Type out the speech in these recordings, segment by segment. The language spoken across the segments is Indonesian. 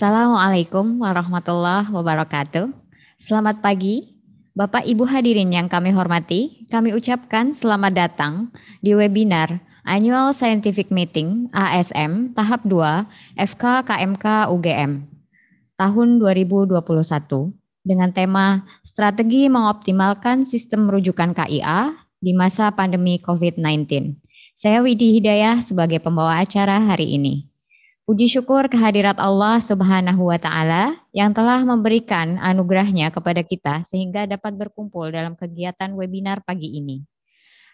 Assalamualaikum warahmatullahi wabarakatuh. Selamat pagi, Bapak Ibu hadirin yang kami hormati. Kami ucapkan selamat datang di webinar Annual Scientific Meeting ASM tahap 2 FK UGM tahun 2021 dengan tema Strategi Mengoptimalkan Sistem Rujukan KIA di masa pandemi COVID-19. Saya Widi Hidayah sebagai pembawa acara hari ini. Puji syukur kehadirat Allah Subhanahu wa Ta'ala yang telah memberikan anugerahnya kepada kita sehingga dapat berkumpul dalam kegiatan webinar pagi ini.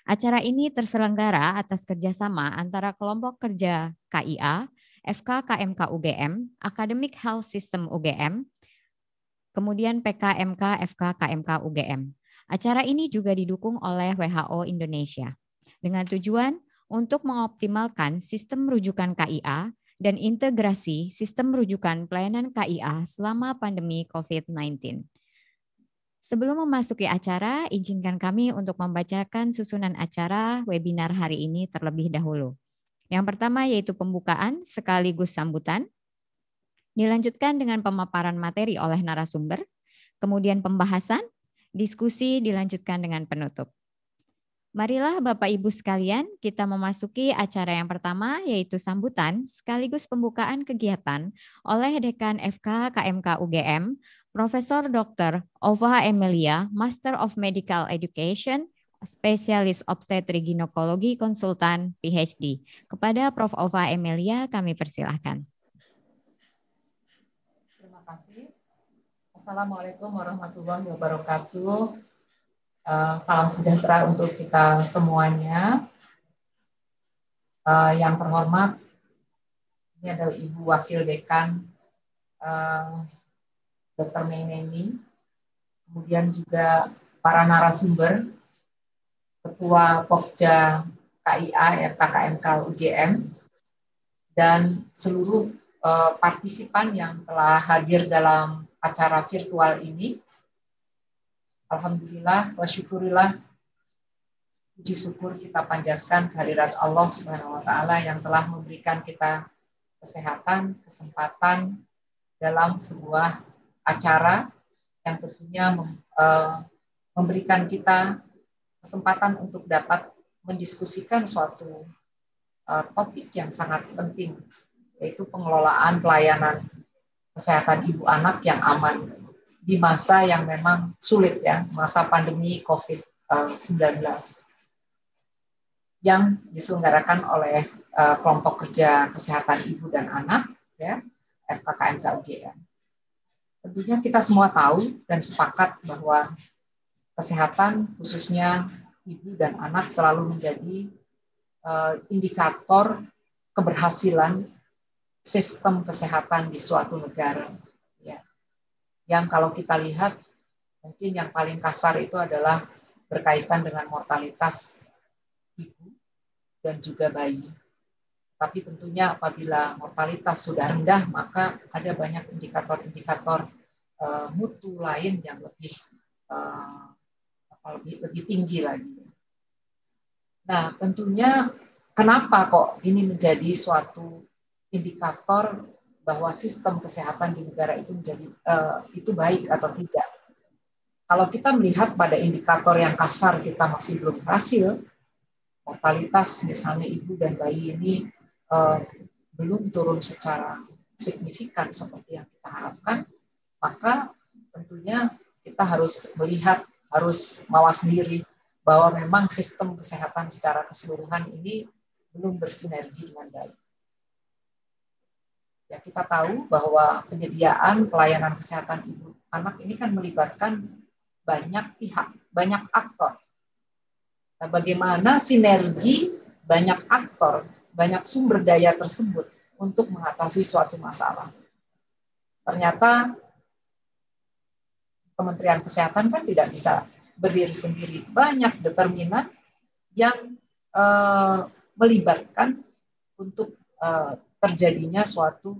Acara ini terselenggara atas kerjasama antara kelompok kerja KIA, FK UGM, Academic Health System UGM, kemudian PKMK FK UGM. Acara ini juga didukung oleh WHO Indonesia dengan tujuan untuk mengoptimalkan sistem rujukan KIA dan integrasi sistem rujukan pelayanan KIA selama pandemi COVID-19. Sebelum memasuki acara, izinkan kami untuk membacakan susunan acara webinar hari ini terlebih dahulu. Yang pertama yaitu pembukaan sekaligus sambutan, dilanjutkan dengan pemaparan materi oleh narasumber, kemudian pembahasan, diskusi dilanjutkan dengan penutup. Marilah Bapak Ibu sekalian, kita memasuki acara yang pertama yaitu sambutan sekaligus pembukaan kegiatan oleh Dekan FK KMK UGM, Profesor Dr. Ova Emilia, Master of Medical Education, spesialis Obstetri ginekologi konsultan PhD. Kepada Prof. Ova Emilia kami persilahkan. Terima kasih. Assalamualaikum warahmatullahi wabarakatuh. Eh, salam sejahtera untuk kita semuanya. Uh, yang terhormat, ini adalah Ibu Wakil Dekan uh, eh, Dr. Meneni, kemudian juga para narasumber, Ketua Pokja KIA RKKMK UGM, dan seluruh uh, partisipan yang telah hadir dalam acara virtual ini Alhamdulillah wa syukurillah puji syukur kita panjatkan kehadirat Allah Subhanahu wa taala yang telah memberikan kita kesehatan, kesempatan dalam sebuah acara yang tentunya mem, e, memberikan kita kesempatan untuk dapat mendiskusikan suatu e, topik yang sangat penting yaitu pengelolaan pelayanan kesehatan ibu anak yang aman di masa yang memang sulit ya, masa pandemi COVID-19 eh, yang diselenggarakan oleh eh, kelompok kerja kesehatan ibu dan anak ya, FKKM KUGM. Tentunya kita semua tahu dan sepakat bahwa kesehatan khususnya ibu dan anak selalu menjadi eh, indikator keberhasilan sistem kesehatan di suatu negara yang kalau kita lihat mungkin yang paling kasar itu adalah berkaitan dengan mortalitas ibu dan juga bayi. Tapi tentunya apabila mortalitas sudah rendah, maka ada banyak indikator-indikator eh, mutu lain yang lebih eh, lebih lebih tinggi lagi. Nah, tentunya kenapa kok ini menjadi suatu indikator bahwa sistem kesehatan di negara itu menjadi uh, itu baik atau tidak. Kalau kita melihat pada indikator yang kasar kita masih belum berhasil, mortalitas misalnya ibu dan bayi ini uh, belum turun secara signifikan seperti yang kita harapkan, maka tentunya kita harus melihat, harus mawas diri bahwa memang sistem kesehatan secara keseluruhan ini belum bersinergi dengan baik ya kita tahu bahwa penyediaan pelayanan kesehatan ibu anak ini kan melibatkan banyak pihak, banyak aktor. Nah, bagaimana sinergi banyak aktor, banyak sumber daya tersebut untuk mengatasi suatu masalah. Ternyata Kementerian Kesehatan kan tidak bisa berdiri sendiri. Banyak determinan yang eh, melibatkan untuk eh, terjadinya suatu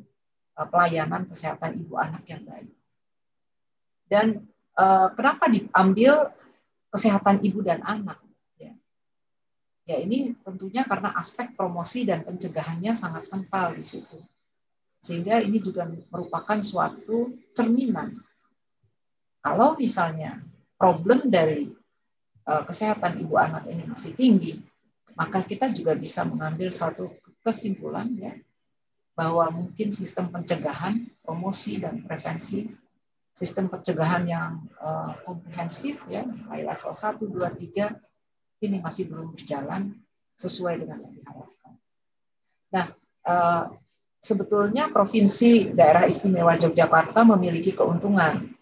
e, pelayanan kesehatan ibu anak yang baik. Dan e, kenapa diambil kesehatan ibu dan anak? Ya. ya. ini tentunya karena aspek promosi dan pencegahannya sangat kental di situ. Sehingga ini juga merupakan suatu cerminan. Kalau misalnya problem dari e, kesehatan ibu anak ini masih tinggi, maka kita juga bisa mengambil suatu kesimpulan ya bahwa mungkin sistem pencegahan, promosi dan prevensi, sistem pencegahan yang uh, komprehensif ya, mulai level 1, 2, 3 ini masih belum berjalan sesuai dengan yang diharapkan. Nah, uh, sebetulnya provinsi daerah istimewa Yogyakarta memiliki keuntungan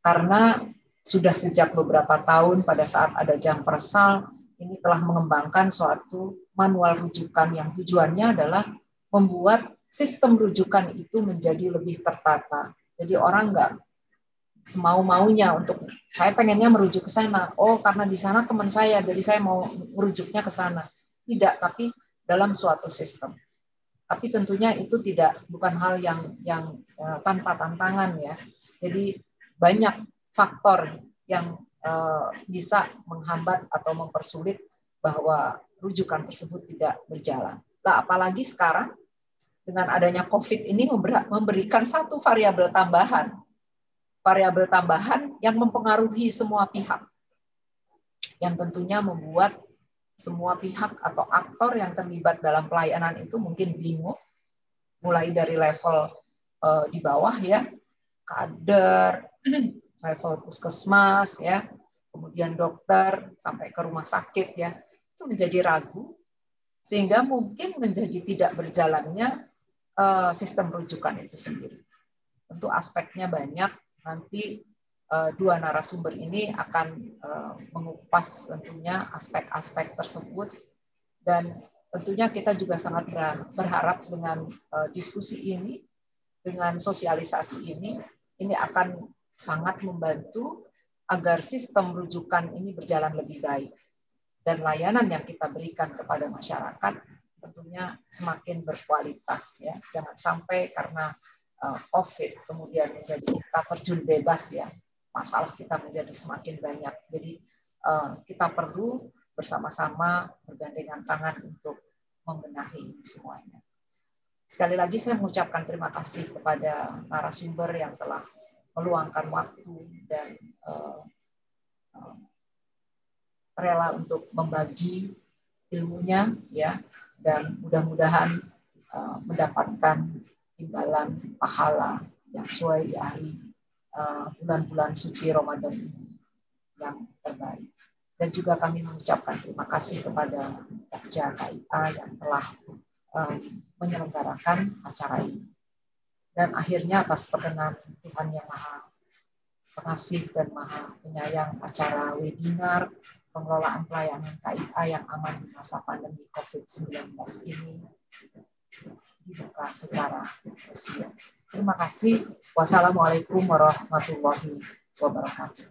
karena sudah sejak beberapa tahun pada saat ada jam persal ini telah mengembangkan suatu manual rujukan yang tujuannya adalah membuat sistem rujukan itu menjadi lebih tertata. Jadi orang nggak semau-maunya untuk saya pengennya merujuk ke sana. Oh, karena di sana teman saya, jadi saya mau merujuknya ke sana. Tidak, tapi dalam suatu sistem. Tapi tentunya itu tidak bukan hal yang yang uh, tanpa tantangan ya. Jadi banyak faktor yang uh, bisa menghambat atau mempersulit bahwa rujukan tersebut tidak berjalan. Lah apalagi sekarang dengan adanya COVID ini memberikan satu variabel tambahan, variabel tambahan yang mempengaruhi semua pihak, yang tentunya membuat semua pihak atau aktor yang terlibat dalam pelayanan itu mungkin bingung, mulai dari level uh, di bawah ya, kader, level puskesmas ya, kemudian dokter sampai ke rumah sakit ya, itu menjadi ragu sehingga mungkin menjadi tidak berjalannya Eh, sistem rujukan itu sendiri. Tentu aspeknya banyak, nanti eh, dua narasumber ini akan eh, mengupas tentunya aspek-aspek tersebut dan tentunya kita juga sangat berharap dengan diskusi ini, dengan sosialisasi ini, ini akan sangat membantu agar sistem rujukan ini berjalan lebih baik dan layanan yang kita berikan kepada masyarakat tentunya semakin berkualitas ya. Jangan sampai karena eh, COVID kemudian menjadi kita terjun bebas ya. Masalah kita menjadi semakin banyak. Jadi eh, kita perlu bersama-sama bergandengan tangan untuk membenahi ini semuanya. Sekali lagi saya mengucapkan terima kasih kepada narasumber yang telah meluangkan waktu dan uh, uh, rela untuk membagi ilmunya ya dan mudah-mudahan uh, mendapatkan imbalan pahala yang sesuai di hari uh, bulan-bulan uh, suci Ramadan ini yang terbaik. Dan juga kami mengucapkan terima kasih kepada Pokja KIA yang telah um, menyelenggarakan acara ini. Dan akhirnya atas perkenan Tuhan Yang Maha Pengasih dan Maha Penyayang acara webinar pengelolaan pelayanan KIA yang aman di masa pandemi COVID-19 ini dibuka secara resmi. Terima kasih. Wassalamualaikum warahmatullahi wabarakatuh.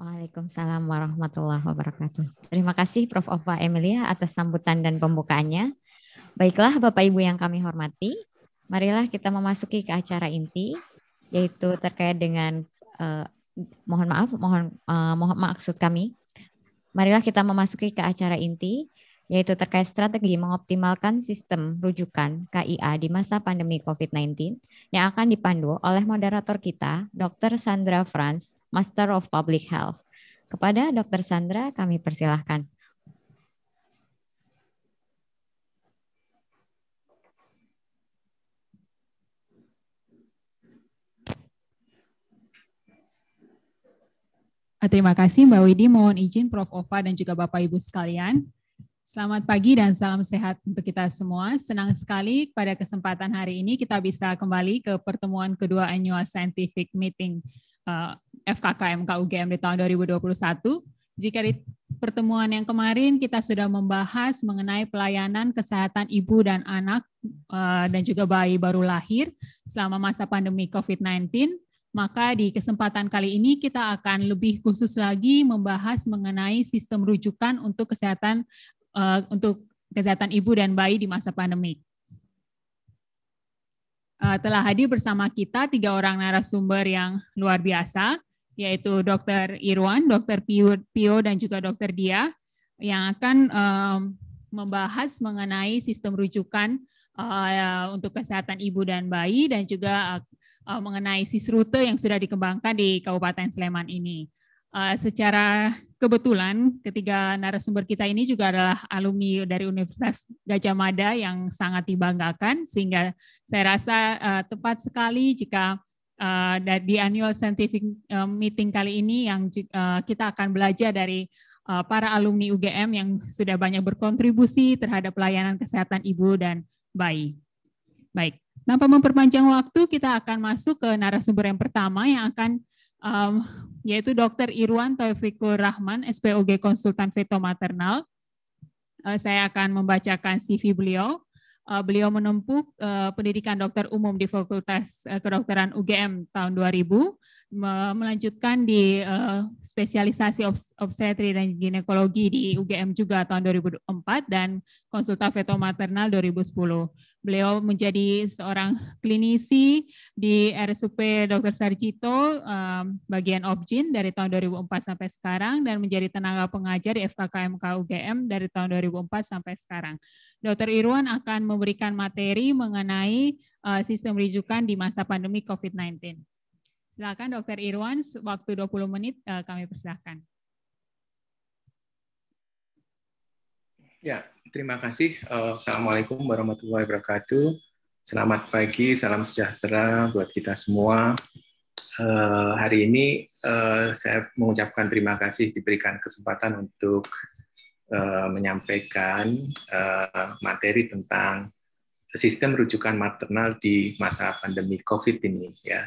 Waalaikumsalam warahmatullahi wabarakatuh. Terima kasih Prof. Ova Emilia atas sambutan dan pembukaannya. Baiklah Bapak Ibu yang kami hormati, marilah kita memasuki ke acara inti yaitu terkait dengan eh, mohon maaf, mohon uh, mohon maksud kami. Marilah kita memasuki ke acara inti yaitu terkait strategi mengoptimalkan sistem rujukan KIA di masa pandemi COVID-19 yang akan dipandu oleh moderator kita, Dr. Sandra Franz, Master of Public Health. Kepada Dr. Sandra, kami persilahkan. Eh, terima kasih Mbak Widi, mohon izin Prof. Ova dan juga Bapak Ibu sekalian. Selamat pagi dan salam sehat untuk kita semua. Senang sekali pada kesempatan hari ini kita bisa kembali ke pertemuan kedua Annual Scientific Meeting eh, FKKM KUGM di tahun 2021. Jika di pertemuan yang kemarin kita sudah membahas mengenai pelayanan kesehatan ibu dan anak eh, dan juga bayi baru lahir selama masa pandemi COVID-19, maka di kesempatan kali ini kita akan lebih khusus lagi membahas mengenai sistem rujukan untuk kesehatan uh, untuk kesehatan ibu dan bayi di masa pandemi. Uh, telah hadir bersama kita tiga orang narasumber yang luar biasa, yaitu Dr. Irwan, Dr. Pio, Pio dan juga Dr. Dia, yang akan um, membahas mengenai sistem rujukan uh, untuk kesehatan ibu dan bayi dan juga uh, uh, mengenai rute yang sudah dikembangkan di Kabupaten Sleman ini. Uh, secara kebetulan ketiga narasumber kita ini juga adalah alumni dari Universitas Gajah Mada yang sangat dibanggakan sehingga saya rasa uh, tepat sekali jika uh, di annual scientific meeting kali ini yang uh, kita akan belajar dari uh, para alumni UGM yang sudah banyak berkontribusi terhadap pelayanan kesehatan ibu dan bayi. Baik, tanpa memperpanjang waktu, kita akan masuk ke narasumber yang pertama yang akan um, yaitu Dr. Irwan Taufikur Rahman, SPOG Konsultan Veto Maternal. Uh, saya akan membacakan CV beliau. Uh, beliau menempuh eh, uh, pendidikan dokter umum di Fakultas uh, Kedokteran UGM tahun 2000, me melanjutkan di uh, spesialisasi obstetri dan ginekologi di UGM juga tahun 2004 dan konsultan veto maternal 2010. Beliau menjadi seorang klinisi di RSUP Dr. Sarjito um, bagian Objin dari tahun 2004 sampai sekarang dan menjadi tenaga pengajar di FKKMK UGM dari tahun 2004 sampai sekarang. Dr. Irwan akan memberikan materi mengenai uh, sistem rujukan di masa pandemi COVID-19. Silakan Dr. Irwan, waktu 20 menit uh, kami persilahkan. Ya, Terima kasih. Eh, Assalamualaikum warahmatullahi wabarakatuh. Selamat pagi, salam sejahtera buat kita semua. Eh, hari ini eh, saya mengucapkan terima kasih diberikan kesempatan untuk menyampaikan materi tentang sistem rujukan maternal di masa pandemi COVID ini. Ya,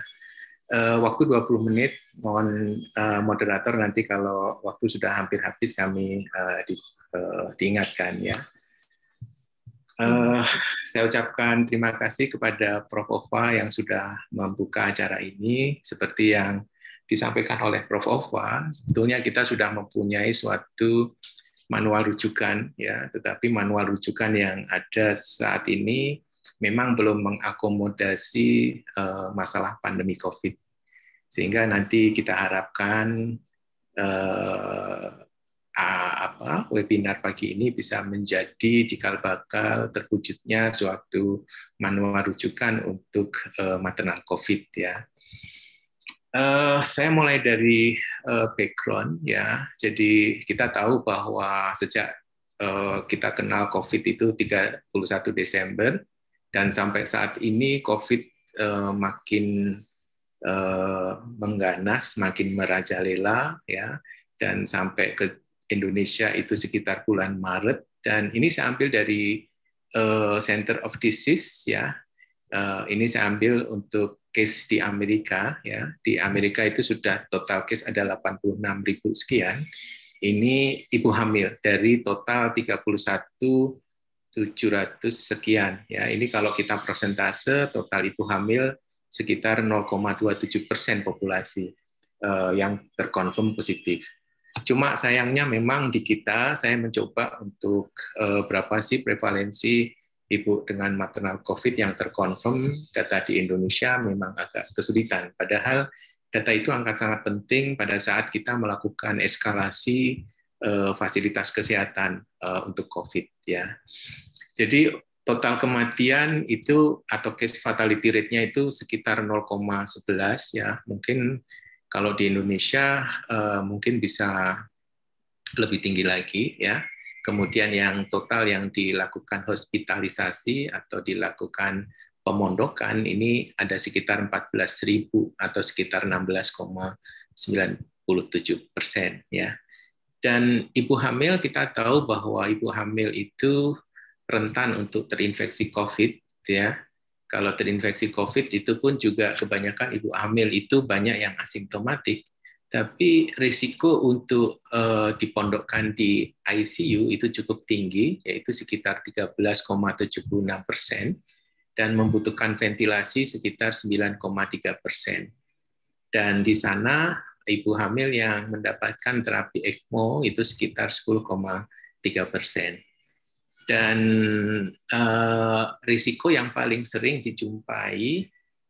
uh, waktu 20 menit, mohon moderator nanti kalau waktu sudah hampir habis kami di, uh, diingatkan ya. Uh, saya ucapkan terima kasih kepada Prof. Ova yang sudah membuka acara ini. Seperti yang disampaikan oleh Prof. Ova, sebetulnya kita sudah mempunyai suatu manual rujukan, ya. Tetapi manual rujukan yang ada saat ini memang belum mengakomodasi uh, masalah pandemi COVID, sehingga nanti kita harapkan uh, Ah, apa webinar pagi ini bisa menjadi cikal bakal terwujudnya suatu manual rujukan untuk uh, maternal COVID ya. Uh, saya mulai dari uh, background ya. Jadi kita tahu bahwa sejak uh, kita kenal COVID itu 31 Desember dan sampai saat ini COVID uh, makin uh, mengganas, makin merajalela ya dan sampai ke Indonesia itu sekitar bulan Maret dan ini saya ambil dari uh, Center of Disease ya. Uh, ini saya ambil untuk case di Amerika ya. Di Amerika itu sudah total case ada 86 ribu sekian. Ini ibu hamil dari total 31 700 sekian ya. Ini kalau kita persentase total ibu hamil sekitar 0,27 persen populasi eh, yang terkonfirm positif. Cuma sayangnya memang di kita saya mencoba untuk uh, berapa sih prevalensi ibu dengan maternal COVID yang terkonfirm data di Indonesia memang agak kesulitan. Padahal data itu angkat sangat penting pada saat kita melakukan eskalasi uh, fasilitas kesehatan uh, untuk COVID ya. Jadi total kematian itu atau case fatality rate-nya itu sekitar 0,11 ya. Mungkin kalau di Indonesia eh, mungkin bisa lebih tinggi lagi ya. Kemudian yang total yang dilakukan hospitalisasi atau dilakukan pemondokan ini ada sekitar 14.000 atau sekitar 16,97 persen ya. Dan ibu hamil kita tahu bahwa ibu hamil itu rentan untuk terinfeksi COVID ya kalau terinfeksi COVID itu pun juga kebanyakan ibu hamil itu banyak yang asimptomatik, tapi risiko untuk uh, dipondokkan di ICU itu cukup tinggi, yaitu sekitar 13,76 persen, dan membutuhkan ventilasi sekitar 9,3 persen. Dan di sana ibu hamil yang mendapatkan terapi ECMO itu sekitar 10,3 persen dan uh, risiko yang paling sering dijumpai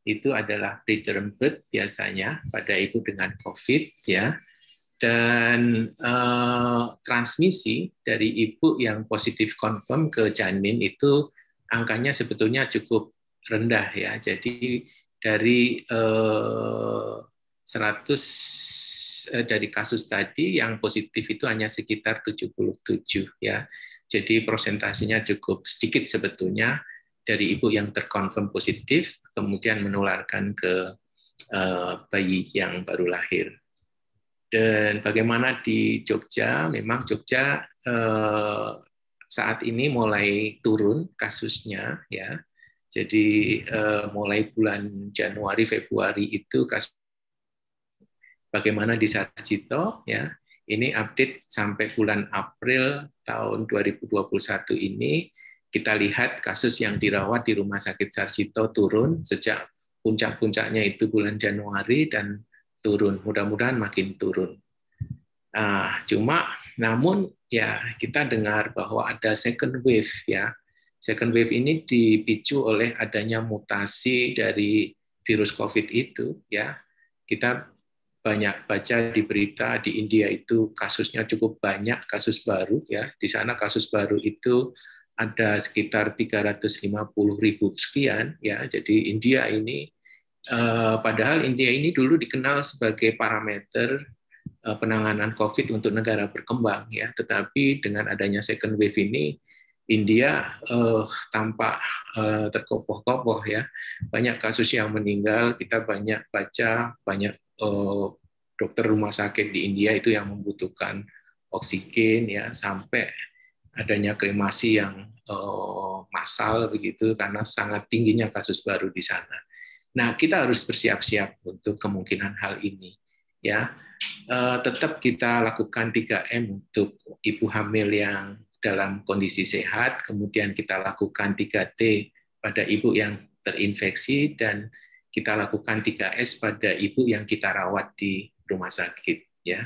itu adalah preterm birth biasanya pada ibu dengan COVID ya dan uh, transmisi dari ibu yang positif confirm ke janin itu angkanya sebetulnya cukup rendah ya jadi dari uh, eh, 100 Eh, dari kasus tadi yang positif itu hanya sekitar 77 ya. Jadi persentasenya cukup sedikit sebetulnya dari ibu yang terkonfirm positif kemudian menularkan ke eh, bayi yang baru lahir. Dan bagaimana di Jogja? Memang Jogja eh, saat ini mulai turun kasusnya ya. Jadi mulai bulan Januari Februari itu kasus bagaimana di Sarjito ya ini update sampai bulan April tahun 2021 ini kita lihat kasus yang dirawat di Rumah Sakit Sarjito turun sejak puncak-puncaknya itu bulan Januari dan turun mudah-mudahan makin turun. Ah, cuma namun ya kita dengar bahwa ada second wave ya. Second wave ini dipicu oleh adanya mutasi dari virus COVID itu ya. Kita banyak baca di berita di India itu kasusnya cukup banyak kasus baru ya di sana kasus baru itu ada sekitar 350 ribu sekian ya jadi India ini eh, padahal India ini dulu dikenal sebagai parameter eh, penanganan COVID untuk negara berkembang ya tetapi dengan adanya second wave ini India uh, tampak uh, terkopoh-kopoh ya banyak kasus yang meninggal kita banyak baca banyak Eh, dokter rumah sakit di India itu yang membutuhkan oksigen ya sampai adanya kremasi yang eh, massal begitu karena sangat tingginya kasus baru di sana. Nah kita harus bersiap-siap untuk kemungkinan hal ini ya eh, tetap kita lakukan 3M untuk ibu hamil yang dalam kondisi sehat kemudian kita lakukan 3T pada ibu yang terinfeksi dan kita lakukan 3S pada ibu yang kita rawat di rumah sakit ya.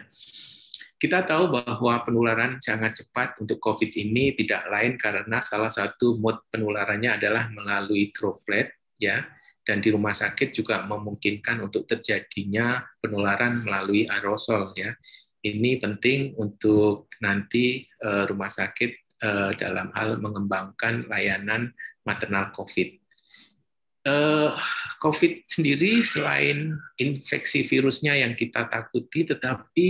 Kita tahu bahwa penularan sangat cepat untuk COVID ini tidak lain karena salah satu mode penularannya adalah melalui droplet ya dan di rumah sakit juga memungkinkan untuk terjadinya penularan melalui aerosol ya. Ini penting untuk nanti eh, rumah sakit eh, dalam hal mengembangkan layanan maternal COVID Eh, COVID sendiri selain infeksi virusnya yang kita takuti, tetapi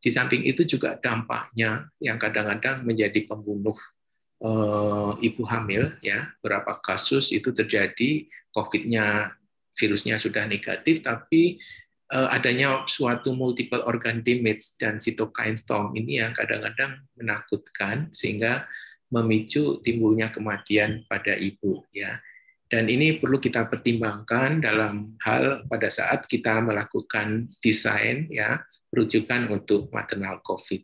di samping itu juga dampaknya yang kadang-kadang menjadi pembunuh eh, ibu hamil, ya berapa kasus itu terjadi COVID-nya virusnya sudah negatif, tapi eh, adanya suatu multiple organ damage dan cytokine storm ini yang kadang-kadang menakutkan sehingga memicu timbulnya kematian pada ibu, ya dan ini perlu kita pertimbangkan dalam hal pada saat kita melakukan desain ya rujukan untuk maternal COVID.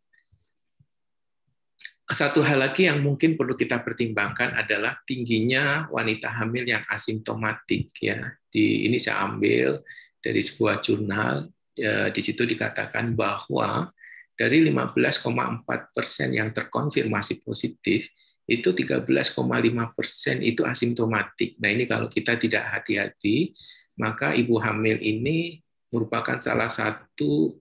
Satu hal lagi yang mungkin perlu kita pertimbangkan adalah tingginya wanita hamil yang asimptomatik ya. Di ini saya ambil dari sebuah jurnal ya, di situ dikatakan bahwa dari 15,4 persen yang terkonfirmasi positif itu 13,5 persen itu asimptomatik. Nah ini kalau kita tidak hati-hati, maka ibu hamil ini merupakan salah satu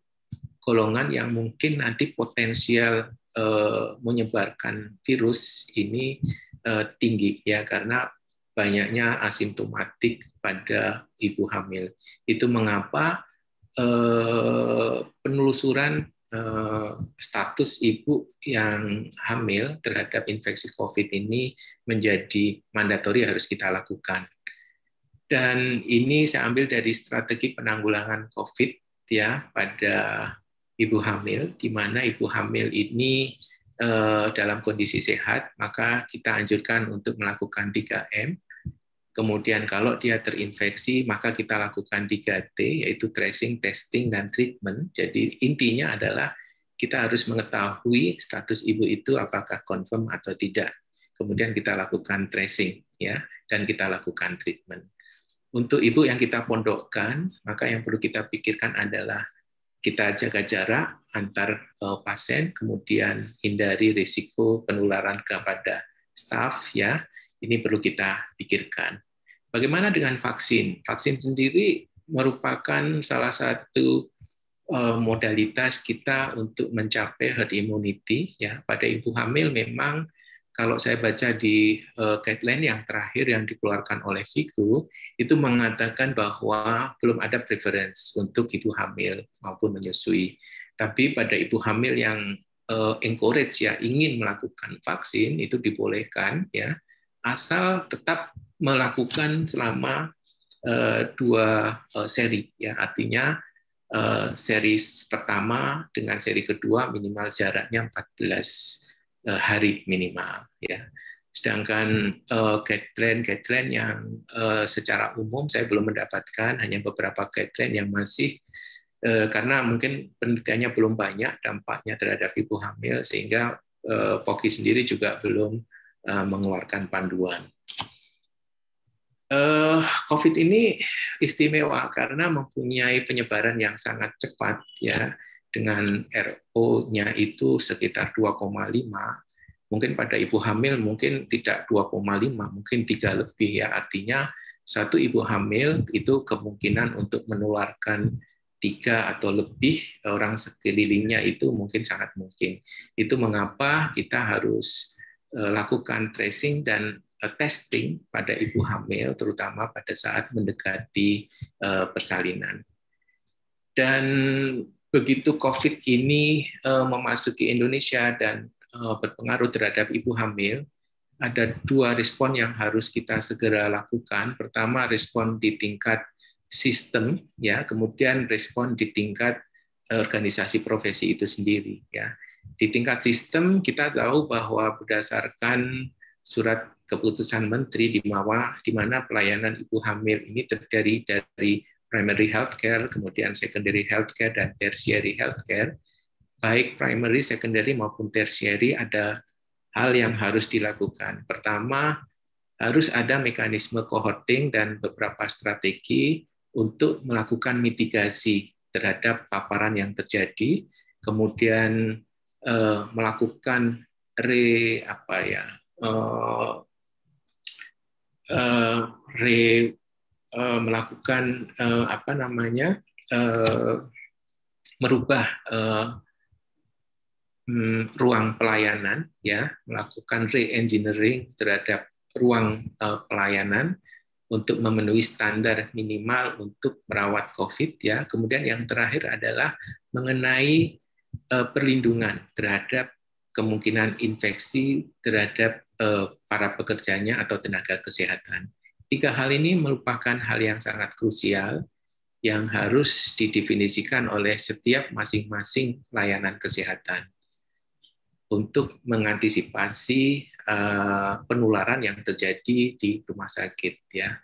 golongan yang mungkin nanti potensial eh, menyebarkan virus ini eh, tinggi ya karena banyaknya asimptomatik pada ibu hamil. Itu mengapa eh, penelusuran Eh, status ibu yang hamil terhadap infeksi COVID ini menjadi mandatori harus kita lakukan. Dan ini saya ambil dari strategi penanggulangan COVID ya pada ibu hamil, di mana ibu hamil ini eh, dalam kondisi sehat, maka kita anjurkan untuk melakukan 3M, Kemudian kalau dia terinfeksi, maka kita lakukan 3T, yaitu tracing, testing, dan treatment. Jadi intinya adalah kita harus mengetahui status ibu itu apakah confirm atau tidak. Kemudian kita lakukan tracing, ya, dan kita lakukan treatment. Untuk ibu yang kita pondokkan, maka yang perlu kita pikirkan adalah kita jaga jarak antar eh, pasien, kemudian hindari risiko penularan kepada staff ya, ini perlu kita pikirkan. Bagaimana dengan vaksin? Vaksin sendiri merupakan salah satu eh, modalitas kita untuk mencapai herd immunity ya pada ibu hamil memang kalau saya baca di eh, guideline yang terakhir yang dikeluarkan oleh Vigo itu mengatakan bahwa belum ada preference untuk ibu hamil maupun menyusui tapi pada ibu hamil yang uh, encourage ya ingin melakukan vaksin itu dibolehkan ya asal tetap melakukan selama eh, dua eh, seri ya artinya eh, seri pertama dengan seri kedua minimal jaraknya 14 belas hari minimal ya sedangkan guideline guideline yang secara umum saya belum mendapatkan hanya beberapa guideline yang masih karena mungkin penelitiannya belum banyak dampaknya terhadap ibu hamil sehingga Poki sendiri juga belum mengeluarkan panduan Uh, COVID ini istimewa karena mempunyai penyebaran yang sangat cepat ya dengan RO-nya itu sekitar 2,5 mungkin pada ibu hamil mungkin tidak 2,5 mungkin tiga lebih ya artinya satu ibu hamil itu kemungkinan untuk menularkan tiga atau lebih orang sekelilingnya itu mungkin sangat mungkin itu mengapa kita harus eh, lakukan tracing dan Eh, testing pada ibu hamil, terutama pada saat mendekati eh, persalinan. Dan begitu COVID ini eh, memasuki Indonesia dan berpengaruh terhadap ibu hamil, ada dua respon yang harus kita segera lakukan. Pertama, respon di tingkat sistem, ya, kemudian respon di tingkat organisasi profesi itu sendiri, ya. Di tingkat sistem kita tahu bahwa berdasarkan surat keputusan menteri di bawah di mana pelayanan ibu hamil ini terdiri dari primary healthcare, kemudian secondary healthcare dan tertiary healthcare. Baik primary, secondary maupun tertiary ada hal yang harus dilakukan. Pertama, harus ada mekanisme cohorting dan beberapa strategi untuk melakukan mitigasi terhadap paparan yang terjadi, kemudian eh, melakukan re apa ya eh, Eh, re, uh, melakukan uh, apa namanya uh, merubah uh, um, ruang pelayanan ya melakukan re-engineering terhadap ruang uh, pelayanan untuk memenuhi standar minimal untuk merawat COVID ya kemudian yang terakhir adalah mengenai uh, perlindungan terhadap kemungkinan infeksi terhadap Eh, para pekerjanya atau tenaga kesehatan. Tiga hal ini merupakan hal yang sangat krusial yang harus didefinisikan oleh setiap masing-masing layanan kesehatan untuk mengantisipasi eh, penularan yang terjadi di rumah sakit ya.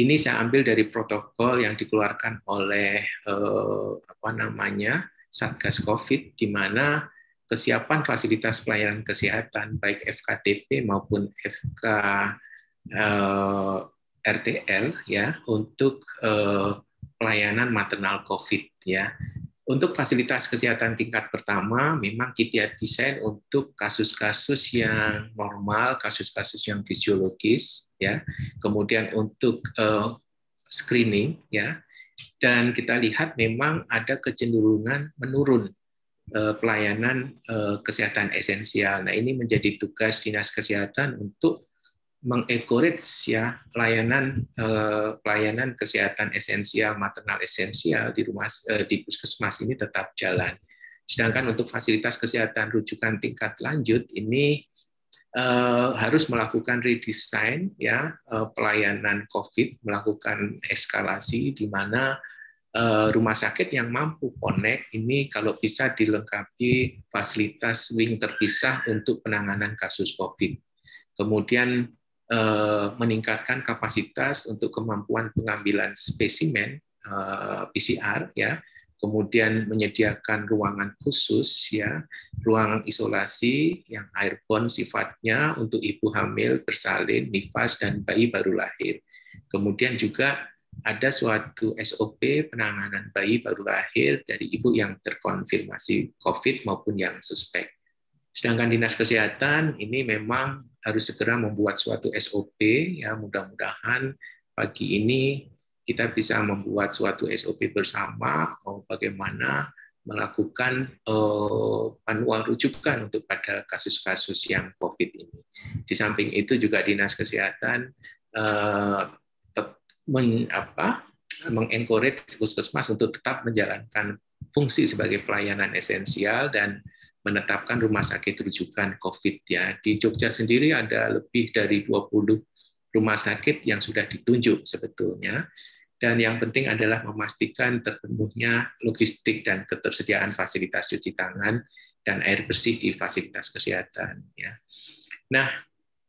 Ini saya ambil dari protokol yang dikeluarkan oleh eh, apa namanya Satgas Covid di mana kesiapan fasilitas pelayanan kesehatan baik FKTP maupun FK eh, RTL ya untuk eh, pelayanan maternal COVID ya. Untuk fasilitas kesehatan tingkat pertama, memang kita desain untuk kasus-kasus yang normal, kasus-kasus yang fisiologis, ya. Kemudian untuk eh, screening, ya. Dan kita lihat memang ada kecenderungan menurun Eh, pelayanan eh, kesehatan esensial. Nah, ini menjadi tugas Dinas Kesehatan untuk mengencourage ya pelayanan eh, pelayanan kesehatan esensial maternal esensial di rumah di puskesmas ini tetap jalan. Sedangkan untuk fasilitas kesehatan rujukan tingkat lanjut ini harus melakukan redesign ya pelayanan COVID, melakukan eskalasi di mana Eh, rumah sakit yang mampu connect ini kalau bisa dilengkapi fasilitas wing terpisah untuk penanganan kasus COVID. Kemudian eh, meningkatkan kapasitas untuk kemampuan pengambilan spesimen eh, PCR ya, kemudian menyediakan ruangan khusus ya, ruang isolasi yang airborne sifatnya untuk ibu hamil, bersalin, nifas dan bayi baru lahir. Kemudian juga ada suatu SOP penanganan bayi baru lahir dari ibu yang terkonfirmasi COVID maupun yang suspek. Sedangkan dinas kesehatan ini memang harus segera membuat suatu SOP ya mudah-mudahan pagi ini kita bisa membuat suatu SOP bersama oh, bagaimana melakukan eh, manual panduan rujukan untuk pada kasus-kasus yang COVID ini. Di samping itu juga dinas kesehatan uh, men, apa, mengencourage puskesmas untuk tetap menjalankan fungsi sebagai pelayanan esensial dan menetapkan rumah sakit rujukan COVID ya. Di Jogja sendiri ada lebih dari 20 rumah sakit yang sudah ditunjuk sebetulnya. Dan yang penting adalah memastikan terpenuhnya logistik dan ketersediaan fasilitas cuci tangan dan air bersih di fasilitas kesehatan ya. Nah,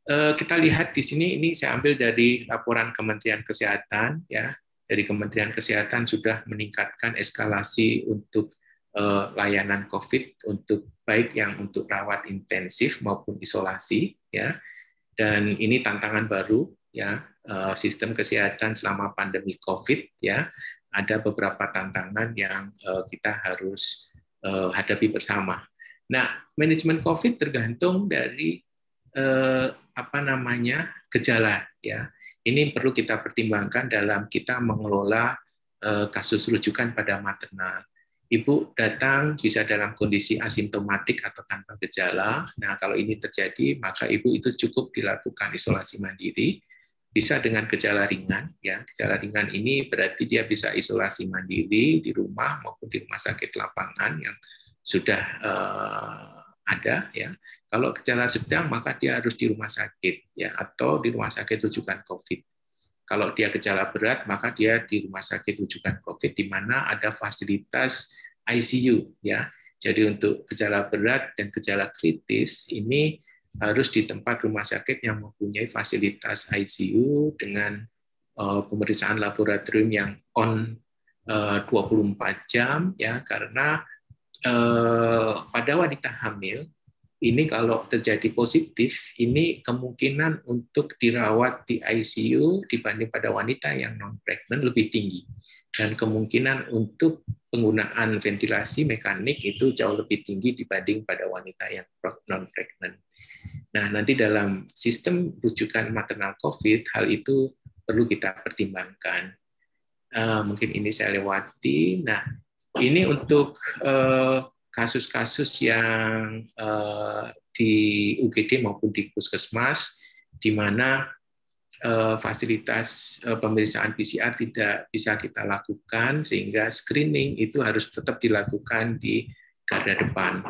Eh, kita lihat di sini ini saya ambil dari laporan Kementerian Kesehatan ya. Jadi Kementerian Kesehatan sudah meningkatkan eskalasi untuk eh, layanan COVID untuk baik yang untuk rawat intensif maupun isolasi ya. Dan ini tantangan baru ya eh, sistem kesehatan selama pandemi COVID ya. Ada beberapa tantangan yang kita harus hadapi bersama. Nah, manajemen COVID tergantung dari apa namanya gejala ya. Ini perlu kita pertimbangkan dalam kita mengelola eh, kasus rujukan pada maternal. Ibu datang bisa dalam kondisi asimptomatik atau tanpa gejala. Nah, kalau ini terjadi, maka ibu itu cukup dilakukan isolasi mandiri. Bisa dengan gejala ringan, ya. Gejala ringan ini berarti dia bisa isolasi mandiri di rumah maupun di rumah sakit lapangan yang sudah uh, ada, ya. Kalau gejala sedang maka dia harus di rumah sakit ya atau di rumah sakit rujukan COVID. Kalau dia gejala berat maka dia di rumah sakit rujukan COVID di mana ada fasilitas ICU ya. Jadi untuk gejala berat dan gejala kritis ini harus di tempat rumah sakit yang mempunyai fasilitas ICU dengan eh, pemeriksaan laboratorium yang on eh, uh, 24 jam ya karena eh, pada wanita hamil ini kalau terjadi positif, ini kemungkinan untuk dirawat di ICU dibanding pada wanita yang non-pregnant lebih tinggi. Dan kemungkinan untuk penggunaan ventilasi mekanik itu jauh lebih tinggi dibanding pada wanita yang non-pregnant. Nah, nanti dalam sistem rujukan maternal COVID, hal itu perlu kita pertimbangkan. Uh, mungkin ini saya lewati. Nah, ini untuk uh, kasus-kasus yang uh, di UGD maupun di puskesmas di mana uh, fasilitas uh, pemeriksaan PCR tidak bisa kita lakukan sehingga screening itu harus tetap dilakukan di garda depan.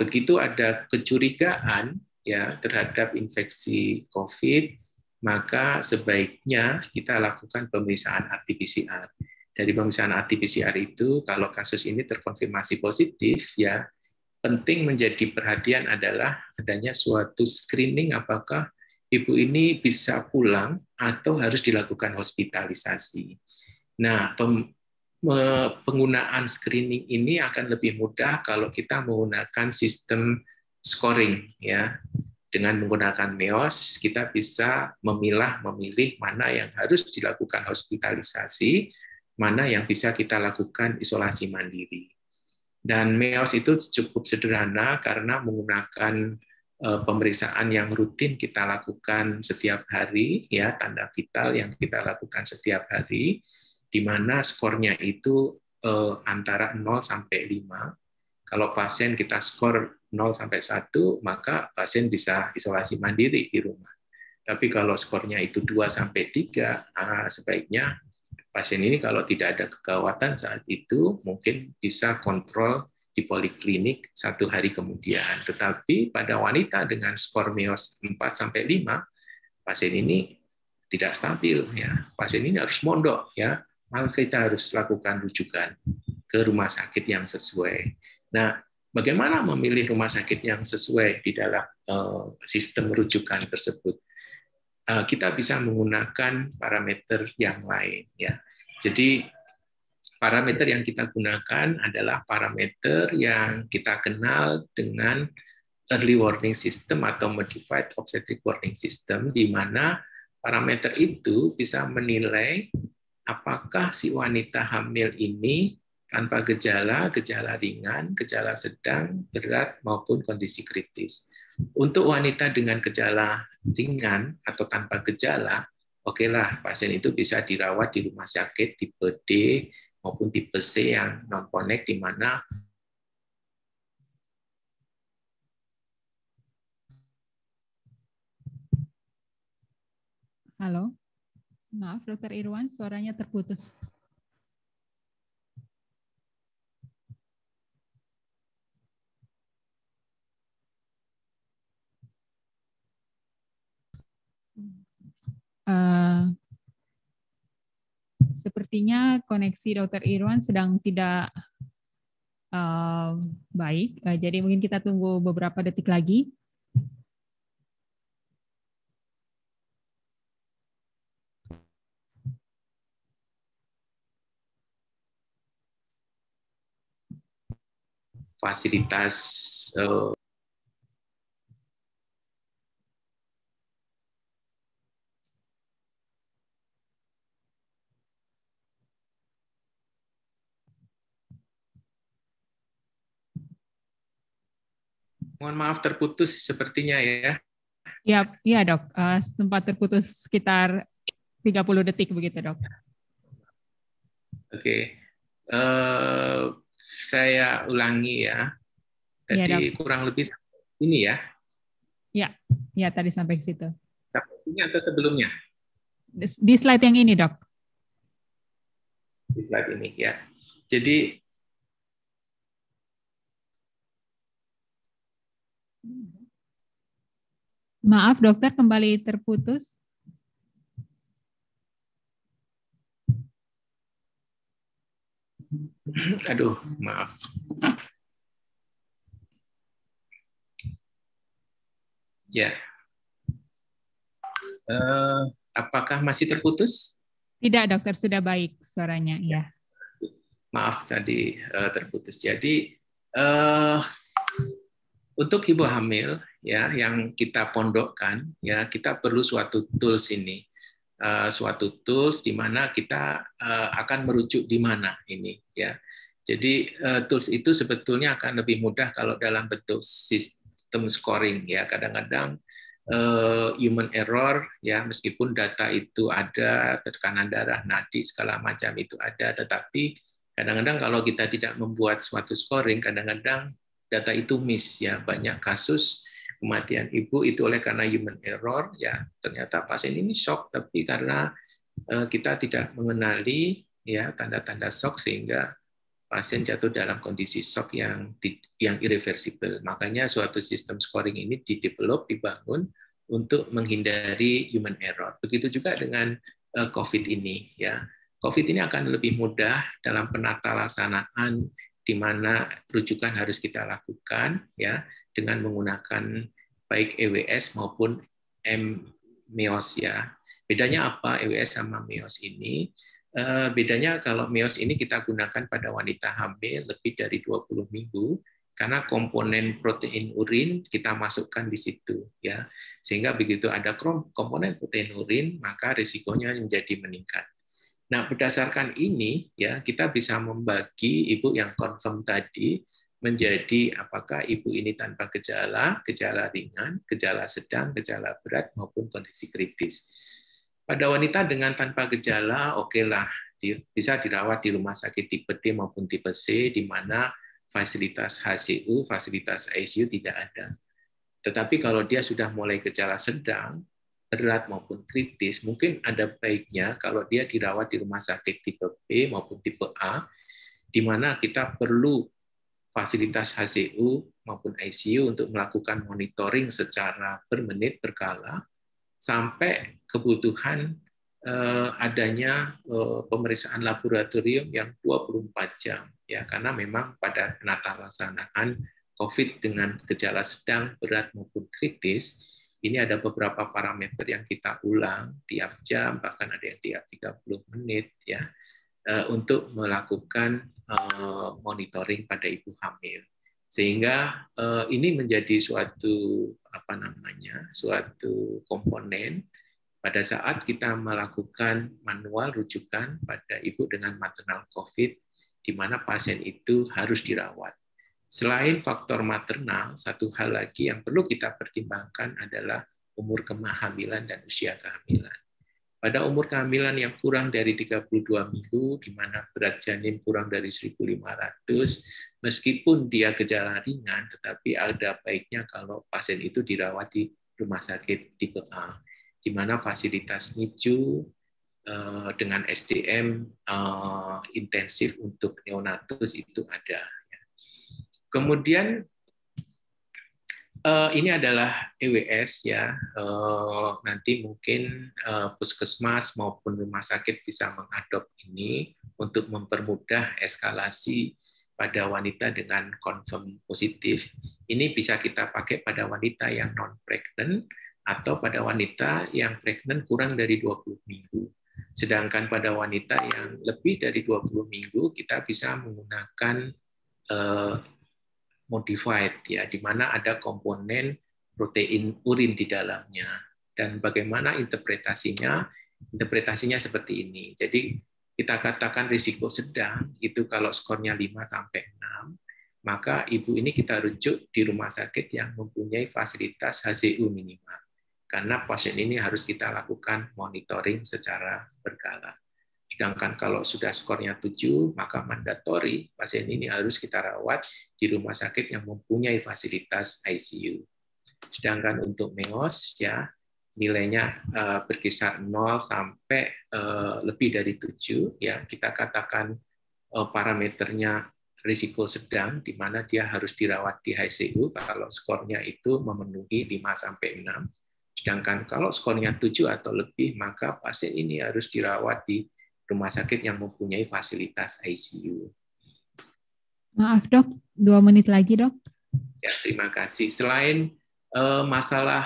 Begitu ada kecurigaan ya terhadap infeksi COVID, maka sebaiknya kita lakukan pemeriksaan RT-PCR dari pemeriksaan RT-PCR itu kalau kasus ini terkonfirmasi positif ya penting menjadi perhatian adalah adanya suatu screening apakah ibu ini bisa pulang atau harus dilakukan hospitalisasi. Nah, penggunaan screening ini akan lebih mudah kalau kita menggunakan sistem scoring ya. Dengan menggunakan NEOS kita bisa memilah memilih mana yang harus dilakukan hospitalisasi, mana yang bisa kita lakukan isolasi mandiri. Dan MEOS itu cukup sederhana karena menggunakan eh, pemeriksaan yang rutin kita lakukan setiap hari, ya tanda vital yang kita lakukan setiap hari, di mana skornya itu eh, antara 0 sampai 5. Kalau pasien kita skor 0 sampai 1, maka pasien bisa isolasi mandiri di rumah. Tapi kalau skornya itu 2 sampai 3, ah, sebaiknya pasien ini kalau tidak ada kegawatan saat itu mungkin bisa kontrol di poliklinik satu hari kemudian. Tetapi pada wanita dengan skor meos 4 sampai 5, pasien ini tidak stabil ya. Pasien ini harus mondok ya. Maka kita harus lakukan rujukan ke rumah sakit yang sesuai. Nah, bagaimana memilih rumah sakit yang sesuai di dalam eh, sistem rujukan tersebut? Eh, kita bisa menggunakan parameter yang lain ya. Jadi parameter yang kita gunakan adalah parameter yang kita kenal dengan early warning system atau modified obstetric warning system di mana parameter itu bisa menilai apakah si wanita hamil ini tanpa gejala, gejala ringan, gejala sedang, berat maupun kondisi kritis. Untuk wanita dengan gejala ringan atau tanpa gejala, oke lah, pasien itu bisa dirawat di rumah sakit tipe D maupun tipe C yang non konek, di mana Halo, maaf Dokter Irwan, suaranya terputus. Eh, sepertinya koneksi Dr. Irwan sedang tidak uh, baik, uh, jadi mungkin kita tunggu beberapa detik lagi. Fasilitas uh, Mohon maaf terputus sepertinya ya. Iya, ya dok. Uh, eh, sempat terputus sekitar 30 detik begitu dok. Oke. Okay. Uh, eh, saya ulangi ya. ya tadi ya, kurang lebih ini ya. Ya, ya tadi sampai ke situ. Sampai ini atau sebelumnya? Di slide yang ini, Dok. Di slide ini, ya. Jadi Maaf dokter kembali terputus. Aduh, maaf. Ya. Uh, apakah masih terputus? Tidak, dokter sudah baik suaranya. Ya. Iya. Maaf tadi uh, terputus. Jadi uh, untuk ibu hamil ya yang kita pondokkan ya kita perlu suatu tools ini uh, suatu tools di mana kita uh, akan merujuk di mana ini ya jadi uh, tools itu sebetulnya akan lebih mudah kalau dalam bentuk sistem scoring ya kadang-kadang uh, human error ya meskipun data itu ada tekanan darah nadi segala macam itu ada tetapi kadang-kadang kalau kita tidak membuat suatu scoring kadang-kadang data itu miss ya banyak kasus kematian ibu itu oleh karena human error ya ternyata pasien ini shock tapi karena eh, kita tidak mengenali ya tanda-tanda shock sehingga pasien jatuh dalam kondisi shock yang yang irreversible. Makanya suatu sistem scoring ini didevelop dibangun untuk menghindari human error. Begitu juga dengan eh, COVID ini ya. COVID ini akan lebih mudah dalam penata laksanaan di mana rujukan harus kita lakukan ya dengan menggunakan baik EWS maupun MEOS ya. Bedanya apa EWS sama MEOS ini? Eh, bedanya kalau MEOS ini kita gunakan pada wanita hamil lebih dari 20 minggu karena komponen protein urin kita masukkan di situ ya. Sehingga begitu ada komponen protein urin maka risikonya menjadi meningkat. Nah, berdasarkan ini ya kita bisa membagi ibu yang confirm tadi menjadi apakah ibu ini tanpa gejala, gejala ringan, gejala sedang, gejala berat, maupun kondisi kritis. Pada wanita dengan tanpa gejala, oke okay bisa dirawat di rumah sakit tipe D maupun tipe C, di mana fasilitas HCU, fasilitas ICU tidak ada. Tetapi kalau dia sudah mulai gejala sedang, berat maupun kritis, mungkin ada baiknya kalau dia dirawat di rumah sakit tipe B maupun tipe A, di mana kita perlu fasilitas HCU maupun ICU untuk melakukan monitoring secara per berkala sampai kebutuhan eh, adanya eh, pemeriksaan laboratorium yang 24 jam ya karena memang pada penata laksanaan COVID dengan gejala sedang, berat maupun kritis ini ada beberapa parameter yang kita ulang tiap jam bahkan ada yang tiap 30 menit ya Eh, untuk melakukan eh, monitoring pada ibu hamil sehingga eh, ini menjadi suatu apa namanya suatu komponen pada saat kita melakukan manual rujukan pada ibu dengan maternal COVID, di mana pasien itu harus dirawat. Selain faktor maternal, satu hal lagi yang perlu kita pertimbangkan adalah umur kehamilan dan usia kehamilan. Pada umur kehamilan yang kurang dari 32 minggu, di mana berat janin kurang dari 1.500, meskipun dia gejala ringan, tetapi ada baiknya kalau pasien itu dirawat di rumah sakit tipe A, di mana fasilitas NICU eh, dengan SDM eh, intensif untuk neonatus itu ada. Ya. Kemudian uh, ini adalah EWS ya. Uh, nanti mungkin uh, puskesmas maupun rumah sakit bisa mengadop ini untuk mempermudah eskalasi pada wanita dengan confirm positif. Ini bisa kita pakai pada wanita yang non pregnant atau pada wanita yang pregnant kurang dari 20 minggu. Sedangkan pada wanita yang lebih dari 20 minggu kita bisa menggunakan modified ya di mana ada komponen protein urin di dalamnya dan bagaimana interpretasinya interpretasinya seperti ini jadi kita katakan risiko sedang itu kalau skornya 5 sampai 6 maka ibu ini kita rujuk di rumah sakit yang mempunyai fasilitas HCU minimal karena pasien ini harus kita lakukan monitoring secara berkala. Sedangkan kalau sudah skornya 7, maka mandatori pasien ini harus kita rawat di rumah sakit yang mempunyai fasilitas ICU. Sedangkan untuk MEOS ya nilainya eh, berkisar 0 sampai eh, lebih dari 7 ya kita katakan eh, parameternya risiko sedang di mana dia harus dirawat di ICU kalau skornya itu memenuhi 5 sampai 6. Sedangkan kalau skornya 7 atau lebih maka pasien ini harus dirawat di rumah sakit yang mempunyai fasilitas ICU. Maaf dok, dua menit lagi dok. Ya terima kasih. Selain uh, masalah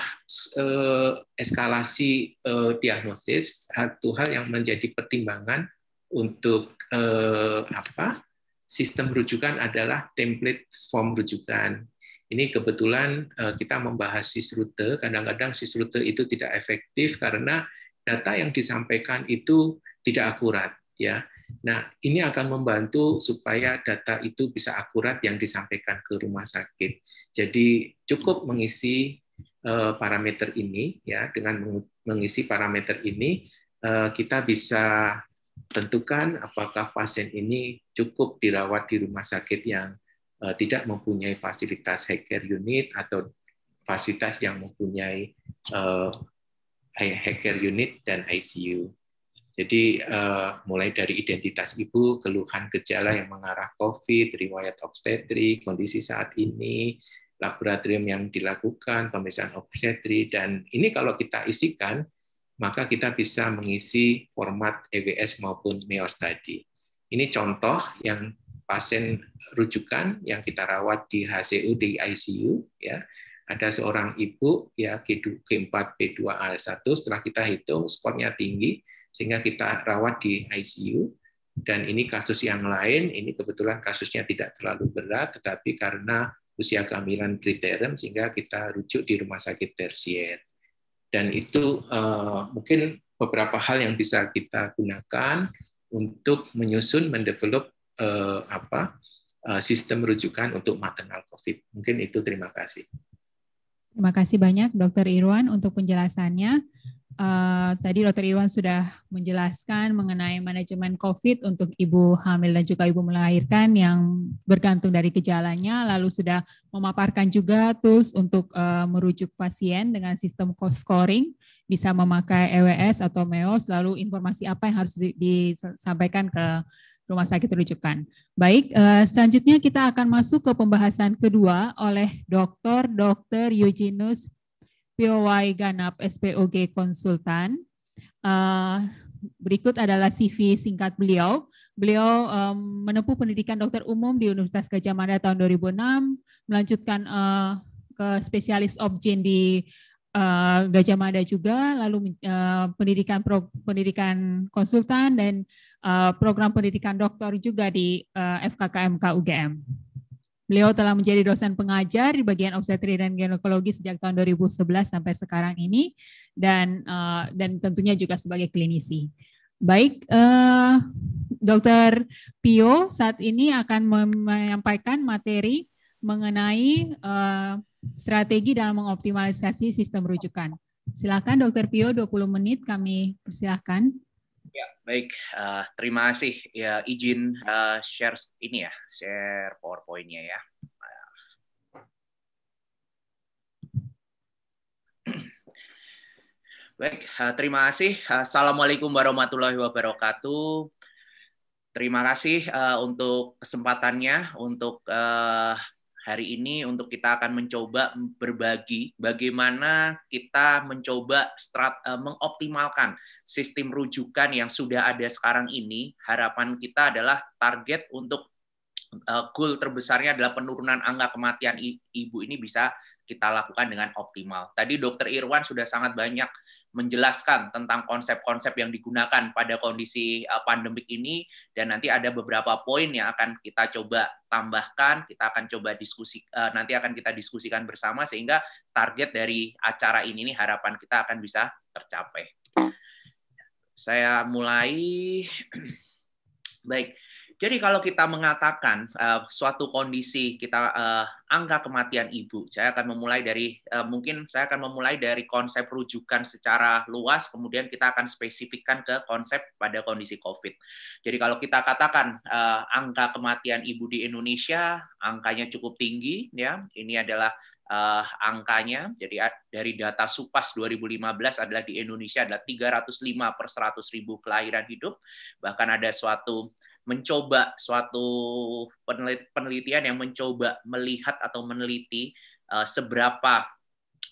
uh, eskalasi uh, diagnosis, satu hal yang menjadi pertimbangan untuk uh, apa sistem rujukan adalah template form rujukan. Ini kebetulan uh, kita membahas sis rute. kadang-kadang sis rute itu tidak efektif karena data yang disampaikan itu tidak akurat ya. Nah, ini akan membantu supaya data itu bisa akurat yang disampaikan ke rumah sakit. Jadi cukup mengisi eh, parameter ini ya dengan mengisi parameter ini eh, kita bisa tentukan apakah pasien ini cukup dirawat di rumah sakit yang eh, tidak mempunyai fasilitas hacker unit atau fasilitas yang mempunyai hacker unit dan ICU. Jadi uh, mulai dari identitas ibu, keluhan gejala yang mengarah COVID, riwayat obstetri, kondisi saat ini, laboratorium yang dilakukan, pemeriksaan obstetri, dan ini kalau kita isikan, maka kita bisa mengisi format EWS maupun MEOS tadi. Ini contoh yang pasien rujukan yang kita rawat di HCU di ICU ya ada seorang ibu ya g 4 b P2A1 setelah kita hitung skornya tinggi sehingga kita rawat di ICU. Dan ini kasus yang lain, ini kebetulan kasusnya tidak terlalu berat, tetapi karena usia kehamilan preterm sehingga kita rujuk di rumah sakit tersier. Dan itu uh, mungkin beberapa hal yang bisa kita gunakan untuk menyusun, mendevelop uh, apa uh, sistem rujukan untuk maternal COVID. Mungkin itu terima kasih. Terima kasih banyak dokter Irwan untuk penjelasannya. Eh, tadi Dr. Irwan sudah menjelaskan mengenai manajemen COVID untuk ibu hamil dan juga ibu melahirkan yang bergantung dari gejalanya, lalu sudah memaparkan juga tools untuk uh, merujuk pasien dengan sistem cost scoring, bisa memakai EWS atau MEOS, lalu informasi apa yang harus disampaikan ke rumah sakit rujukan. Baik, eh, selanjutnya kita akan masuk ke pembahasan kedua oleh Dr. Dr. Eugenus Poy Ganap SPOG Konsultan. Uh, berikut adalah CV singkat beliau. Beliau um, menempuh pendidikan dokter umum di Universitas Gajah Mada tahun 2006, melanjutkan uh, ke spesialis objen di uh, Gajah Mada juga, lalu uh, pendidikan pro, pendidikan konsultan dan uh, program pendidikan dokter juga di uh, FKKMK UGM. Beliau telah menjadi dosen pengajar di bagian obstetri dan ginekologi sejak tahun 2011 sampai sekarang ini dan uh, dan tentunya juga sebagai klinisi. Baik, uh, eh, Dr. Pio saat ini akan menyampaikan materi mengenai uh, strategi dalam mengoptimalisasi sistem rujukan. Silakan Dokter Pio 20 menit kami persilahkan. Baik, uh, terima kasih. Ya, izin uh, share ini ya, share PowerPoint-nya ya. Baik, uh, terima kasih. Assalamualaikum warahmatullahi wabarakatuh. Terima kasih uh, untuk kesempatannya untuk uh, hari ini untuk kita akan mencoba berbagi bagaimana kita mencoba strat, uh, mengoptimalkan sistem rujukan yang sudah ada sekarang ini. Harapan kita adalah target untuk uh, goal terbesarnya adalah penurunan angka kematian ibu ini bisa kita lakukan dengan optimal. Tadi Dokter Irwan sudah sangat banyak menjelaskan tentang konsep-konsep yang digunakan pada kondisi eh, pandemik ini dan nanti ada beberapa poin yang akan kita coba tambahkan, kita akan coba diskusi eh, nanti akan kita diskusikan bersama sehingga target dari acara ini nih harapan kita akan bisa tercapai. Saya mulai. Baik. Jadi kalau kita mengatakan uh, suatu kondisi kita uh, eh, angka kematian ibu, saya akan memulai dari uh, mungkin saya akan memulai dari konsep rujukan secara luas, kemudian kita akan spesifikkan ke konsep pada kondisi COVID. Jadi kalau kita katakan uh, angka kematian ibu di Indonesia angkanya cukup tinggi, ya ini adalah uh, angkanya. Jadi dari data Supas 2015 adalah di Indonesia adalah 305 per 100 ribu kelahiran hidup. Bahkan ada suatu mencoba suatu penelitian yang mencoba melihat atau meneliti uh, seberapa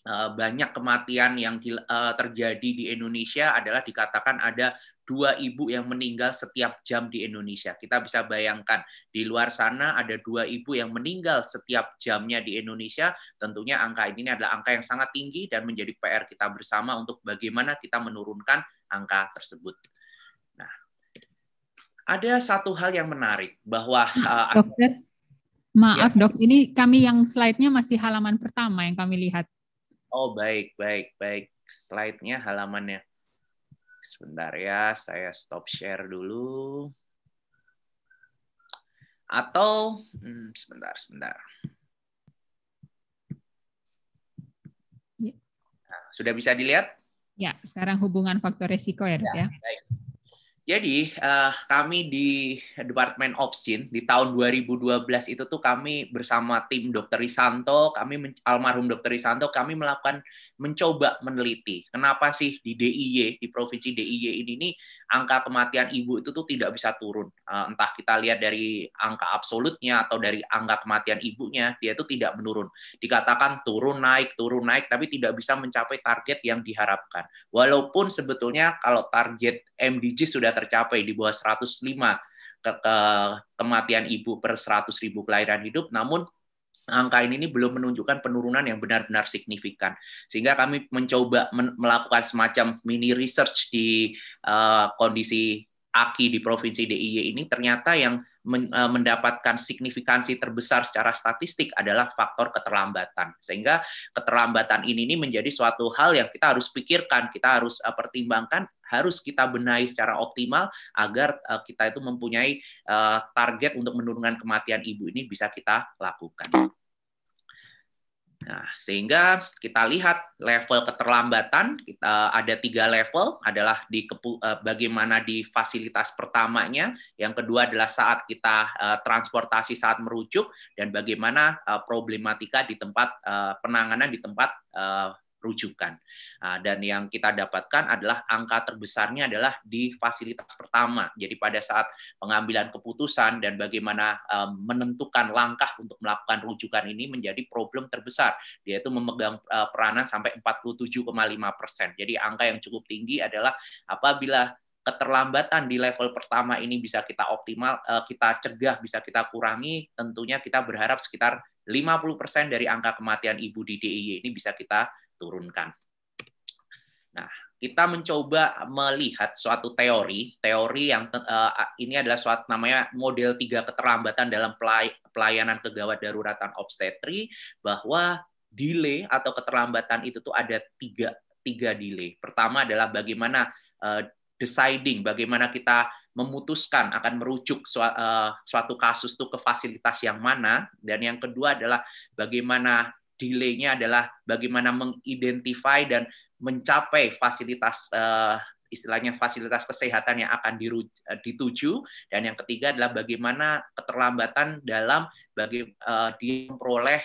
uh, banyak kematian yang uh, terjadi di Indonesia adalah dikatakan ada dua ibu yang meninggal setiap jam di Indonesia. Kita bisa bayangkan di luar sana ada dua ibu yang meninggal setiap jamnya di Indonesia. Tentunya angka ini adalah angka yang sangat tinggi dan menjadi PR kita bersama untuk bagaimana kita menurunkan angka tersebut ada satu hal yang menarik bahwa maaf, uh, dokter, maaf ya. dok, ini kami yang slide-nya masih halaman pertama yang kami lihat. Oh baik baik baik slide-nya halamannya. Sebentar ya, saya stop share dulu. Atau hmm, sebentar sebentar. Ya. sudah bisa dilihat? Ya, sekarang hubungan faktor resiko ya, ya. ya. Jadi uh, kami di Departemen Sin di tahun 2012 itu tuh kami bersama tim Dr. Risanto, kami almarhum Dr. Risanto, kami melakukan mencoba meneliti kenapa sih di DIY di provinsi DIY ini nih angka kematian ibu itu tuh tidak bisa turun eh, entah kita lihat dari angka absolutnya atau dari angka kematian ibunya dia itu tidak menurun dikatakan turun naik turun naik tapi tidak bisa mencapai target yang diharapkan walaupun sebetulnya kalau target MDG sudah tercapai di bawah 105 ke, ke kematian ibu per 100 ribu kelahiran hidup namun angka ini, ini belum menunjukkan penurunan yang benar-benar signifikan. Sehingga kami mencoba men melakukan semacam mini research di uh, kondisi AKI di Provinsi DIY ini ternyata yang men, uh, mendapatkan signifikansi terbesar secara statistik adalah faktor keterlambatan. Sehingga keterlambatan ini, ini menjadi suatu hal yang kita harus pikirkan, kita harus uh, pertimbangkan, harus kita benahi secara optimal agar uh, kita itu mempunyai uh, target untuk menurunkan kematian ibu ini bisa kita lakukan. Nah, sehingga kita lihat level keterlambatan kita ada tiga level adalah di eh, bagaimana di fasilitas pertamanya, yang kedua adalah saat kita eh, transportasi saat merujuk dan bagaimana eh, problematika di tempat penanganan di tempat rujukan. Ah, dan yang kita dapatkan adalah angka terbesarnya adalah di fasilitas pertama. Jadi pada saat pengambilan keputusan dan bagaimana ehm, menentukan langkah untuk melakukan rujukan ini menjadi problem terbesar, yaitu memegang eh, peranan sampai 47,5 persen. Jadi angka yang cukup tinggi adalah apabila keterlambatan di level pertama ini bisa kita optimal, eh, kita cegah, bisa kita kurangi, tentunya kita berharap sekitar 50% dari angka kematian ibu di DIY ini bisa kita diturunkan. Nah, kita mencoba melihat suatu teori, teori yang uh, ini adalah suatu namanya model tiga keterlambatan dalam pelayanan kegawat daruratan obstetri bahwa delay atau keterlambatan itu tuh ada tiga tiga delay. Pertama adalah bagaimana uh, deciding, bagaimana kita memutuskan akan merujuk eh, suatu kasus tuh ke fasilitas yang mana, dan yang kedua adalah bagaimana delay-nya adalah bagaimana mengidentifikasi dan mencapai fasilitas uh, istilahnya fasilitas kesehatan yang akan diru, eh, dituju dan yang ketiga adalah bagaimana keterlambatan dalam bagi uh, eh, diperoleh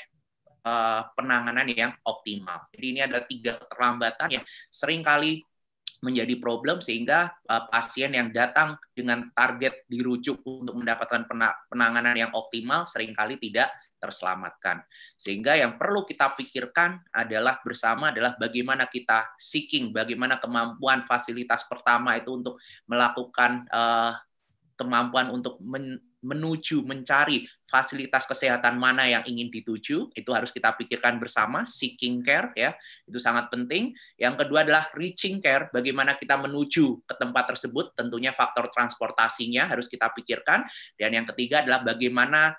uh, penanganan yang optimal. Jadi ini ada tiga keterlambatan yang seringkali menjadi problem sehingga uh, pasien yang datang dengan target dirujuk untuk mendapatkan penanganan yang optimal seringkali tidak terselamatkan. Sehingga yang perlu kita pikirkan adalah bersama adalah bagaimana kita seeking, bagaimana kemampuan fasilitas pertama itu untuk melakukan uh, kemampuan untuk men menuju mencari fasilitas kesehatan mana yang ingin dituju, itu harus kita pikirkan bersama, seeking care ya, itu sangat penting. Yang kedua adalah reaching care, bagaimana kita menuju ke tempat tersebut, tentunya faktor transportasinya harus kita pikirkan. Dan yang ketiga adalah bagaimana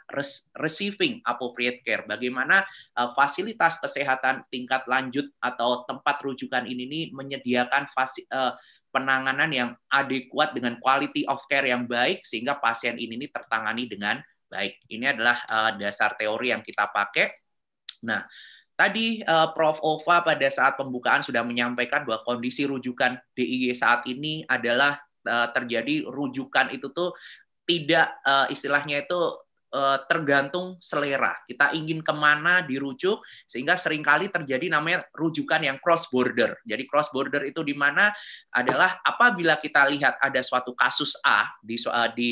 receiving appropriate care, bagaimana eh, fasilitas kesehatan tingkat lanjut atau tempat rujukan ini, ini menyediakan fasi, eh, penanganan yang adekuat dengan quality of care yang baik sehingga pasien ini tertangani dengan Baik, ini adalah uh, dasar teori yang kita pakai. Nah, tadi uh, Prof. Ova pada saat pembukaan sudah menyampaikan bahwa kondisi rujukan DIY saat ini adalah uh, terjadi rujukan itu tuh tidak uh, istilahnya itu tergantung selera. Kita ingin kemana dirujuk, sehingga seringkali terjadi namanya rujukan yang cross border. Jadi cross border itu di mana adalah apabila kita lihat ada suatu kasus A di di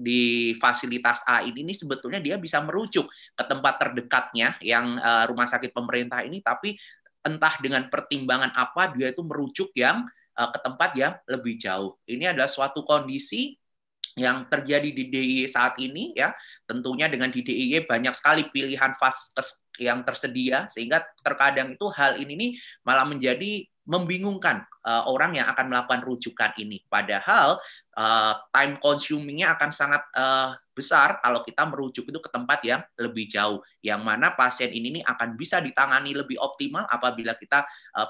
di fasilitas A ini, ini sebetulnya dia bisa merujuk ke tempat terdekatnya yang uh, rumah sakit pemerintah ini, tapi entah dengan pertimbangan apa dia itu merujuk yang uh, ke tempat yang lebih jauh. Ini adalah suatu kondisi yang terjadi di DIY saat ini ya tentunya dengan di DIY banyak sekali pilihan fasilitas yang tersedia sehingga terkadang itu hal ini nih malah menjadi membingungkan uh, orang yang akan melakukan rujukan ini. Padahal uh, time consumingnya akan sangat uh, besar kalau kita merujuk itu ke tempat yang lebih jauh, yang mana pasien ini nih akan bisa ditangani lebih optimal apabila kita uh,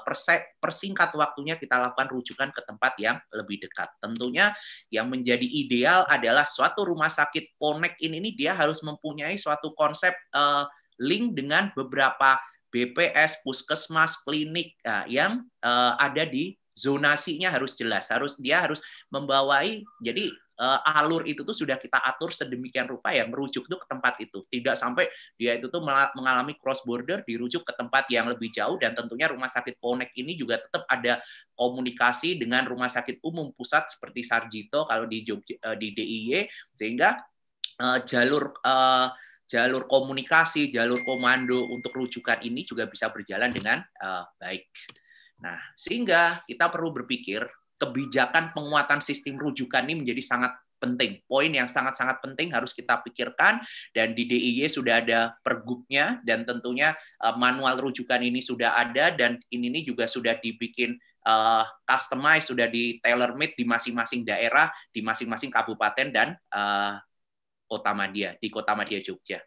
persingkat waktunya kita lakukan rujukan ke tempat yang lebih dekat. Tentunya yang menjadi ideal adalah suatu rumah sakit ponek ini ini dia harus mempunyai suatu konsep uh, link dengan beberapa BPS, puskesmas, klinik nah, yang uh, ada di zonasinya harus jelas, harus dia harus membawai. Jadi uh, alur itu tuh sudah kita atur sedemikian rupa ya merujuk tuh ke tempat itu. Tidak sampai dia itu tuh mengalami cross border dirujuk ke tempat yang lebih jauh dan tentunya rumah sakit Ponek ini juga tetap ada komunikasi dengan rumah sakit umum pusat seperti Sarjito kalau di Jogja, eh, di DIY sehingga uh, jalur uh, jalur komunikasi, jalur komando untuk rujukan ini juga bisa berjalan dengan uh, baik. Nah, sehingga kita perlu berpikir kebijakan penguatan sistem rujukan ini menjadi sangat penting. Poin yang sangat-sangat penting harus kita pikirkan dan di DIY sudah ada pergubnya dan tentunya uh, manual rujukan ini sudah ada dan ini, ini juga sudah dibikin uh, customize, sudah di tailor made di masing-masing daerah, di masing-masing kabupaten dan uh, kota Madia, di kota Madia Jogja.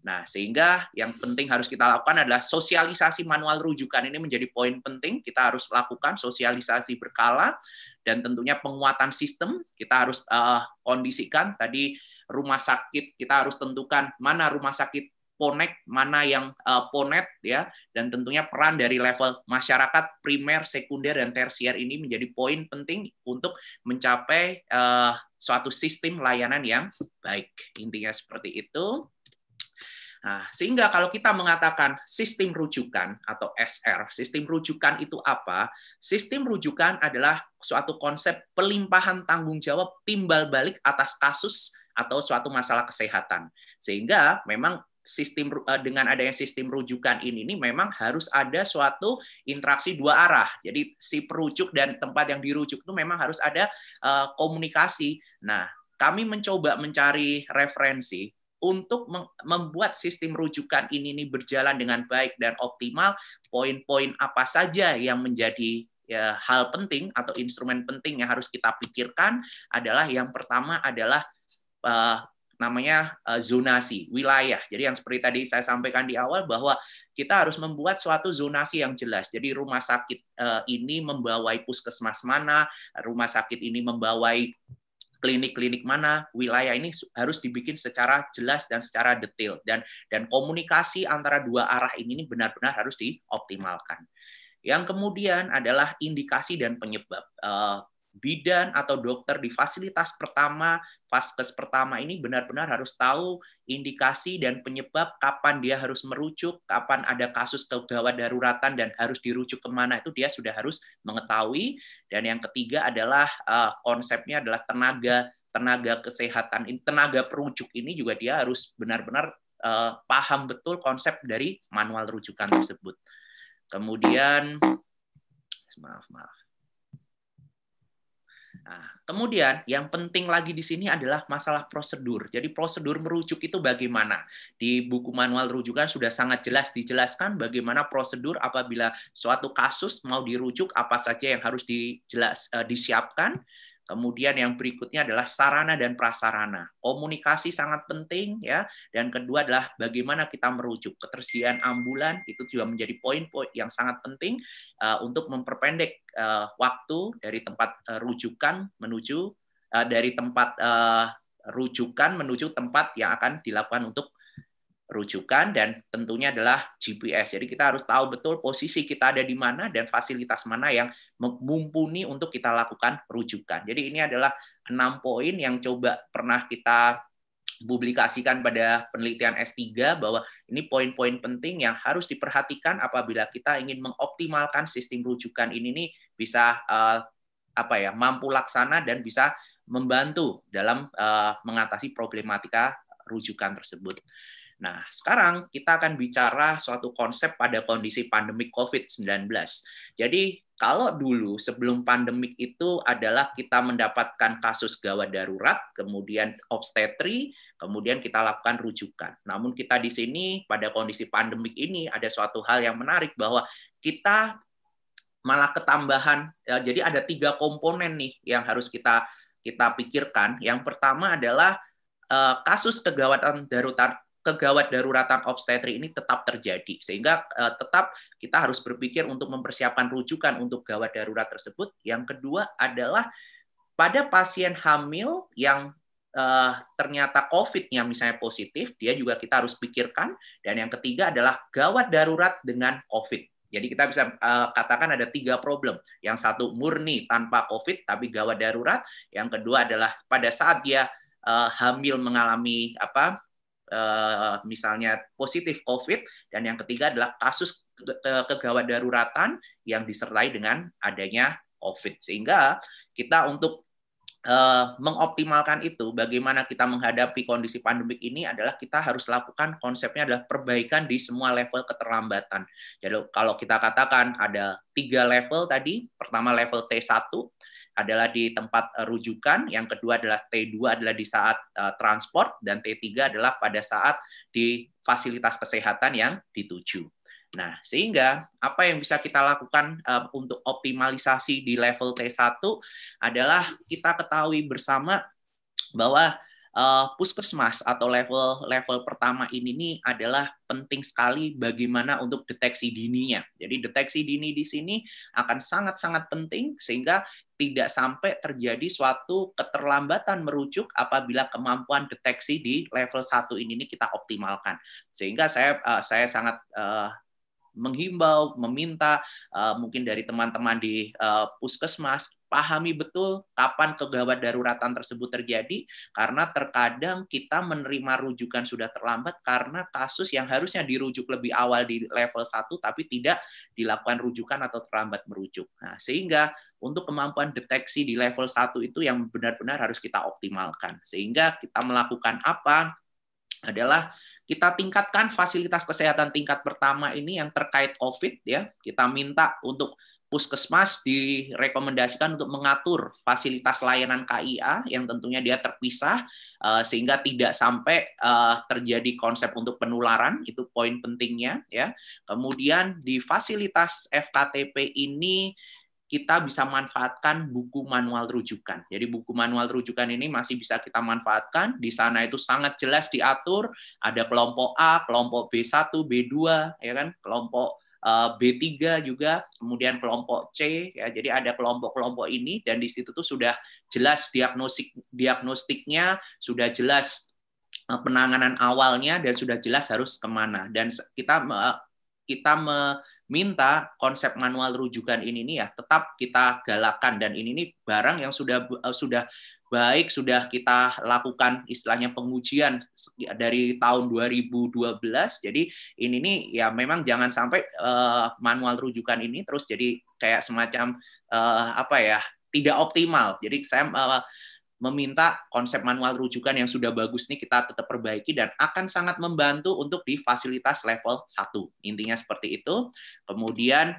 Nah, sehingga yang penting harus kita lakukan adalah sosialisasi manual rujukan ini menjadi poin penting. Kita harus lakukan sosialisasi berkala dan tentunya penguatan sistem. Kita harus uh, kondisikan tadi rumah sakit, kita harus tentukan mana rumah sakit ponek, mana yang uh, ponet ya dan tentunya peran dari level masyarakat primer, sekunder dan tersier ini menjadi poin penting untuk mencapai uh, suatu sistem layanan yang baik. Intinya seperti itu. Nah, sehingga kalau kita mengatakan sistem rujukan atau SR, sistem rujukan itu apa? Sistem rujukan adalah suatu konsep pelimpahan tanggung jawab timbal balik atas kasus atau suatu masalah kesehatan. Sehingga memang sistem eh, dengan adanya sistem rujukan ini ini memang harus ada suatu interaksi dua arah. Jadi si perujuk dan tempat yang dirujuk itu memang harus ada eh, komunikasi. Nah, kami mencoba mencari referensi untuk membuat sistem rujukan ini ini berjalan dengan baik dan optimal, poin-poin apa saja yang menjadi ya, hal penting atau instrumen penting yang harus kita pikirkan adalah yang pertama adalah uh, namanya uh, zonasi wilayah. Jadi yang seperti tadi saya sampaikan di awal bahwa kita harus membuat suatu zonasi yang jelas. Jadi rumah sakit uh, ini membawai puskesmas mana, rumah sakit ini membawai klinik-klinik mana wilayah ini harus dibikin secara jelas dan secara detail dan dan komunikasi antara dua arah ini benar-benar harus dioptimalkan. Yang kemudian adalah indikasi dan penyebab. Eh, bidan atau dokter di fasilitas pertama, vaskes pertama ini benar-benar harus tahu indikasi dan penyebab kapan dia harus merujuk, kapan ada kasus kegawat daruratan dan harus dirujuk kemana itu dia sudah harus mengetahui. Dan yang ketiga adalah uh, konsepnya adalah tenaga tenaga kesehatan, tenaga perujuk ini juga dia harus benar-benar uh, paham betul konsep dari manual rujukan tersebut. Kemudian maaf maaf Nah, kemudian yang penting lagi di sini adalah masalah prosedur. Jadi prosedur merujuk itu bagaimana? Di buku manual rujukan sudah sangat jelas dijelaskan bagaimana prosedur apabila suatu kasus mau dirujuk apa saja yang harus dijelas eh, disiapkan Kemudian yang berikutnya adalah sarana dan prasarana. Komunikasi sangat penting ya. Dan kedua adalah bagaimana kita merujuk ketersediaan ambulan itu juga menjadi poin-poin yang sangat penting uh, untuk memperpendek uh, waktu dari tempat uh, rujukan menuju uh, dari tempat uh, rujukan menuju tempat yang akan dilakukan untuk rujukan dan tentunya adalah GPS. Jadi kita harus tahu betul posisi kita ada di mana dan fasilitas mana yang mumpuni untuk kita lakukan rujukan. Jadi ini adalah enam poin yang coba pernah kita publikasikan pada penelitian S3 bahwa ini poin-poin penting yang harus diperhatikan apabila kita ingin mengoptimalkan sistem rujukan ini nih bisa uh, apa ya mampu laksana dan bisa membantu dalam uh, mengatasi problematika rujukan tersebut. Nah, sekarang kita akan bicara suatu konsep pada kondisi pandemi COVID-19. Jadi, kalau dulu sebelum pandemik itu adalah kita mendapatkan kasus gawat darurat, kemudian obstetri, kemudian kita lakukan rujukan. Namun kita di sini pada kondisi pandemik ini ada suatu hal yang menarik bahwa kita malah ketambahan ya, jadi ada tiga komponen nih yang harus kita kita pikirkan. Yang pertama adalah eh, kasus kegawatan darurat kegawat daruratan obstetri ini tetap terjadi sehingga uh, tetap kita harus berpikir untuk mempersiapkan rujukan untuk gawat darurat tersebut. Yang kedua adalah pada pasien hamil yang uh, ternyata COVID-nya misalnya positif, dia juga kita harus pikirkan. Dan yang ketiga adalah gawat darurat dengan COVID. Jadi kita bisa uh, katakan ada tiga problem. Yang satu murni tanpa COVID tapi gawat darurat. Yang kedua adalah pada saat dia uh, hamil mengalami apa uh, misalnya positif COVID, dan yang ketiga adalah kasus kegawat daruratan yang disertai dengan adanya COVID. Sehingga kita untuk Uh, mengoptimalkan itu, bagaimana kita menghadapi kondisi pandemik ini adalah kita harus lakukan konsepnya adalah perbaikan di semua level keterlambatan. Jadi kalau kita katakan ada tiga level tadi, pertama level T1, adalah di tempat eh, rujukan, yang kedua adalah T2 adalah di saat eh, transport dan T3 adalah pada saat di fasilitas kesehatan yang dituju. Nah, sehingga apa yang bisa kita lakukan eh, untuk optimalisasi di level T1 adalah kita ketahui bersama bahwa uh, puskesmas atau level level pertama ini nih adalah penting sekali bagaimana untuk deteksi dininya. Jadi deteksi dini di sini akan sangat-sangat penting sehingga tidak sampai terjadi suatu keterlambatan merujuk apabila kemampuan deteksi di level 1 ini kita optimalkan. Sehingga saya uh, saya sangat uh, menghimbau, meminta uh, mungkin dari teman-teman di uh, puskesmas pahami betul kapan kegawat daruratan tersebut terjadi karena terkadang kita menerima rujukan sudah terlambat karena kasus yang harusnya dirujuk lebih awal di level 1 tapi tidak dilakukan rujukan atau terlambat merujuk. Nah, sehingga untuk kemampuan deteksi di level 1 itu yang benar-benar harus kita optimalkan. Sehingga kita melakukan apa adalah kita tingkatkan fasilitas kesehatan tingkat pertama ini yang terkait COVID ya. Kita minta untuk puskesmas direkomendasikan untuk mengatur fasilitas layanan KIA yang tentunya dia terpisah eh, sehingga tidak sampai eh, terjadi konsep untuk penularan itu poin pentingnya ya. Kemudian di fasilitas FKTP ini kita bisa manfaatkan buku manual rujukan. Jadi buku manual rujukan ini masih bisa kita manfaatkan. Di sana itu sangat jelas diatur ada kelompok A, kelompok B1, B2 ya kan, kelompok Eh, B3 juga, kemudian kelompok C. Ya, jadi ada kelompok-kelompok ini dan di situ tuh sudah jelas diagnostik diagnostiknya, sudah jelas eh, penanganan awalnya dan sudah jelas harus kemana. Dan kita kita meminta konsep manual rujukan ini nih ya tetap kita galakan dan ini nih barang yang sudah eh, sudah baik sudah kita lakukan istilahnya pengujian dari tahun 2012 jadi ini nih ya memang jangan sampai uh, manual rujukan ini terus jadi kayak semacam uh, apa ya tidak optimal jadi saya uh, meminta konsep manual rujukan yang sudah bagus nih kita tetap perbaiki dan akan sangat membantu untuk di fasilitas level 1. Intinya seperti itu. Kemudian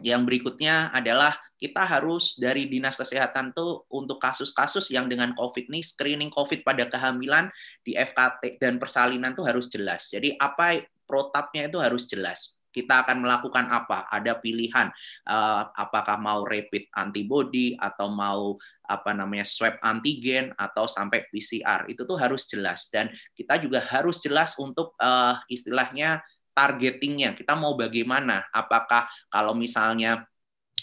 yang berikutnya adalah kita harus dari dinas kesehatan tuh untuk kasus-kasus yang dengan COVID nih screening COVID pada kehamilan di FKT dan persalinan tuh harus jelas. Jadi apa protapnya itu harus jelas. Kita akan melakukan apa? Ada pilihan uh, apakah mau rapid antibody atau mau apa namanya swab antigen atau sampai PCR itu tuh harus jelas dan kita juga harus jelas untuk uh, istilahnya targetingnya kita mau bagaimana apakah kalau misalnya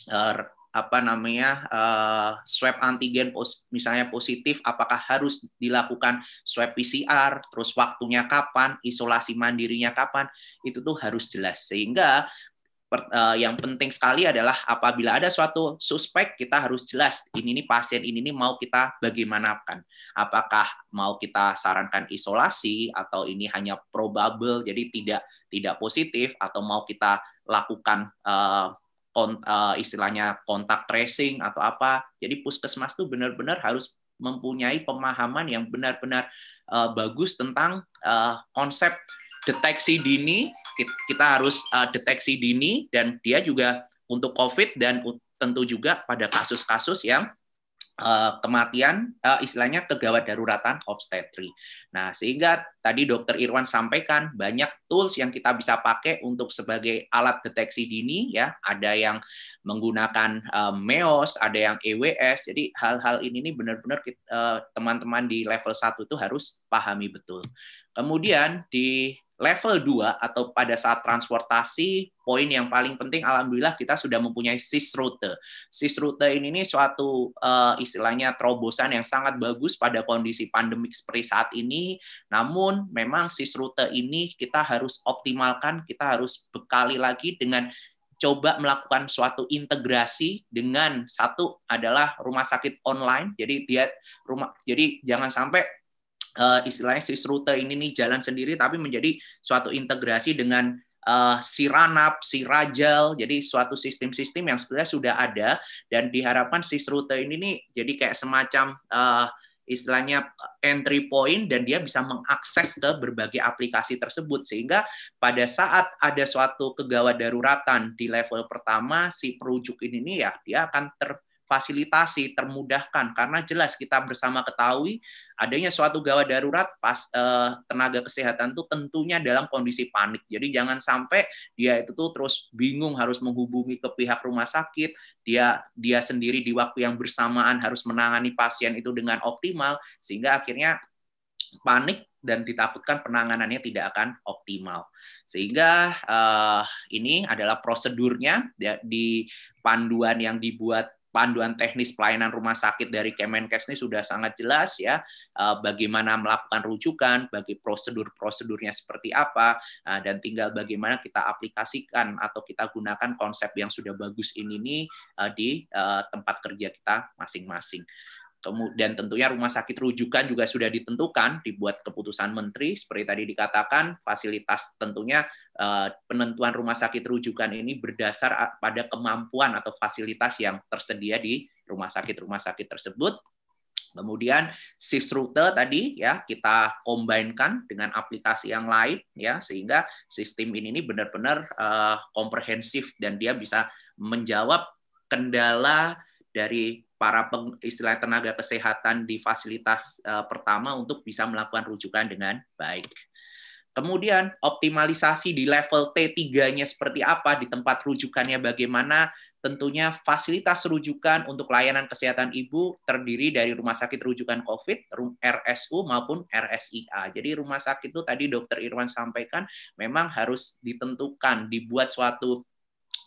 er, apa namanya uh, swab antigen pos, misalnya positif apakah harus dilakukan swab PCR terus waktunya kapan isolasi mandirinya kapan itu tuh harus jelas sehingga per, uh, yang penting sekali adalah apabila ada suatu suspek kita harus jelas ini nih pasien ini nih mau kita bagaimanakan apakah mau kita sarankan isolasi atau ini hanya probable jadi tidak tidak positif atau mau kita lakukan uh, eh, kont, uh, eh, istilahnya kontak tracing atau apa jadi puskesmas tuh benar-benar harus mempunyai pemahaman yang benar-benar uh, bagus tentang uh, konsep deteksi dini kita harus eh, deteksi dini dan dia juga untuk COVID dan tentu juga pada kasus-kasus yang eh, kematian eh, istilahnya kegawat daruratan obstetri. Nah, sehingga tadi Dokter Irwan sampaikan banyak tools yang kita bisa pakai untuk sebagai alat deteksi dini ya. Ada yang menggunakan MEOS, ada yang EWS. Jadi hal-hal ini nih benar-benar teman-teman di level 1 itu harus pahami betul. Kemudian di level 2 atau pada saat transportasi, poin yang paling penting alhamdulillah kita sudah mempunyai SIS route. SIS route ini nih suatu uh, istilahnya terobosan yang sangat bagus pada kondisi pandemik seperti saat ini. Namun memang SIS route ini kita harus optimalkan, kita harus bekali lagi dengan coba melakukan suatu integrasi dengan satu adalah rumah sakit online. Jadi dia rumah jadi jangan sampai uh, istilahnya Route ini nih jalan sendiri tapi menjadi suatu integrasi dengan uh, si rajal jadi suatu sistem-sistem yang sebenarnya sudah ada dan diharapkan Route ini nih jadi kayak semacam uh, istilahnya entry point dan dia bisa mengakses ke berbagai aplikasi tersebut sehingga pada saat ada suatu kegawat daruratan di level pertama si perujuk ini nih ya dia akan ter terfasilitasi, termudahkan karena jelas kita bersama ketahui adanya suatu gawat darurat pas eh, tenaga kesehatan itu tentunya dalam kondisi panik. Jadi jangan sampai dia itu tuh terus bingung harus menghubungi ke pihak rumah sakit, dia dia sendiri di waktu yang bersamaan harus menangani pasien itu dengan optimal sehingga akhirnya panik dan ditakutkan penanganannya tidak akan optimal. Sehingga uh, ini adalah prosedurnya ya, di panduan yang dibuat panduan teknis pelayanan rumah sakit dari Kemenkes ini sudah sangat jelas ya eh, bagaimana melakukan rujukan, bagi prosedur-prosedurnya seperti apa eh, dan tinggal bagaimana kita aplikasikan atau kita gunakan konsep yang sudah bagus ini nih eh, di tempat kerja kita masing-masing. Dan tentunya rumah sakit rujukan juga sudah ditentukan, dibuat keputusan menteri seperti tadi dikatakan, fasilitas tentunya eh, penentuan rumah sakit rujukan ini berdasar pada kemampuan atau fasilitas yang tersedia di rumah sakit-rumah sakit tersebut. Kemudian SIS rute tadi ya kita kombinkan dengan aplikasi yang lain ya sehingga sistem ini ini benar-benar eh, komprehensif dan dia bisa menjawab kendala dari para peng, istilah tenaga kesehatan di fasilitas uh, pertama untuk bisa melakukan rujukan dengan baik. Kemudian optimalisasi di level T3-nya seperti apa, di tempat rujukannya bagaimana, tentunya fasilitas rujukan untuk layanan kesehatan ibu terdiri dari rumah sakit rujukan COVID, RSU maupun RSIA. Jadi rumah sakit itu tadi dokter Irwan sampaikan memang harus ditentukan, dibuat suatu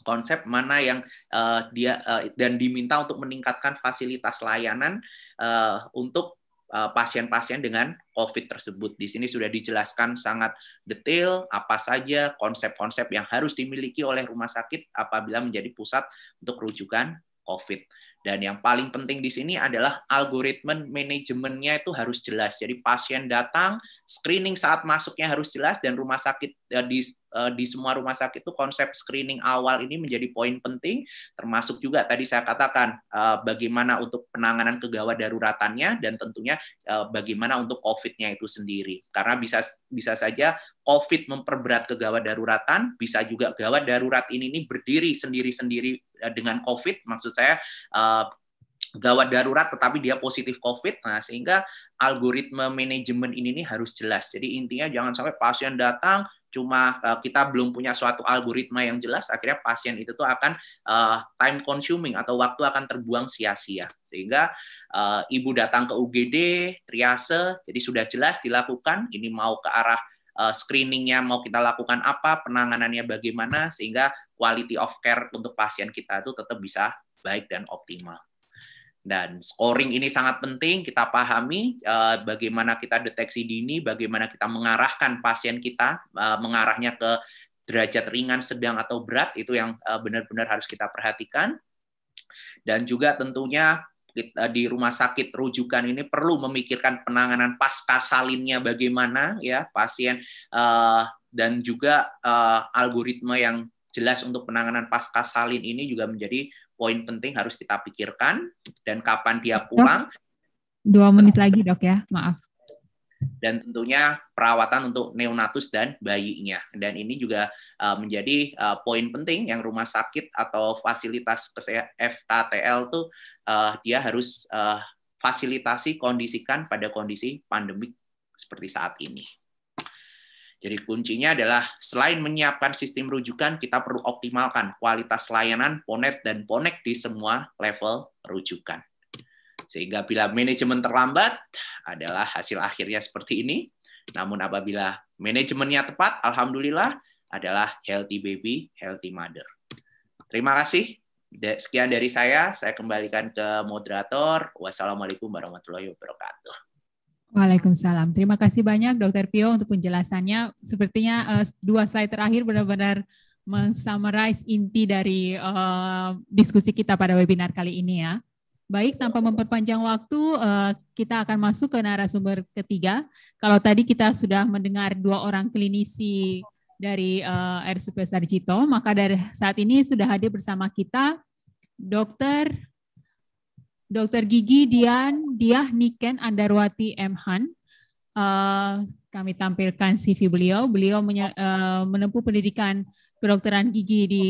konsep mana yang uh, dia uh, dan diminta untuk meningkatkan fasilitas layanan uh, untuk pasien-pasien dengan COVID tersebut. Di sini sudah dijelaskan sangat detail apa saja konsep-konsep yang harus dimiliki oleh rumah sakit apabila menjadi pusat untuk rujukan COVID. Dan yang paling penting di sini adalah algoritma manajemennya itu harus jelas. Jadi pasien datang, screening saat masuknya harus jelas dan rumah sakit e, di e, di semua rumah sakit itu konsep screening awal ini menjadi poin penting. Termasuk juga tadi saya katakan e, bagaimana untuk penanganan kegawat daruratannya dan tentunya bagaimana untuk COVID-nya itu sendiri. Karena bisa bisa saja COVID memperberat kegawat daruratan, bisa juga gawat darurat ini, ini berdiri sendiri-sendiri Eh, dengan COVID, maksud saya uh, gawat darurat tetapi dia positif COVID. Nah, sehingga algoritma manajemen ini nih harus jelas. Jadi intinya jangan sampai pasien datang cuma uh, kita belum punya suatu algoritma yang jelas akhirnya pasien itu tuh akan uh, time consuming atau waktu akan terbuang sia-sia. Sehingga uh, ibu datang ke UGD, triase, jadi sudah jelas dilakukan ini mau ke arah screeningnya mau kita lakukan apa, penanganannya bagaimana, sehingga quality of care untuk pasien kita itu tetap bisa baik dan optimal. Dan scoring ini sangat penting kita pahami uh, bagaimana kita deteksi dini, bagaimana kita mengarahkan pasien kita uh, mengarahnya ke derajat ringan, sedang atau berat itu yang benar eh, benar-benar harus kita perhatikan. Dan juga tentunya kita, di rumah sakit rujukan ini perlu memikirkan penanganan pasca salinnya bagaimana ya pasien uh, dan juga uh, algoritma yang jelas untuk penanganan pasca salin ini juga menjadi poin penting harus kita pikirkan dan kapan dia pulang. Dua menit lagi dok ya, maaf. Dan tentunya perawatan untuk neonatus dan bayinya. Dan ini juga e, menjadi e, poin penting yang rumah sakit atau fasilitas FKTL tuh e, dia harus fasilitasi kondisikan pada kondisi pandemik seperti saat ini. Jadi kuncinya adalah selain menyiapkan sistem rujukan, kita perlu optimalkan kualitas layanan ponet dan ponek di semua level rujukan. Sehingga bila manajemen terlambat adalah hasil akhirnya seperti ini. Namun apabila manajemennya tepat, alhamdulillah adalah healthy baby, healthy mother. Terima kasih. Sekian dari saya. Saya kembalikan ke moderator. Wassalamualaikum warahmatullahi wabarakatuh. Waalaikumsalam. Terima kasih banyak Dokter Pio untuk penjelasannya. Sepertinya uh, dua slide terakhir benar-benar mensummarize inti dari uh, diskusi kita pada webinar kali ini ya. Baik, tanpa memperpanjang waktu, eh, kita akan masuk ke narasumber ketiga. Kalau tadi kita sudah mendengar dua orang klinisi dari uh, RSUP Sarjito, maka dari saat ini sudah hadir bersama kita Dr. Dr. Gigi Dian Diah Niken Andarwati M. Han. Uh, kami tampilkan CV beliau. Beliau menye, uh, menempuh pendidikan kedokteran gigi di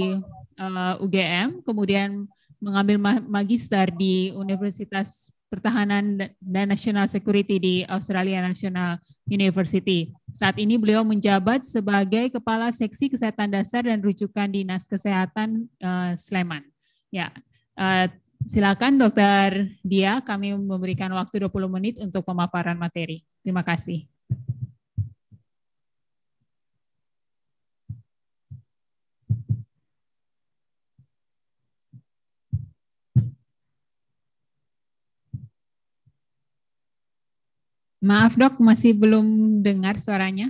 uh, eh, UGM, kemudian mengambil magister di Universitas Pertahanan dan National Security di Australia National University. Saat ini beliau menjabat sebagai Kepala Seksi Kesehatan Dasar dan Rujukan Dinas Kesehatan uh, Sleman. Ya, uh, Silakan Dokter Dia, kami memberikan waktu 20 menit untuk pemaparan materi. Terima kasih. Maaf dok, masih belum dengar suaranya.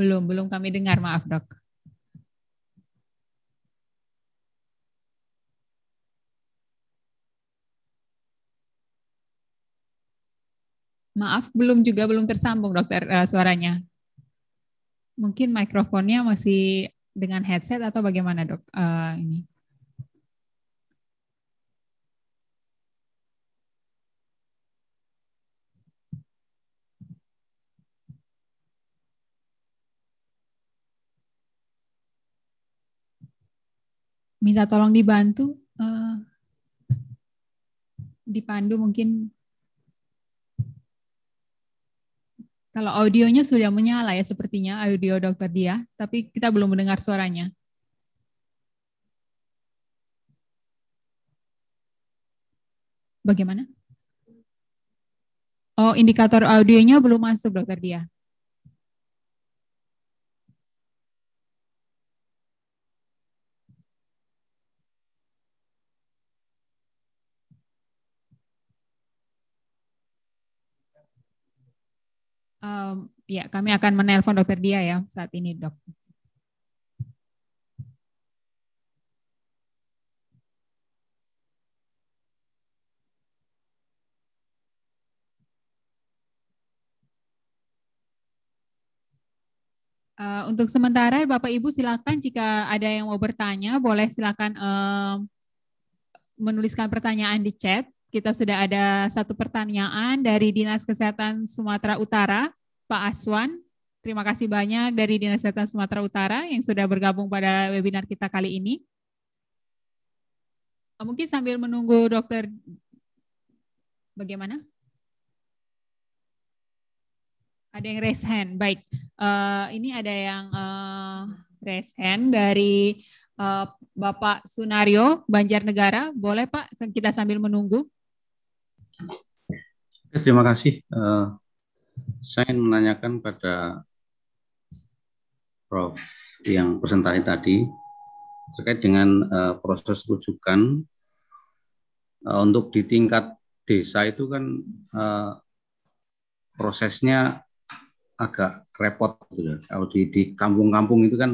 Belum, belum kami dengar, maaf dok. Maaf, belum juga belum tersambung dokter uh, suaranya. Mungkin mikrofonnya masih dengan headset atau bagaimana dok uh, ini? minta tolong dibantu uh, dipandu mungkin kalau audionya sudah menyala ya sepertinya audio dokter dia, tapi kita belum mendengar suaranya. Bagaimana? Oh, indikator audionya belum masuk dokter dia. Um, ya, kami akan menelpon dokter dia ya saat ini, dok. Uh, untuk sementara, Bapak Ibu silakan jika ada yang mau bertanya, boleh silakan um, menuliskan pertanyaan di chat. Kita sudah ada satu pertanyaan dari Dinas Kesehatan Sumatera Utara Pak Aswan. Terima kasih banyak dari Dinas Kesehatan Sumatera Utara yang sudah bergabung pada webinar kita kali ini. Mungkin sambil menunggu dokter bagaimana? Ada yang raise hand. Baik, uh, ini ada yang uh, raise hand dari uh, Bapak Sunario Banjarnegara. Boleh Pak, kita sambil menunggu. Terima kasih. Uh, saya ingin menanyakan pada Prof yang presentasi tadi terkait dengan uh, proses rujukan uh, untuk di tingkat desa itu kan uh, prosesnya agak repot gitu. Kalau di di kampung-kampung itu kan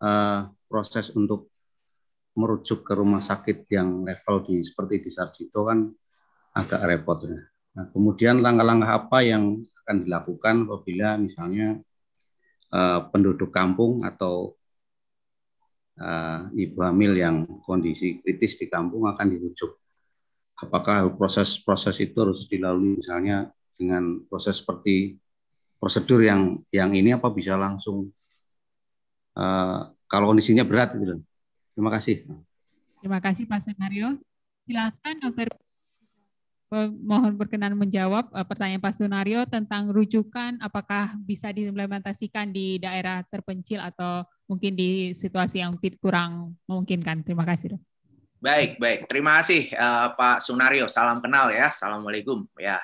uh, proses untuk merujuk ke rumah sakit yang level di seperti di Sarjito kan agak repot. Ya. Nah, kemudian langkah-langkah apa yang akan dilakukan apabila misalnya eh, penduduk kampung atau eh, ibu hamil yang kondisi kritis di kampung akan dirujuk? Apakah proses-proses itu harus dilalui misalnya dengan proses seperti prosedur yang yang ini apa bisa langsung uh, kalau kondisinya berat gitu? Terima kasih. Terima kasih Pak Senario. Silakan Dokter mohon berkenan menjawab eh, pertanyaan Pak Sunario tentang rujukan apakah bisa diimplementasikan di daerah terpencil atau mungkin di situasi yang kurang memungkinkan. Terima kasih, Dok. Baik, baik. Terima kasih uh, Pak Sunario. Salam kenal ya. Assalamualaikum. Ya.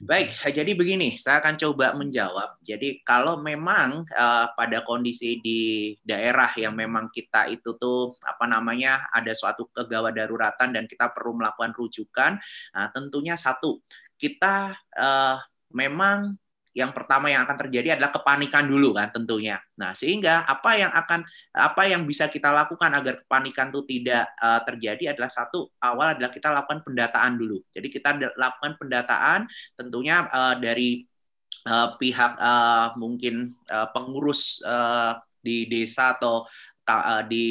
Baik, jadi begini, saya akan coba menjawab. Jadi kalau memang uh, pada kondisi di daerah yang memang kita itu tuh apa namanya ada suatu kegawat daruratan dan kita perlu melakukan rujukan, uh, tentunya satu kita uh, memang yang pertama yang akan terjadi adalah kepanikan dulu kan tentunya. Nah, sehingga apa yang akan apa yang bisa kita lakukan agar kepanikan itu tidak uh, terjadi adalah satu awal adalah kita lakukan pendataan dulu. Jadi kita lakukan pendataan tentunya uh, dari uh, pihak uh, mungkin uh, pengurus uh, di desa atau di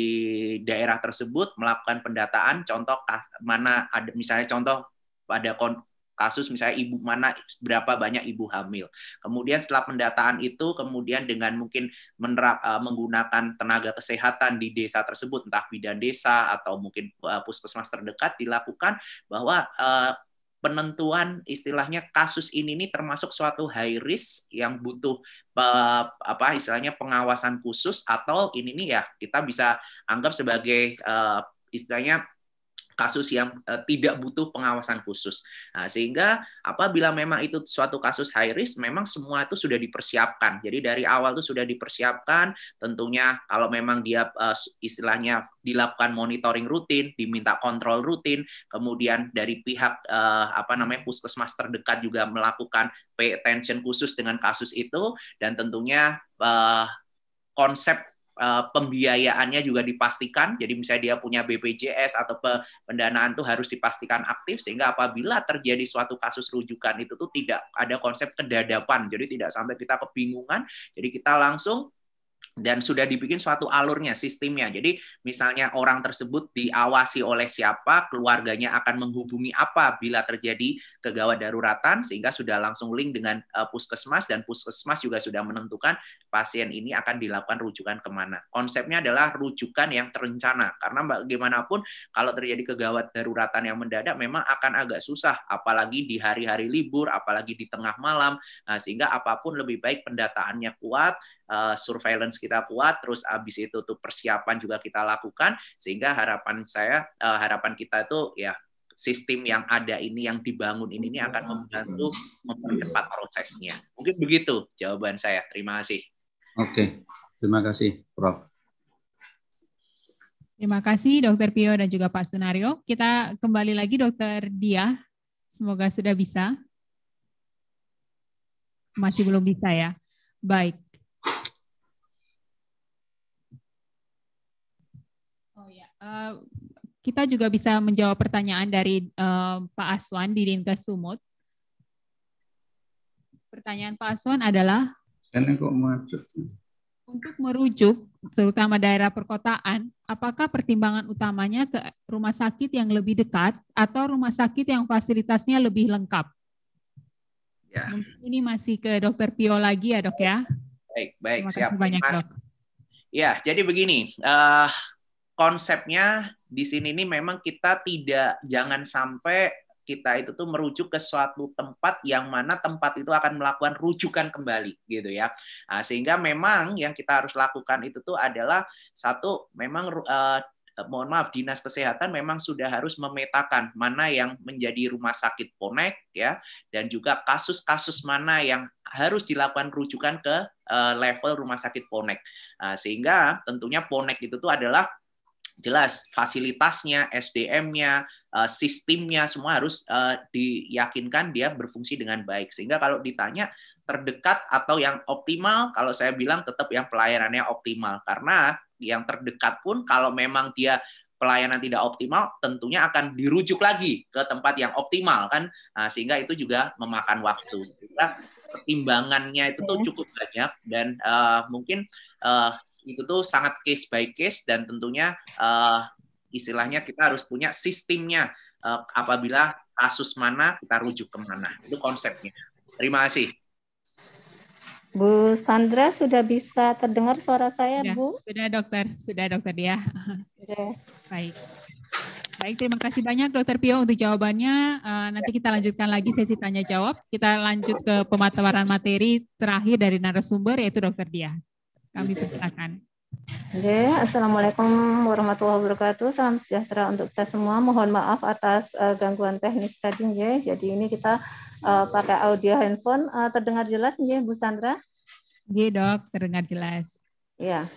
daerah tersebut melakukan pendataan contoh mana ada misalnya contoh pada kasus misalnya ibu mana berapa banyak ibu hamil. Kemudian setelah pendataan itu kemudian dengan mungkin menerap, uh, e, menggunakan tenaga kesehatan di desa tersebut entah bidan desa atau mungkin uh, puskesmas terdekat dilakukan bahwa uh, penentuan istilahnya kasus ini nih termasuk suatu high risk yang butuh apa istilahnya pengawasan khusus atau ini nih ya kita bisa anggap sebagai istilahnya kasus yang uh, tidak butuh pengawasan khusus. Nah, sehingga apabila memang itu suatu kasus high risk, memang semua itu sudah dipersiapkan. Jadi dari awal itu sudah dipersiapkan. Tentunya kalau memang dia uh, istilahnya dilakukan monitoring rutin, diminta kontrol rutin, kemudian dari pihak uh, apa namanya puskesmas terdekat juga melakukan pay attention khusus dengan kasus itu dan tentunya uh, konsep Eh, pembiayaannya juga dipastikan. Jadi misalnya dia punya BPJS atau pendanaan itu harus dipastikan aktif sehingga apabila terjadi suatu kasus rujukan itu tuh tidak ada konsep kedadapan. Jadi tidak sampai kita kebingungan. Jadi kita langsung dan sudah dibikin suatu alurnya, sistemnya. Jadi misalnya orang tersebut diawasi oleh siapa, keluarganya akan menghubungi apa bila terjadi kegawat daruratan, sehingga sudah langsung link dengan eh, puskesmas, dan puskesmas juga sudah menentukan pasien ini akan dilakukan rujukan kemana. Konsepnya adalah rujukan yang terencana, karena bagaimanapun kalau terjadi kegawat daruratan yang mendadak memang akan agak susah, apalagi di hari-hari libur, apalagi di tengah malam, nah, sehingga apapun lebih baik pendataannya kuat, Eh, surveillance kita kuat, terus abis itu tuh persiapan juga kita lakukan sehingga harapan saya uh, harapan kita itu ya sistem yang ada ini yang dibangun ini ini akan membantu mempercepat prosesnya. Mungkin begitu jawaban saya. Terima kasih. Oke, terima kasih, Prof. Terima kasih Dokter Pio dan juga Pak Sunario. Kita kembali lagi Dokter Dia. Semoga sudah bisa. Masih belum bisa ya. Baik. Eh, kita juga bisa menjawab pertanyaan dari uh, Pak Aswan di Dinkes Sumut. Pertanyaan Pak Aswan adalah untuk merujuk terutama daerah perkotaan, apakah pertimbangan utamanya ke rumah sakit yang lebih dekat atau rumah sakit yang fasilitasnya lebih lengkap? Ya. ini masih ke Dokter Pio lagi ya dok ya. Baik, baik, siap. Banyak, Mas, dok. Ya, jadi begini, uh, konsepnya di sini ini memang kita tidak jangan sampai kita itu tuh merujuk ke suatu tempat yang mana tempat itu akan melakukan rujukan kembali gitu ya nah, sehingga memang yang kita harus lakukan itu tuh adalah satu memang uh, mohon maaf dinas kesehatan memang sudah harus memetakan mana yang menjadi rumah sakit ponek ya dan juga kasus-kasus mana yang harus dilakukan rujukan ke uh, level rumah sakit ponek uh, nah, sehingga tentunya ponek itu tuh adalah jelas fasilitasnya, SDM-nya, eh, sistemnya semua harus eh, diyakinkan dia berfungsi dengan baik. Sehingga kalau ditanya terdekat atau yang optimal, kalau saya bilang tetap yang pelayanannya optimal karena yang terdekat pun kalau memang dia pelayanan tidak optimal tentunya akan dirujuk lagi ke tempat yang optimal kan nah, sehingga itu juga memakan waktu sehingga pertimbangannya itu tuh cukup banyak dan uh, mungkin uh, itu tuh sangat case by case dan tentunya uh, istilahnya kita harus punya sistemnya uh, apabila kasus mana kita rujuk kemana itu konsepnya terima kasih Bu Sandra sudah bisa terdengar suara saya sudah, Bu sudah dokter sudah dokter dia ya. sudah. baik Baik, terima kasih banyak Dokter Pio untuk jawabannya. Uh, nanti kita lanjutkan lagi sesi tanya jawab. Kita lanjut ke pemaparan materi terakhir dari narasumber yaitu Dokter Dia. Kami persilakan. Oke, assalamualaikum warahmatullahi wabarakatuh. Salam sejahtera untuk kita semua. Mohon maaf atas uh, gangguan teknis tadi, ya. Jadi ini kita uh, pakai audio handphone. Uh, terdengar jelas, ya, Bu Sandra? Iya, dok. Terdengar jelas. Ya.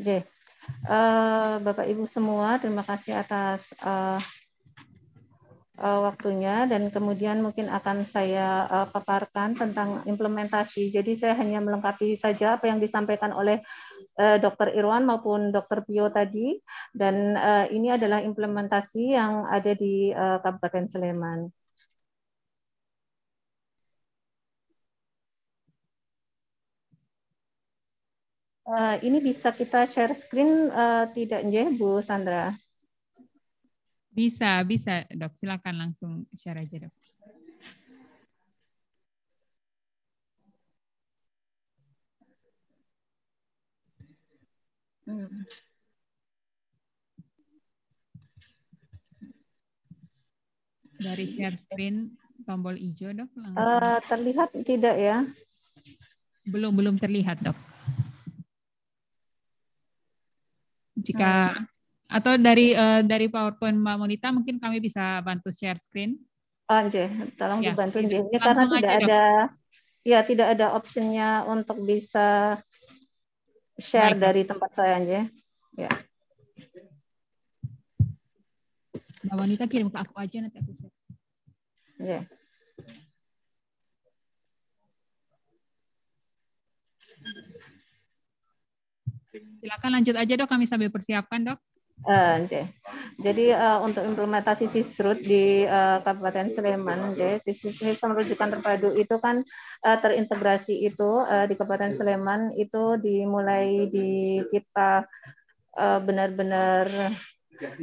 J. Uh, Bapak Ibu semua, terima kasih atas uh, uh, waktunya dan kemudian mungkin akan saya uh, paparkan tentang implementasi. Jadi saya hanya melengkapi saja apa yang disampaikan oleh uh, eh, Dr. Irwan maupun Dr. Pio tadi dan uh, ini adalah implementasi yang ada di uh, Kabupaten Sleman. Uh, ini bisa kita share screen uh, tidak, ya, Bu Sandra? Bisa, bisa dok. Silakan langsung share aja dok. Hmm. Dari share screen tombol hijau dok Uh, terlihat tidak ya? Belum belum terlihat dok. Jika hmm. Atau dari uh, dari PowerPoint Mbak Monita mungkin kami bisa bantu share screen. Oh, J, iya. tolong ya. dibantu J. Ya, karena tidak ada dong. ya tidak ada optionnya untuk bisa share Baik. dari tempat saya J. Ya. Mbak Monita kirim ke aku aja nanti aku share. Ya. Silakan lanjut aja dok, kami sambil persiapkan dok. Uh, Jadi uh, untuk implementasi sisrut di uh, Kabupaten Sleman, sistem rujukan terpadu itu kan uh, terintegrasi itu uh, di Kabupaten Sleman itu dimulai di kita benar-benar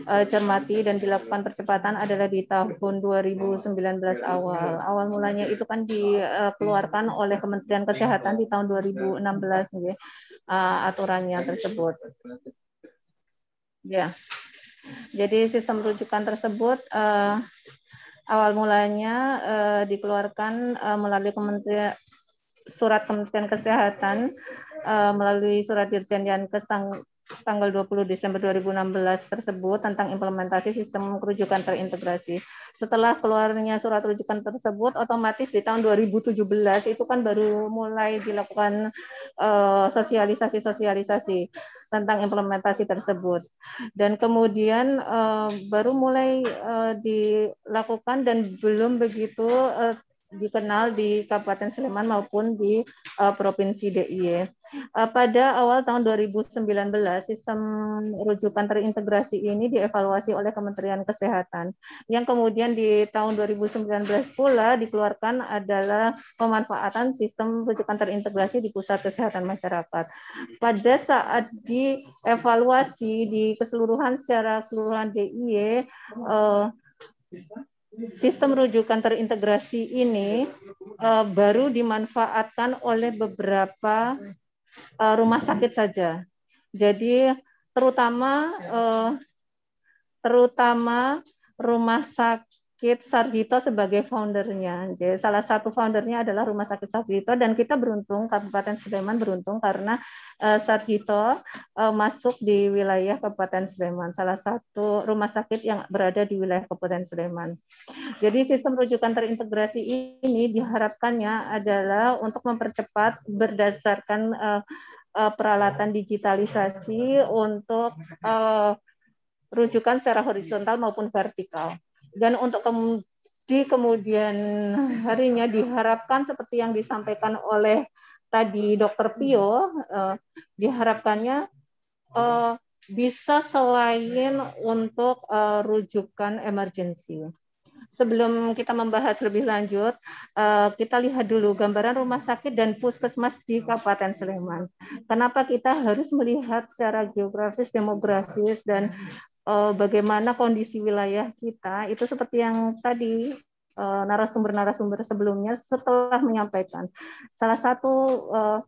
uh, cermati dan dilakukan percepatan adalah di tahun 2019 awal. Awal mulanya itu kan dikeluarkan oleh Kementerian Kesehatan di tahun 2016 uh, aturannya tersebut. Ya. Jadi sistem rujukan tersebut uh, awal mulanya uh, dikeluarkan uh, melalui Kementerian surat Kementerian Kesehatan uh, melalui surat Dirjen Yankes tang tanggal 20 Desember 2016 tersebut tentang implementasi sistem rujukan terintegrasi setelah keluarnya surat rujukan tersebut otomatis di tahun 2017 itu kan baru mulai dilakukan eh, sosialisasi-sosialisasi uh, tentang implementasi tersebut dan kemudian uh, baru mulai uh, dilakukan dan belum begitu uh, dikenal di Kabupaten Sleman maupun di uh, Provinsi DIY. Uh, eh, pada awal tahun 2019, sistem rujukan terintegrasi ini dievaluasi oleh Kementerian Kesehatan. Yang kemudian di tahun 2019 pula dikeluarkan adalah pemanfaatan sistem rujukan terintegrasi di Pusat Kesehatan Masyarakat. Pada saat dievaluasi di keseluruhan secara keseluruhan DIY, uh, eh, sistem rujukan terintegrasi ini uh, baru dimanfaatkan oleh beberapa uh, rumah sakit saja. Jadi terutama uh, terutama rumah sakit Sakit Sarjito sebagai foundernya. Jadi salah satu foundernya adalah Rumah Sakit Sarjito dan kita beruntung Kabupaten Sleman beruntung karena uh, Sarjito uh, masuk di wilayah Kabupaten Sleman, salah satu rumah sakit yang berada di wilayah Kabupaten Sleman. Jadi sistem rujukan terintegrasi ini diharapkannya adalah untuk mempercepat berdasarkan uh, uh, peralatan digitalisasi untuk uh, rujukan secara horizontal maupun vertikal dan untuk kemudian di kemudian harinya diharapkan seperti yang disampaikan oleh tadi Dokter Pio uh, diharapkannya uh, bisa selain untuk uh, rujukan emergensi. Sebelum kita membahas lebih lanjut, kita lihat dulu gambaran rumah sakit dan puskesmas di Kabupaten Sleman. Kenapa kita harus melihat secara geografis, demografis, dan uh, bagaimana kondisi wilayah kita itu seperti yang tadi narasumber eh, narasumber-narasumber sebelumnya setelah menyampaikan salah satu uh,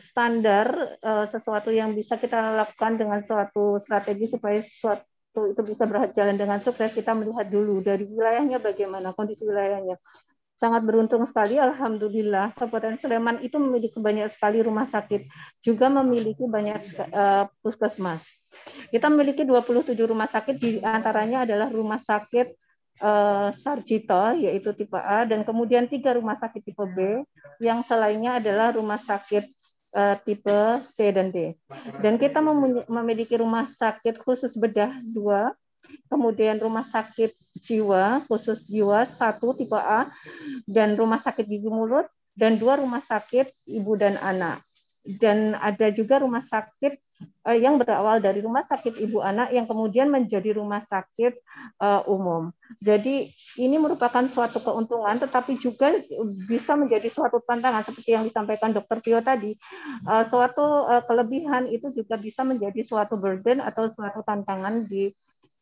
standar sesuatu yang bisa kita lakukan dengan suatu strategi supaya suatu itu bisa berjalan dengan sukses kita melihat dulu dari wilayahnya bagaimana kondisi wilayahnya sangat beruntung sekali alhamdulillah Kabupaten Sleman itu memiliki banyak sekali rumah sakit juga memiliki banyak uh, puskesmas kita memiliki 27 rumah sakit di antaranya adalah rumah sakit uh, Sarjito yaitu tipe A dan kemudian tiga rumah sakit tipe B yang selainnya adalah rumah sakit eh, tipe C dan D dan kita memiliki rumah sakit khusus bedah dua kemudian rumah sakit jiwa khusus jiwa satu tipe A dan rumah sakit gigi mulut dan dua rumah sakit ibu dan anak dan ada juga rumah sakit eh, yang berawal dari rumah sakit ibu anak yang kemudian menjadi rumah sakit uh, umum. Jadi ini merupakan suatu keuntungan tetapi juga bisa menjadi suatu tantangan seperti yang disampaikan dokter Pio tadi. Uh, suatu uh, kelebihan itu juga bisa menjadi suatu burden atau suatu tantangan di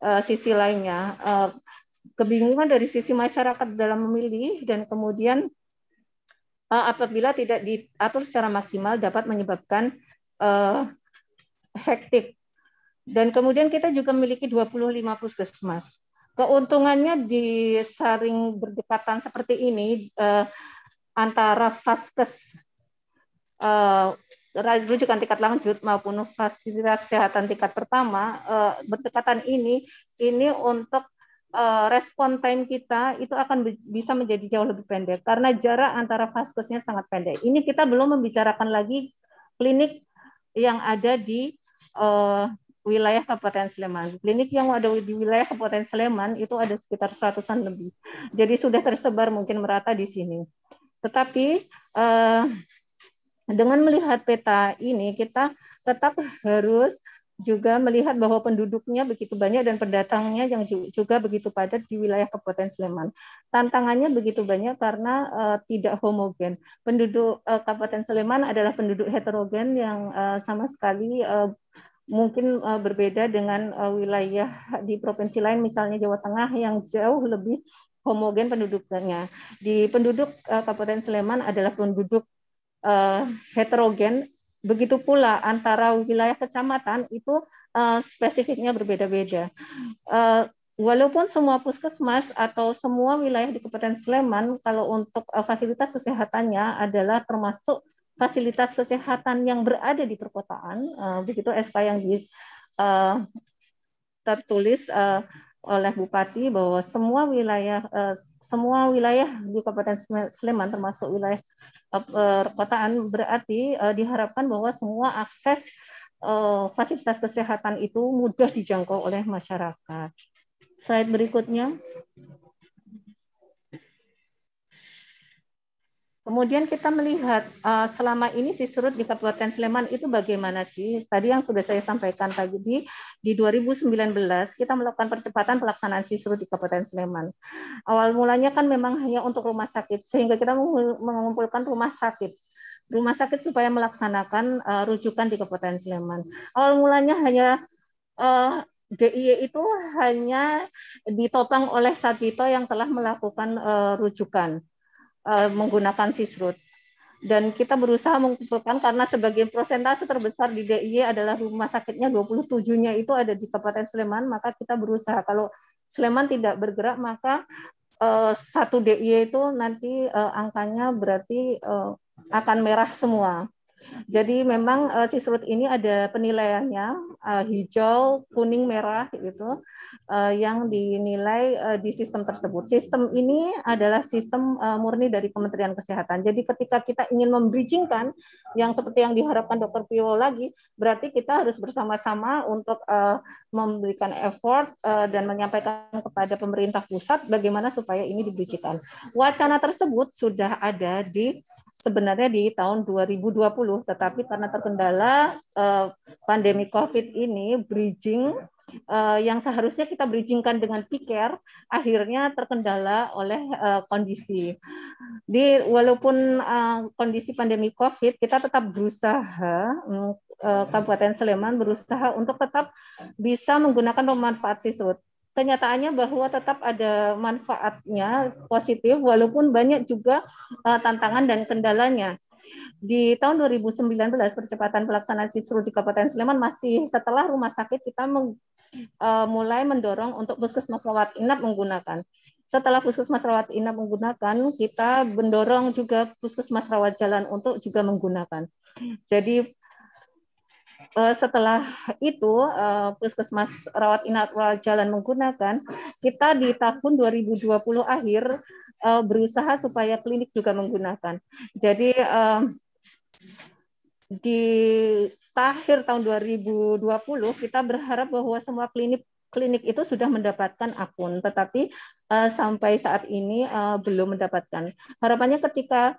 uh, sisi lainnya uh, kebingungan dari sisi masyarakat dalam memilih dan kemudian uh, apabila tidak diatur secara maksimal dapat menyebabkan uh, hektik dan kemudian kita juga memiliki 25 puskesmas keuntungannya di saring berdekatan seperti ini uh, antara faskes rujukan tingkat lanjut maupun fasilitas kesehatan tingkat pertama eh, berdekatan ini ini untuk eh, respon time kita itu akan bisa menjadi jauh lebih pendek karena jarak antara vaskesnya sangat pendek. Ini kita belum membicarakan lagi klinik yang ada di eh, wilayah Kabupaten Sleman. Klinik yang ada di wilayah Kabupaten Sleman itu ada sekitar seratusan lebih. Jadi sudah tersebar mungkin merata di sini. Tetapi eh, dengan melihat peta ini kita tetap harus juga melihat bahwa penduduknya begitu banyak dan pendatangnya yang juga begitu padat di wilayah Kabupaten Sleman. Tantangannya begitu banyak karena uh, tidak homogen. Penduduk uh, Kabupaten Sleman adalah penduduk heterogen yang uh, sama sekali uh, mungkin uh, berbeda dengan uh, wilayah di provinsi lain misalnya Jawa Tengah yang jauh lebih homogen penduduknya. Di penduduk uh, Kabupaten Sleman adalah penduduk uh, heterogen begitu pula antara wilayah kecamatan itu uh, spesifiknya berbeda-beda. Uh, walaupun semua puskesmas atau semua wilayah di Kabupaten Sleman kalau untuk uh, fasilitas kesehatannya adalah termasuk fasilitas kesehatan yang berada di perkotaan, uh, begitu SK yang di, uh, tertulis uh, oleh Bupati bahwa semua wilayah uh, semua wilayah di Kabupaten Sleman termasuk wilayah Eh, perkotaan berarti uh, diharapkan bahwa semua akses uh, fasilitas kesehatan itu mudah dijangkau oleh masyarakat. Slide berikutnya. Kemudian kita melihat uh, selama ini si surut di Kabupaten Sleman itu bagaimana sih? Tadi yang sudah saya sampaikan tadi di, di 2019 kita melakukan percepatan pelaksanaan si surut di Kabupaten Sleman. Awal mulanya kan memang hanya untuk rumah sakit sehingga kita mengumpulkan rumah sakit rumah sakit supaya melaksanakan uh, rujukan di Kabupaten Sleman. Awal mulanya hanya uh, eh, DIY itu hanya ditopang oleh Sarjito yang telah melakukan uh, rujukan uh, menggunakan sisrut dan kita berusaha mengumpulkan karena sebagian persentase terbesar di DIY adalah rumah sakitnya 27-nya itu ada di Kabupaten Sleman, maka kita berusaha kalau Sleman tidak bergerak maka eh, satu DIY itu nanti eh, angkanya berarti eh, akan merah semua. Jadi memang uh, eh, sisrut ini ada penilaiannya uh, hijau, kuning, merah itu uh, eh, yang dinilai uh, di sistem tersebut. Sistem ini adalah sistem uh, murni dari Kementerian Kesehatan. Jadi ketika kita ingin membridgingkan yang seperti yang diharapkan Dr. Pio lagi, berarti kita harus bersama-sama untuk uh, memberikan effort uh, dan menyampaikan kepada pemerintah pusat bagaimana supaya ini dibridgingkan. Wacana tersebut sudah ada di sebenarnya di tahun 2020, tetapi karena terkendala eh, pandemi COVID ini bridging iya. eh, yang seharusnya kita bridgingkan dengan pikir akhirnya terkendala oleh eh, kondisi. Di walaupun kondisi pandemi COVID, kita tetap berusaha mm, iya. Kabupaten Sleman berusaha untuk tetap bisa menggunakan pemanfaat sisut kenyataannya bahwa tetap ada manfaatnya positif walaupun banyak juga uh, tantangan dan kendalanya. Di tahun 2019 percepatan pelaksanaan sisru di Kabupaten Sleman masih setelah rumah sakit kita meng, uh, mulai mendorong untuk puskesmas rawat inap menggunakan. Setelah puskesmas rawat inap menggunakan, kita mendorong juga puskesmas rawat jalan untuk juga menggunakan. Jadi Eh, setelah itu eh, puskesmas rawat inap rawat jalan menggunakan kita di tahun 2020 akhir eh, berusaha supaya klinik juga menggunakan. Jadi di akhir tahun 2020 kita berharap bahwa semua klinik klinik itu sudah mendapatkan akun, tetapi sampai saat ini belum mendapatkan. Harapannya ketika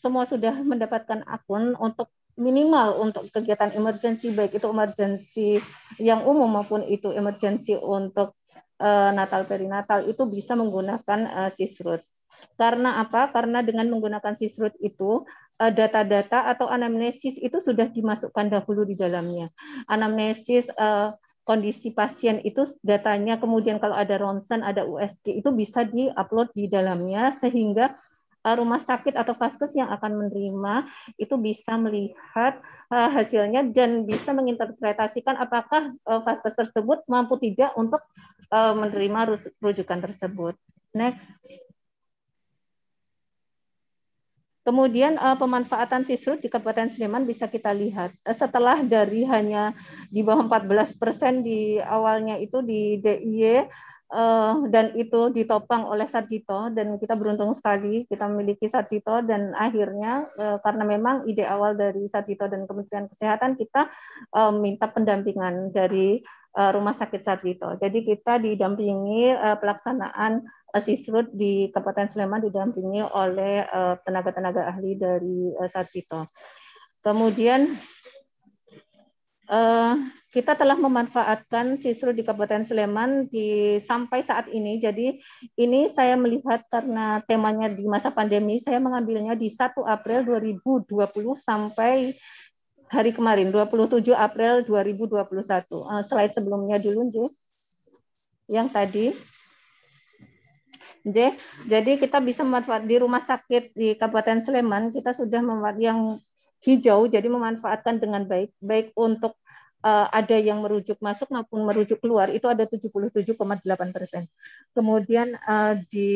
semua sudah mendapatkan akun untuk minimal untuk kegiatan emergensi baik itu emergency yang umum maupun itu emergensi untuk uh, Natal perinatal itu bisa menggunakan uh, eh, sisrut. Karena apa? Karena dengan menggunakan sisrut itu eh, data-data uh, atau anamnesis itu sudah dimasukkan dahulu di dalamnya. Anamnesis uh, kondisi pasien itu datanya kemudian kalau ada ronsen ada USG itu bisa diupload di dalamnya sehingga Eh, rumah sakit atau vaskes yang akan menerima itu bisa melihat eh, hasilnya dan bisa menginterpretasikan apakah faskes eh, vaskes tersebut mampu tidak untuk menerima rujukan tersebut. Next. Kemudian pemanfaatan sistrut di Kabupaten Sleman bisa kita lihat setelah dari hanya di bawah 14 persen di awalnya itu di DIY uh, dan itu ditopang oleh Sarjito dan kita beruntung sekali kita memiliki Sarjito dan akhirnya uh, karena memang ide awal dari Sarjito dan Kementerian Kesehatan kita uh, minta pendampingan dari uh, Rumah Sakit Sarjito. Jadi kita didampingi uh, pelaksanaan uh, sisrut di Kabupaten Sleman didampingi oleh tenaga tenaga-tenaga ahli dari uh, Sarjito. Kemudian uh, kita telah memanfaatkan sisru di Kabupaten Sleman di sampai saat ini. Jadi ini saya melihat karena temanya di masa pandemi, saya mengambilnya di 1 April 2020 sampai hari kemarin 27 April 2021. Uh, eh, slide sebelumnya dulu, J. Yang tadi. J. Jadi kita bisa memanfaat di rumah sakit di Kabupaten Sleman, kita sudah yang hijau jadi memanfaatkan dengan baik baik untuk Eh, ada yang merujuk masuk maupun merujuk keluar itu ada 77,8 persen. Kemudian eh, di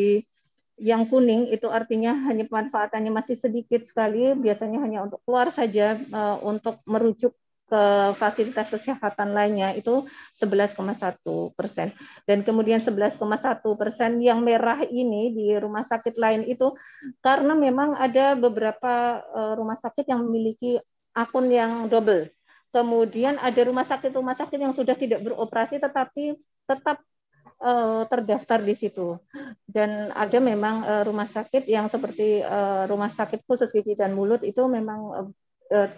yang kuning itu artinya hanya pemanfaatannya masih sedikit sekali, biasanya hanya untuk keluar saja, eh, untuk merujuk ke fasilitas kesehatan lainnya itu 11,1 persen. Dan kemudian 11,1 persen yang merah ini di rumah sakit lain itu karena memang ada beberapa rumah sakit yang memiliki akun yang double Kemudian ada rumah sakit-rumah sakit yang sudah tidak beroperasi tetapi tetap uh, terdaftar di situ. Dan ada memang uh, rumah sakit yang seperti uh, rumah sakit khusus gigi dan mulut itu memang uh,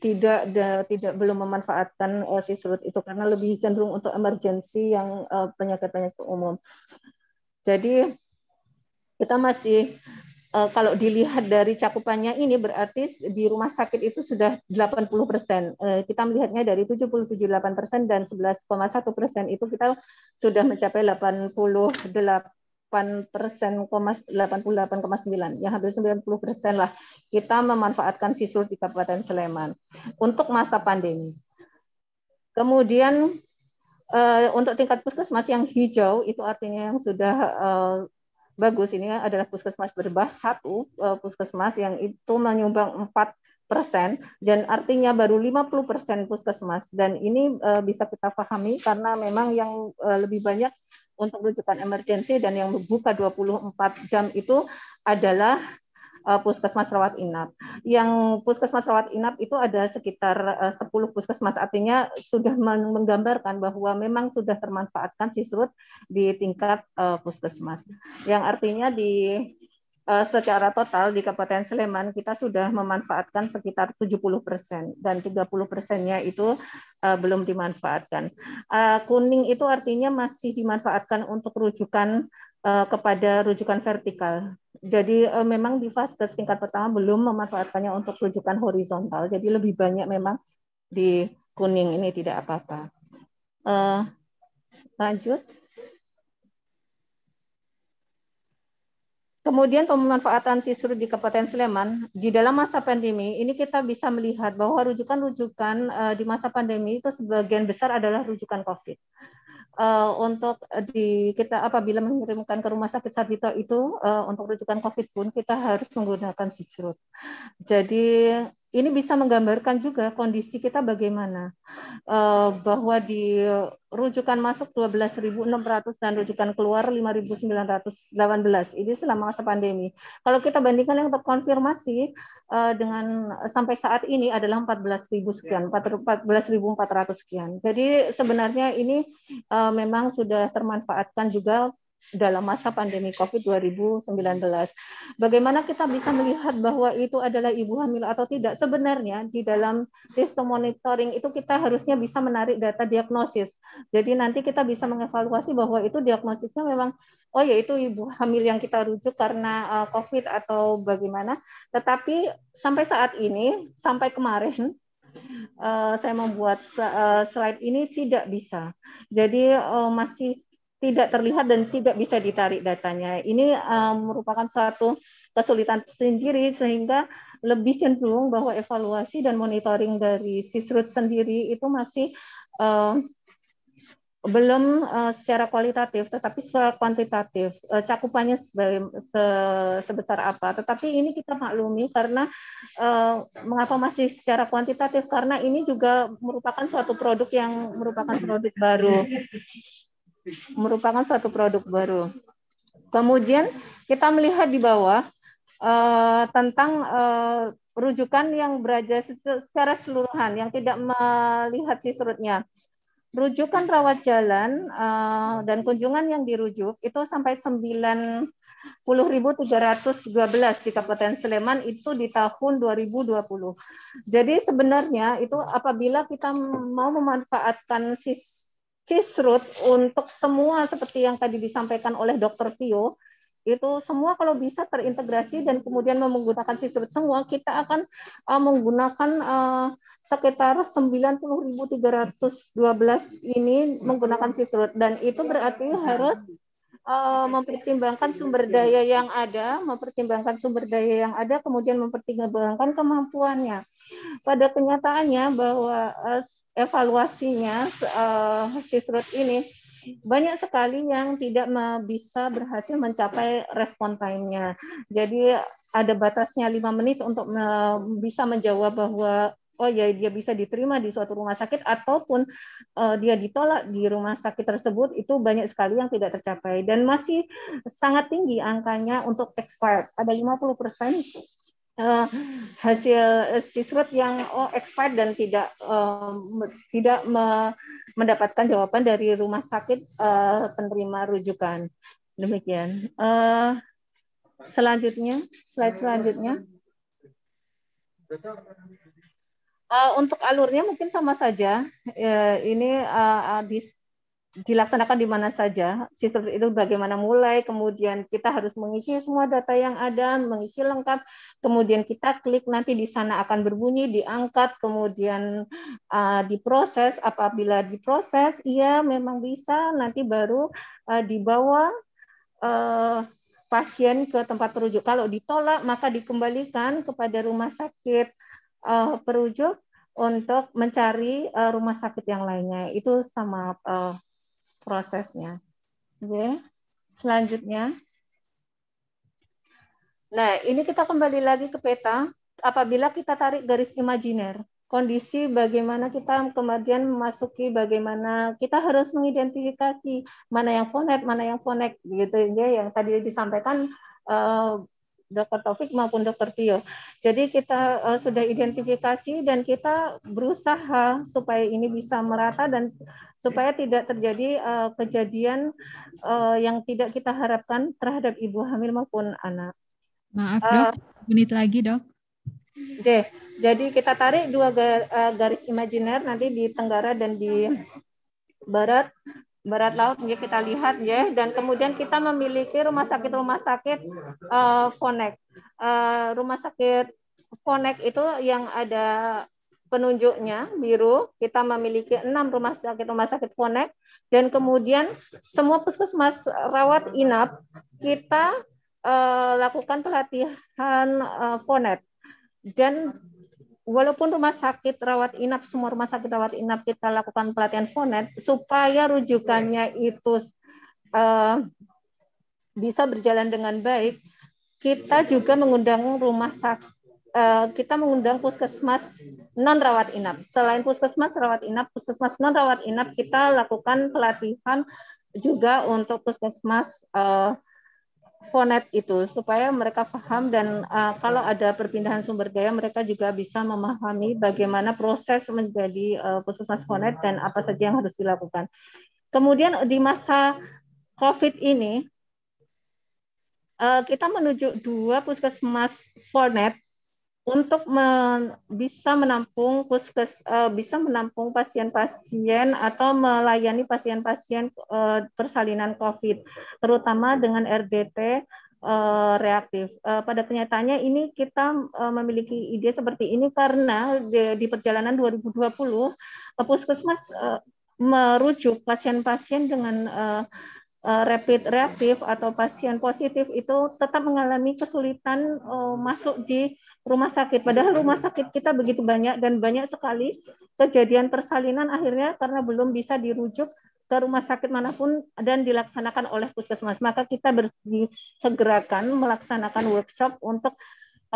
tidak da, tidak belum memanfaatkan uh, si surut itu karena lebih cenderung untuk emergensi yang uh, penyakit -penyakit umum. Jadi kita masih Eh, kalau dilihat dari cakupannya ini berarti di rumah sakit itu sudah 80 persen. Eh, kita melihatnya dari 77,8 persen dan 11,1 persen itu kita sudah mencapai 88 persen, 88,9, ya hampir 90 persen lah kita memanfaatkan sisul di Kabupaten Sleman untuk masa pandemi. Kemudian eh, untuk tingkat puskesmas yang hijau itu artinya yang sudah bagus ini adalah puskesmas berbas satu eh, puskesmas yang itu menyumbang 4 persen dan artinya baru 50 persen puskesmas dan ini eh, bisa kita pahami karena memang yang eh, lebih banyak untuk rujukan emergensi dan yang membuka 24 jam itu adalah uh, puskesmas rawat inap. Yang puskesmas rawat inap itu ada sekitar eh, uh, 10 puskesmas, artinya sudah menggambarkan bahwa memang sudah termanfaatkan sisrut di tingkat uh, puskesmas. Yang artinya di secara total di Kabupaten Sleman kita sudah memanfaatkan sekitar 70 persen dan 30 persennya itu uh, belum dimanfaatkan. Uh, kuning itu artinya masih dimanfaatkan untuk rujukan Eh, kepada rujukan vertikal. Jadi uh, memang di fase tingkat pertama belum memanfaatkannya untuk rujukan horizontal. Jadi lebih banyak memang di kuning ini tidak apa-apa. Uh, lanjut. Kemudian pemanfaatan sisur di Kabupaten Sleman di dalam masa pandemi ini kita bisa melihat bahwa rujukan-rujukan di masa pandemi itu sebagian besar adalah rujukan COVID uh, untuk eh, di kita apabila mengirimkan ke rumah sakit Sarjito itu uh, untuk rujukan COVID pun kita harus menggunakan sisrut. Jadi ini bisa menggambarkan juga kondisi kita bagaimana eh, bahwa di rujukan masuk 12.600 dan rujukan keluar 5.918 ini selama masa pandemi. Kalau kita bandingkan yang terkonfirmasi eh, dengan sampai saat ini adalah 14.000 sekian, 14.400 ya. sekian. Jadi sebenarnya ini eh, memang sudah termanfaatkan juga dalam masa pandemi covid 19 Bagaimana kita bisa melihat bahwa itu adalah ibu hamil atau tidak? Sebenarnya di dalam sistem monitoring itu kita harusnya bisa menarik data diagnosis. Jadi nanti kita bisa mengevaluasi bahwa itu diagnosisnya memang oh ya itu ibu hamil yang kita rujuk karena eh, COVID atau bagaimana. Tetapi sampai saat ini, sampai kemarin Uh, saya membuat eh, slide ini tidak bisa. Jadi uh, masih tidak terlihat dan tidak bisa ditarik datanya. Ini uh, merupakan satu kesulitan sendiri sehingga lebih cenderung bahwa evaluasi dan monitoring dari Sisrut sendiri itu masih uh, belum uh, secara kualitatif tetapi secara kuantitatif uh, cakupannya sebagai, se, sebesar apa tetapi ini kita maklumi karena uh, mengapa masih secara kuantitatif karena ini juga merupakan suatu produk yang merupakan produk baru merupakan suatu produk baru. Kemudian kita melihat di bawah uh, tentang uh, rujukan yang berada secara seluruhan yang tidak melihat sisrutnya. Rujukan rawat jalan uh, dan kunjungan yang dirujuk itu sampai 90.312 di Kabupaten Sleman itu di tahun 2020. Jadi sebenarnya itu apabila kita mau memanfaatkan sis Cisrut untuk semua seperti yang tadi disampaikan oleh Dr. Tio itu semua kalau bisa terintegrasi dan kemudian menggunakan Cisrut semua kita akan uh, menggunakan uh, sekitar 90.312 ini menggunakan Cisrut dan itu berarti harus uh, mempertimbangkan sumber daya yang ada, mempertimbangkan sumber daya yang ada, kemudian mempertimbangkan kemampuannya pada kenyataannya bahwa eh, evaluasinya uh, eh, sisrut ini banyak sekali yang tidak bisa berhasil mencapai respon time-nya. Jadi ada batasnya lima menit untuk bisa menjawab bahwa oh ya dia bisa diterima di suatu rumah sakit ataupun uh, dia ditolak di rumah sakit tersebut itu banyak sekali yang tidak tercapai dan masih sangat tinggi angkanya untuk expired ada 50 persen uh, hasil eh, siswat yang oh, expired dan tidak um, tidak me mendapatkan jawaban dari rumah sakit uh, penerima rujukan demikian uh, selanjutnya slide selanjutnya uh, untuk alurnya mungkin sama saja uh, ini uh, di dilaksanakan di mana saja. Sistem itu bagaimana mulai, kemudian kita harus mengisi semua data yang ada, mengisi lengkap, kemudian kita klik nanti di sana akan berbunyi, diangkat, kemudian uh, diproses. Apabila diproses, iya memang bisa, nanti baru uh, dibawa uh, pasien ke tempat perujuk. Kalau ditolak, maka dikembalikan kepada rumah sakit uh, perujuk untuk mencari uh, rumah sakit yang lainnya. Itu sama uh, prosesnya. Oke. Selanjutnya. Nah, ini kita kembali lagi ke peta. Apabila kita tarik garis imajiner, kondisi bagaimana kita kemudian memasuki bagaimana kita harus mengidentifikasi mana yang fonet, mana yang fonek gitu ya yang tadi disampaikan eh, Dokter Taufik maupun Dokter Tio. Jadi kita uh, sudah identifikasi dan kita berusaha supaya ini bisa merata dan supaya tidak terjadi uh, kejadian uh, yang tidak kita harapkan terhadap ibu hamil maupun anak. Maaf dok, uh, menit lagi dok. J, jadi kita tarik dua garis imajiner nanti di tenggara dan di barat barat laut ya kita lihat ya dan kemudian kita memiliki rumah sakit eh, eh, rumah sakit uh, fonek uh, rumah sakit fonek itu yang ada penunjuknya biru kita memiliki enam rumah sakit rumah sakit fonek dan kemudian semua puskesmas rawat inap kita uh, lakukan pelatihan uh, fonet dan walaupun rumah sakit rawat inap semua rumah sakit rawat inap kita lakukan pelatihan fonet supaya rujukannya itu uh, bisa berjalan dengan baik kita juga mengundang rumah sakit eh, kita mengundang puskesmas non rawat inap. Selain puskesmas rawat inap, puskesmas non rawat inap kita lakukan pelatihan juga untuk puskesmas uh, fonet itu supaya mereka paham dan uh, kalau ada perpindahan sumber daya mereka juga bisa memahami bagaimana proses menjadi uh, puskesmas fonet dan apa saja yang harus dilakukan. Kemudian di masa COVID ini uh, kita menuju dua puskesmas fonet untuk men, bisa menampung puskes uh, bisa menampung pasien-pasien atau melayani pasien-pasien uh, persalinan COVID, terutama dengan RDT uh, eh, reaktif. Uh, pada kenyataannya ini kita uh, memiliki ide seperti ini karena di, di perjalanan 2020 uh, puskesmas uh, merujuk pasien-pasien dengan uh, Eh, rapid reaktif atau pasien positif itu tetap mengalami kesulitan uh, masuk di rumah sakit. Padahal rumah sakit kita begitu banyak dan banyak sekali kejadian persalinan akhirnya karena belum bisa dirujuk ke rumah sakit manapun dan dilaksanakan oleh puskesmas. Maka kita disegerakan melaksanakan workshop untuk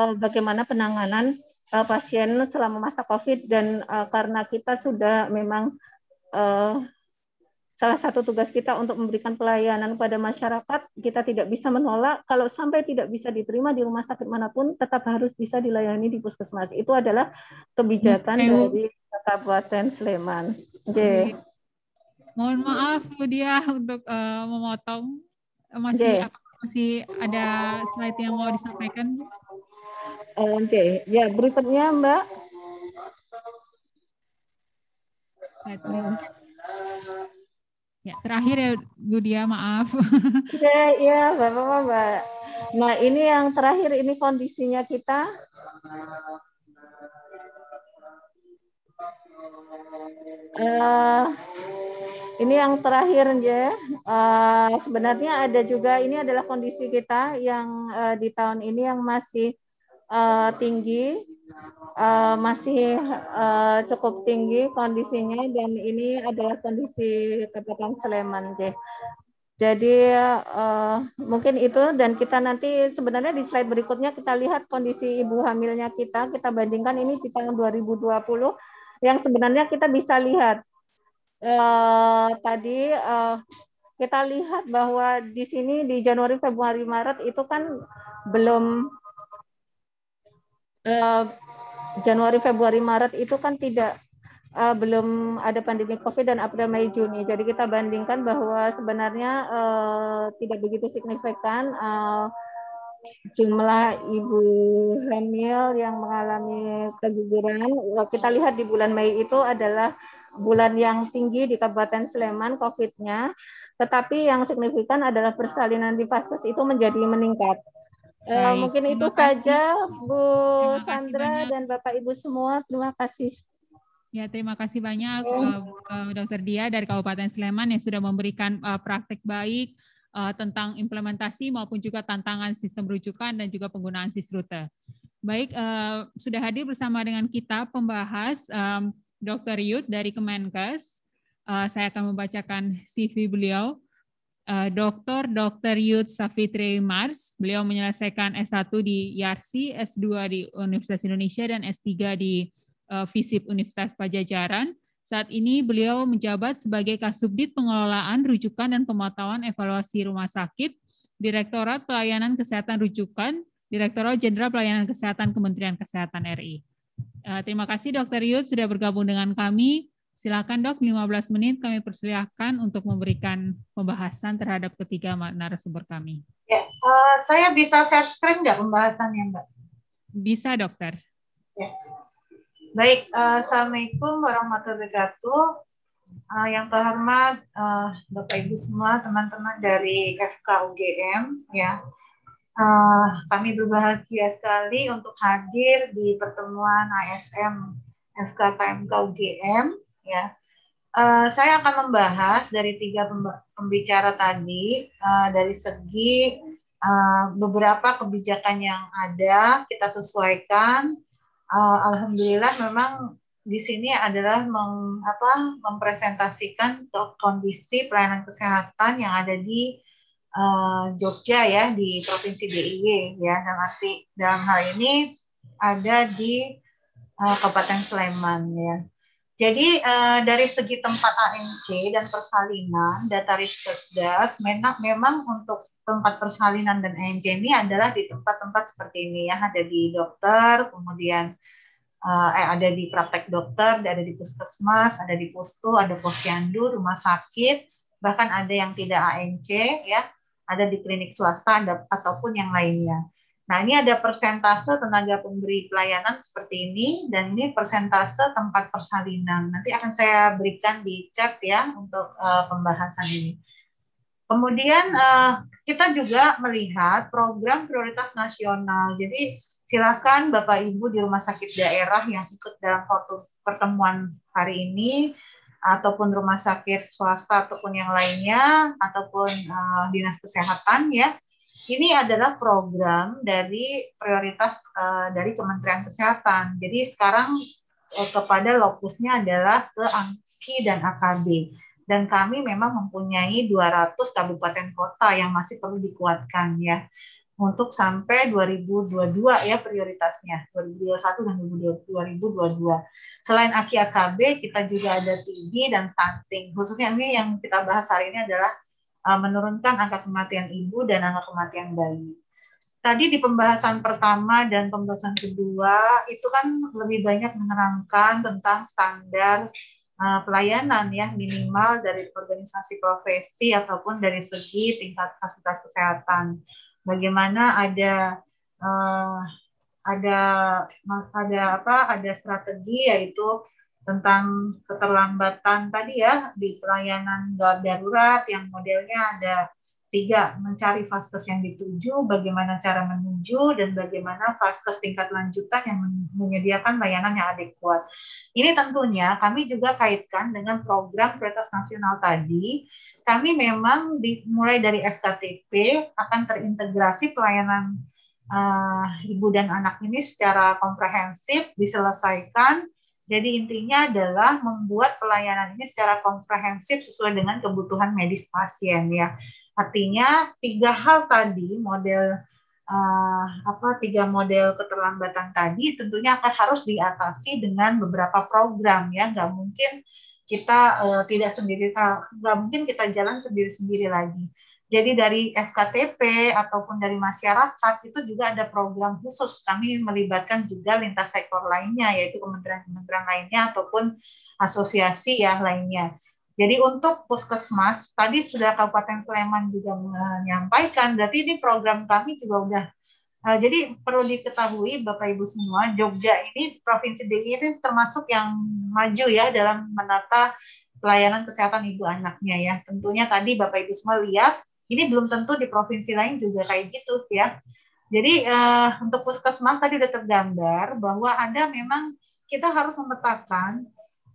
eh, bagaimana penanganan pasien selama masa COVID dan karena kita sudah memang salah satu tugas kita untuk memberikan pelayanan kepada masyarakat, kita tidak bisa menolak. Kalau sampai tidak bisa diterima di rumah sakit manapun, tetap harus bisa dilayani di puskesmas. Itu adalah kebijakan okay. dari Kabupaten Sleman. Okay. Mohon maaf dia untuk uh, memotong masih apa, masih ada slide yang mau disampaikan. Oke, ya berikutnya Mbak. Slide berikutnya. Ya, terakhir ya Bu Dia, maaf. Iya, iya, Bapak-bapak. Nah, ini yang terakhir ini kondisinya kita uh, ini yang terakhir ya. Uh, sebenarnya ada juga ini adalah kondisi kita yang uh, di tahun ini yang masih uh, tinggi uh, masih uh, cukup tinggi kondisinya dan ini adalah kondisi Kabupaten Sleman deh. Jadi uh, mungkin itu dan kita nanti sebenarnya di slide berikutnya kita lihat kondisi ibu hamilnya kita kita bandingkan ini di tahun 2020 yang sebenarnya kita bisa lihat uh, tadi uh, kita lihat bahwa di sini di Januari Februari Maret itu kan belum Eh, Januari, Februari, Maret itu kan tidak uh, belum ada pandemi COVID dan April, Mei, Juni. Jadi kita bandingkan bahwa sebenarnya uh, tidak begitu signifikan uh, jumlah ibu hamil yang mengalami keguguran. Kita lihat di bulan Mei itu adalah bulan yang tinggi di Kabupaten Sleman COVID-nya, tetapi yang signifikan adalah persalinan di vaskes itu menjadi meningkat. Eh, baik. mungkin itu saja Bu Terima Sandra dan Bapak Ibu semua. Terima kasih. Ya, terima kasih banyak oh. uh, Dokter Dia dari Kabupaten Sleman yang sudah memberikan uh, praktek baik uh, tentang implementasi maupun juga tantangan sistem rujukan dan juga penggunaan sisrute. Baik, uh, sudah hadir bersama dengan kita pembahas um, Dr. Yud dari Kemenkes. Uh, saya akan membacakan CV beliau uh, Dr. Dr. Yud Safitri Mars. Beliau menyelesaikan S1 di Yarsi, S2 di Universitas Indonesia, dan S3 di uh, eh, FISIP Universitas Pajajaran. Saat ini beliau menjabat sebagai Kasubdit Pengelolaan Rujukan dan Pemantauan Evaluasi Rumah Sakit, Direktorat Pelayanan Kesehatan Rujukan, Direktorat Jenderal Pelayanan Kesehatan Kementerian Kesehatan RI. Eh, terima kasih Dr. Yud sudah bergabung dengan kami. Silakan dok, 15 menit kami persilahkan untuk memberikan pembahasan terhadap ketiga narasumber kami. Ya, uh, saya bisa share screen nggak pembahasannya mbak? Bisa dokter. Ya. Baik, uh, Assalamualaikum warahmatullahi wabarakatuh. Uh, yang terhormat uh, Bapak Ibu semua, teman-teman dari FKUGM, ya. Uh, kami berbahagia sekali untuk hadir di pertemuan ASM FKKMK UGM ya. Uh, saya akan membahas dari tiga pembicara tadi uh, dari segi uh, beberapa kebijakan yang ada kita sesuaikan. Uh, Alhamdulillah memang di sini adalah meng, apa, mempresentasikan kondisi pelayanan kesehatan yang ada di uh, Jogja ya di provinsi DIY ya dan arti dalam hal ini ada di uh, Kabupaten Sleman ya. Jadi uh, dari segi tempat ANC dan persalinan, data Riskesdas memang untuk tempat persalinan dan ANC ini adalah di tempat-tempat seperti ini ya, ada di dokter, kemudian uh, eh, ada di praktek dokter, ada di puskesmas, ada di posko, ada posyandu, rumah sakit, bahkan ada yang tidak ANC ya, ada di klinik swasta ada, ataupun yang lainnya. Nah, ini ada persentase tenaga pemberi pelayanan seperti ini, dan ini persentase tempat persalinan. Nanti akan saya berikan di chat ya untuk uh, pembahasan ini. Kemudian uh, kita juga melihat program prioritas nasional. Jadi silakan Bapak Ibu di rumah sakit daerah yang ikut dalam foto pertemuan hari ini ataupun rumah sakit swasta ataupun yang lainnya ataupun uh, dinas kesehatan ya ini adalah program dari prioritas uh, dari Kementerian Kesehatan. Jadi sekarang uh, kepada lokusnya adalah ke ANKI dan AKB. Dan kami memang mempunyai 200 kabupaten kota yang masih perlu dikuatkan ya untuk sampai 2022 ya prioritasnya 2021 dan 2022. Selain AKI AKB kita juga ada TB dan stunting. Khususnya ini yang kita bahas hari ini adalah Eh, menurunkan angka kematian ibu dan angka kematian bayi. Tadi di pembahasan pertama dan pembahasan kedua itu kan lebih banyak menerangkan tentang standar eh, pelayanan ya minimal dari organisasi profesi ataupun dari segi tingkat fasilitas kesehatan. Bagaimana ada eh, ada ada apa ada strategi yaitu tentang keterlambatan tadi ya di pelayanan gawat darurat yang modelnya ada tiga mencari vaskes yang dituju, bagaimana cara menuju dan bagaimana vaskes tingkat lanjutan yang menyediakan layanan yang adekuat. Ini tentunya kami juga kaitkan dengan program prioritas nasional tadi. Kami memang dimulai dari sktp akan terintegrasi pelayanan uh, ibu dan anak ini secara komprehensif diselesaikan jadi intinya adalah membuat pelayanan ini secara komprehensif sesuai dengan kebutuhan medis pasien ya. Artinya tiga hal tadi model uh, apa tiga model keterlambatan tadi tentunya akan harus diatasi dengan beberapa program ya. Gak mungkin kita uh, tidak sendiri, eh, gak mungkin kita jalan sendiri-sendiri lagi. Jadi dari FKTP ataupun dari masyarakat itu juga ada program khusus. Kami melibatkan juga lintas sektor lainnya, yaitu kementerian-kementerian lainnya ataupun asosiasi ya lainnya. Jadi untuk puskesmas, tadi sudah Kabupaten Sleman juga menyampaikan, berarti ini program kami juga sudah. Nah, eh, jadi perlu diketahui Bapak Ibu semua, Jogja ini provinsi di ini termasuk yang maju ya dalam menata pelayanan kesehatan ibu anaknya ya. Tentunya tadi Bapak Ibu semua lihat ini belum tentu di provinsi lain juga kayak gitu ya. Jadi uh, untuk puskesmas tadi sudah tergambar bahwa ada memang kita harus memetakan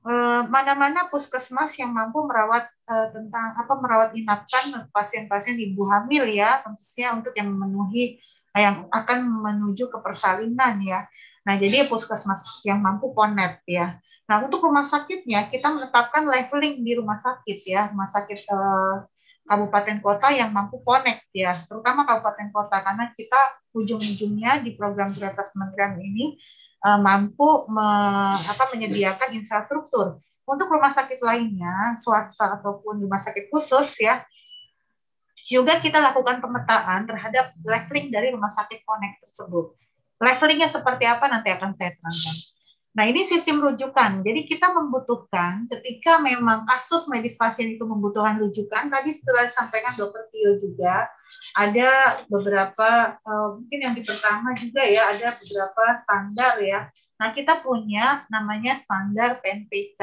mana eh, mana-mana puskesmas yang mampu merawat uh, tentang apa merawat inapkan pasien-pasien ibu hamil ya tentunya untuk yang memenuhi yang akan menuju ke persalinan ya. Nah, jadi puskesmas yang mampu connect ya. Nah, untuk rumah sakitnya kita menetapkan leveling di rumah sakit ya, rumah sakit uh, kabupaten kota yang mampu connect ya, terutama kabupaten kota karena kita ujung-ujungnya di program prioritas kementerian ini uh, mampu me, apa, menyediakan infrastruktur untuk rumah sakit lainnya swasta ataupun rumah sakit khusus ya juga kita lakukan pemetaan terhadap leveling dari rumah sakit connect tersebut. Levelingnya seperti apa nanti akan saya terangkan. Nah, ini sistem rujukan. Jadi kita membutuhkan ketika memang kasus medis pasien itu membutuhkan rujukan, tadi setelah sampaikan dokter Tio juga, ada beberapa, uh, mungkin yang di pertama juga ya, ada beberapa standar ya. Nah, kita punya namanya standar PNPK.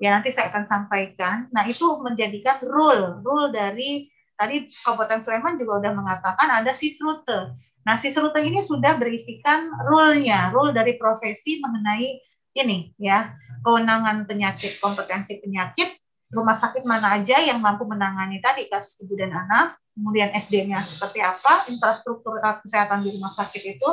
Ya, nanti saya akan sampaikan. Nah, itu menjadikan rule, rule dari Tadi Kabupaten Sleman juga sudah mengatakan ada rute. Nah, rute ini sudah berisikan rule-nya, rule dari profesi mengenai ini ya, kewenangan penyakit, kompetensi penyakit, rumah sakit mana aja yang mampu menangani tadi kasus ibu dan anak, kemudian SD-nya seperti apa, infrastruktur kesehatan di rumah sakit itu,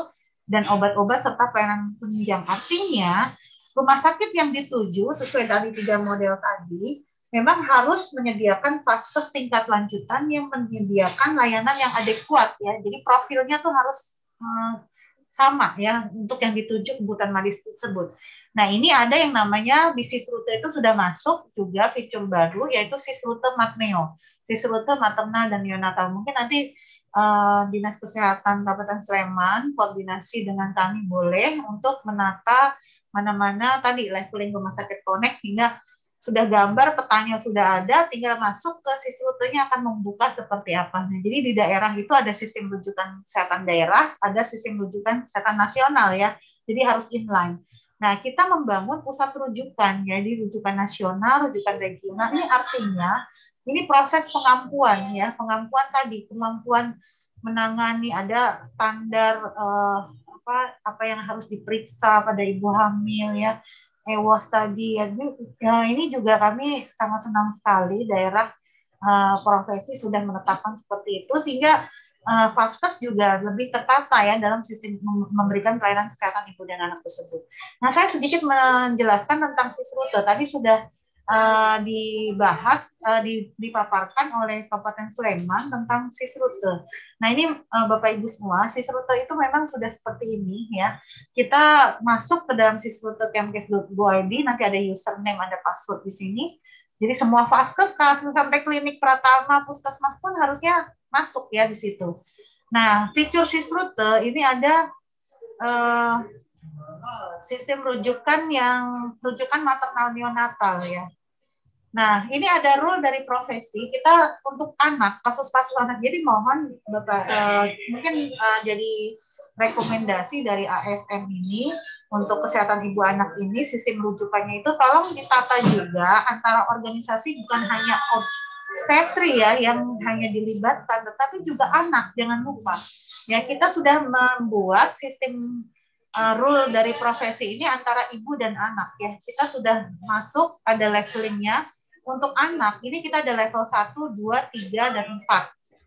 dan obat-obat serta pelayanan penunjang. Artinya, rumah sakit yang dituju sesuai dari tiga model tadi memang harus menyediakan fase tingkat lanjutan yang menyediakan layanan yang adekuat ya. Jadi profilnya tuh harus hmm, sama ya untuk yang dituju kebutuhan medis tersebut. Nah ini ada yang namanya bisnis rute itu sudah masuk juga fitur baru yaitu sis rute matneo, sis rute maternal dan neonatal. Mungkin nanti uh, dinas kesehatan Kabupaten Sleman koordinasi dengan kami boleh untuk menata mana-mana tadi leveling rumah sakit connect sehingga sudah gambar, petanya sudah ada, tinggal masuk ke sisi rutenya akan membuka seperti apa. Nah, jadi di daerah itu ada sistem rujukan kesehatan daerah, ada sistem rujukan kesehatan nasional ya. Jadi harus inline. Nah, kita membangun pusat rujukan, jadi rujukan nasional, rujukan regional. Ini artinya ini proses pengampuan ya, pengampuan tadi, kemampuan menangani ada standar uh, apa apa yang harus diperiksa pada ibu hamil ya EWOS eh, tadi eh, ini juga kami sangat senang sekali daerah uh, profesi sudah menetapkan seperti itu sehingga uh, Faskes juga lebih tertata ya dalam sistem memberikan pelayanan kesehatan ibu dan anak tersebut. Nah saya sedikit menjelaskan tentang SISRUTE. tadi sudah uh, dibahas uh, dipaparkan oleh Kabupaten Sleman tentang sisrute. Nah ini uh, Bapak Ibu semua, sisrute itu memang sudah seperti ini ya. Kita masuk ke dalam sisrute kemkes.go.id, nanti ada username, ada password di sini. Jadi semua vaskes sampai klinik Pratama, puskesmas pun harusnya masuk ya di situ. Nah, fitur sisrute ini ada uh, sistem rujukan yang rujukan maternal neonatal ya. Nah, ini ada rule dari profesi kita untuk anak kasus kasus anak. Jadi mohon bapak uh, mungkin uh, jadi rekomendasi dari ASN ini untuk kesehatan ibu anak ini sistem rujukannya itu tolong ditata juga antara organisasi bukan hanya obstetri ya yang hanya dilibatkan tetapi juga anak jangan lupa ya kita sudah membuat sistem uh, rule dari profesi ini antara ibu dan anak ya kita sudah masuk ada levelingnya untuk anak, ini kita ada level 1, 2, 3, dan 4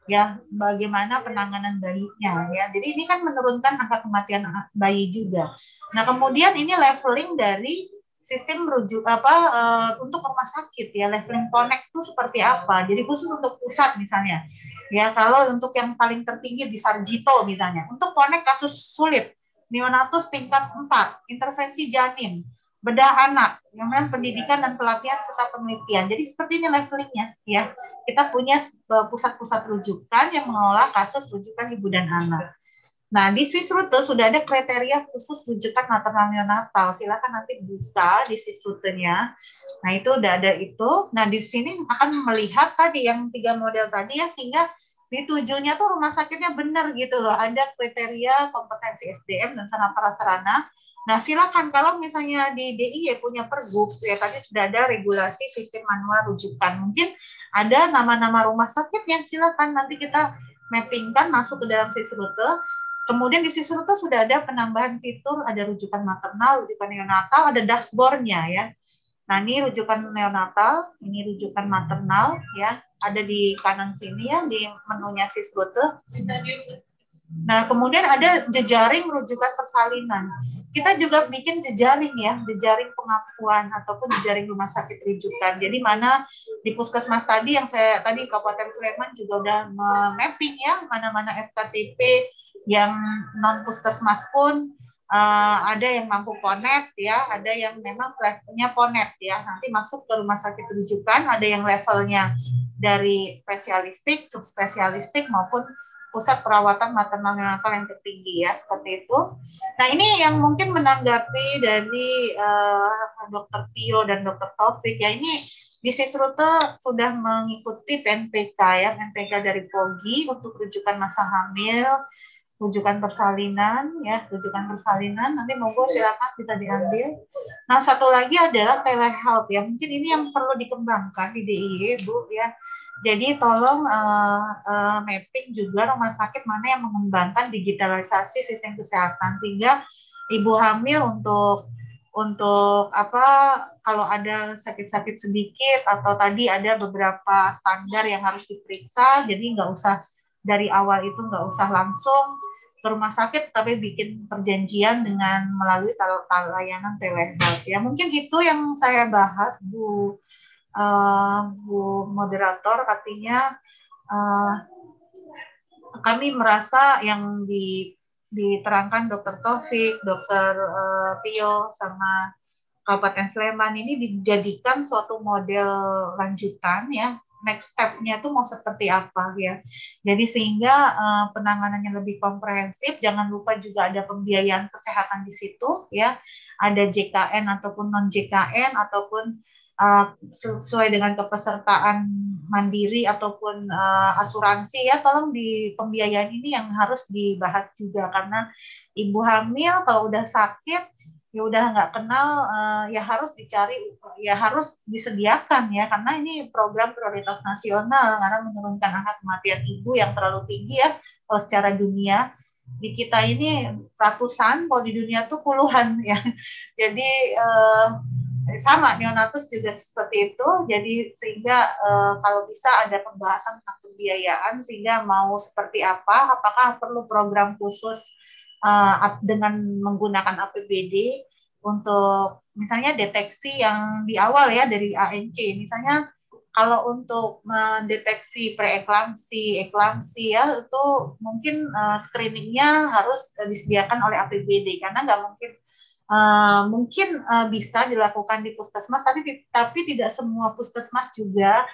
ya bagaimana penanganan bayinya ya jadi ini kan menurunkan angka kematian ah, bayi juga nah kemudian ini leveling dari sistem rujuk apa e, untuk rumah sakit ya leveling connect itu seperti apa jadi khusus untuk pusat misalnya ya kalau untuk yang paling tertinggi di Sarjito misalnya untuk connect kasus sulit neonatus tingkat 4 intervensi janin bedah anak, kemudian hmm, pendidikan iya. dan pelatihan serta penelitian. Jadi seperti ini levelingnya, ya. Kita punya e, pusat-pusat rujukan yang mengelola kasus rujukan ibu dan anak. Nah, di Swiss Rute sudah ada kriteria khusus rujukan maternal neonatal. Silakan nanti buka di Swiss Rute-nya. Nah, itu udah ada itu. Nah, di sini akan melihat tadi yang tiga model tadi ya, sehingga ditujunya tuh rumah sakitnya benar gitu loh ada kriteria kompetensi SDM dan sarana prasarana nah silakan kalau misalnya di DI ya punya pergub ya tadi sudah ada regulasi sistem manual rujukan mungkin ada nama-nama rumah sakit yang silakan nanti kita mappingkan masuk ke dalam sisi rute Kemudian di sisi rute sudah ada penambahan fitur, ada rujukan maternal, rujukan neonatal, ada dashboardnya ya. Nah, ini rujukan neonatal, ini rujukan maternal ya. Ada di kanan sini ya di menunya rute. Nah, kemudian ada jejaring rujukan persalinan. Kita juga bikin jejaring ya, jejaring pengakuan ataupun jejaring rumah sakit rujukan. Jadi mana di puskesmas tadi yang saya tadi Kabupaten Sleman juga udah mapping ya, mana-mana FKTP yang non puskesmas pun uh, ada yang mampu ponet ya, ada yang memang levelnya ponet ya. Nanti masuk ke rumah sakit rujukan, ada yang levelnya dari spesialistik, subspesialistik maupun pusat perawatan maternal neonatal yang tertinggi ya seperti itu. Nah ini yang mungkin menanggapi dari uh, Dokter Tio dan Dokter Taufik ya ini bisnis rute sudah mengikuti PNPK ya PNPK dari Pogi untuk rujukan masa hamil rujukan persalinan ya rujukan persalinan nanti monggo silakan bisa diambil nah satu lagi adalah telehealth ya mungkin ini yang perlu dikembangkan di DIY bu ya jadi tolong uh, uh, mapping juga rumah sakit mana yang mengembangkan digitalisasi sistem kesehatan sehingga ibu hamil untuk untuk apa kalau ada sakit-sakit sedikit atau tadi ada beberapa standar yang harus diperiksa jadi nggak usah dari awal itu nggak usah langsung ke rumah sakit tapi bikin perjanjian dengan melalui layanan telehealth ya mungkin itu yang saya bahas Bu uh, Bu moderator artinya uh, kami merasa yang di diterangkan Dokter Taufik, Dokter uh, Pio sama Kabupaten Sleman ini dijadikan suatu model lanjutan ya next step-nya tuh mau seperti apa ya. Jadi sehingga uh, penanganannya lebih komprehensif, jangan lupa juga ada pembiayaan kesehatan di situ ya. Ada JKN ataupun non JKN ataupun uh, sesuai dengan kepesertaan mandiri ataupun uh, asuransi ya tolong di pembiayaan ini yang harus dibahas juga karena ibu hamil kalau udah sakit ya udah nggak kenal uh, ya harus dicari ya harus disediakan ya karena ini program prioritas nasional karena menurunkan angka kematian ibu yang terlalu tinggi ya kalau secara dunia di kita ini ratusan kalau di dunia tuh puluhan ya jadi uh, sama neonatus juga seperti itu jadi sehingga uh, kalau bisa ada pembahasan tentang pembiayaan sehingga mau seperti apa apakah perlu program khusus uh, dengan menggunakan APBD untuk misalnya deteksi yang di awal ya dari ANC misalnya kalau untuk mendeteksi preeklamsi, eklamsi ya itu mungkin uh, screeningnya harus disediakan oleh APBD karena nggak mungkin uh, mungkin uh, bisa dilakukan di puskesmas tapi tapi tidak semua puskesmas juga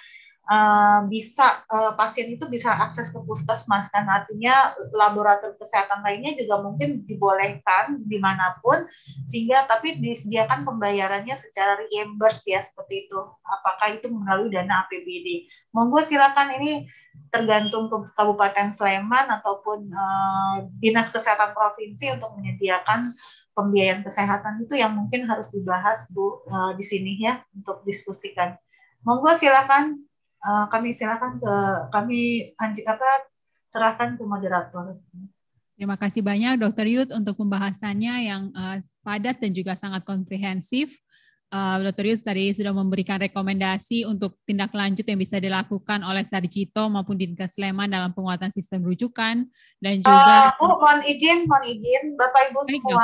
Eh, bisa uh, pasien itu bisa akses ke puskesmas dan artinya laboratorium kesehatan lainnya juga mungkin dibolehkan dimanapun sehingga tapi disediakan pembayarannya secara reimburse ya seperti itu apakah itu melalui dana APBD monggo silakan ini tergantung ke Kabupaten Sleman ataupun e, dinas kesehatan provinsi untuk menyediakan pembiayaan kesehatan itu yang mungkin harus dibahas Bu e, di sini ya untuk diskusikan. Monggo silakan Eh, kami silakan ke kami anjik apa serahkan ke moderator. Terima kasih banyak Dokter Yud untuk pembahasannya yang eh, padat dan juga sangat komprehensif. Uh, eh, Dr. Yud tadi sudah memberikan rekomendasi untuk tindak lanjut yang bisa dilakukan oleh Sarjito maupun Dinkes Sleman dalam penguatan sistem rujukan dan juga uh, Bu mohon izin mohon izin Bapak Ibu semua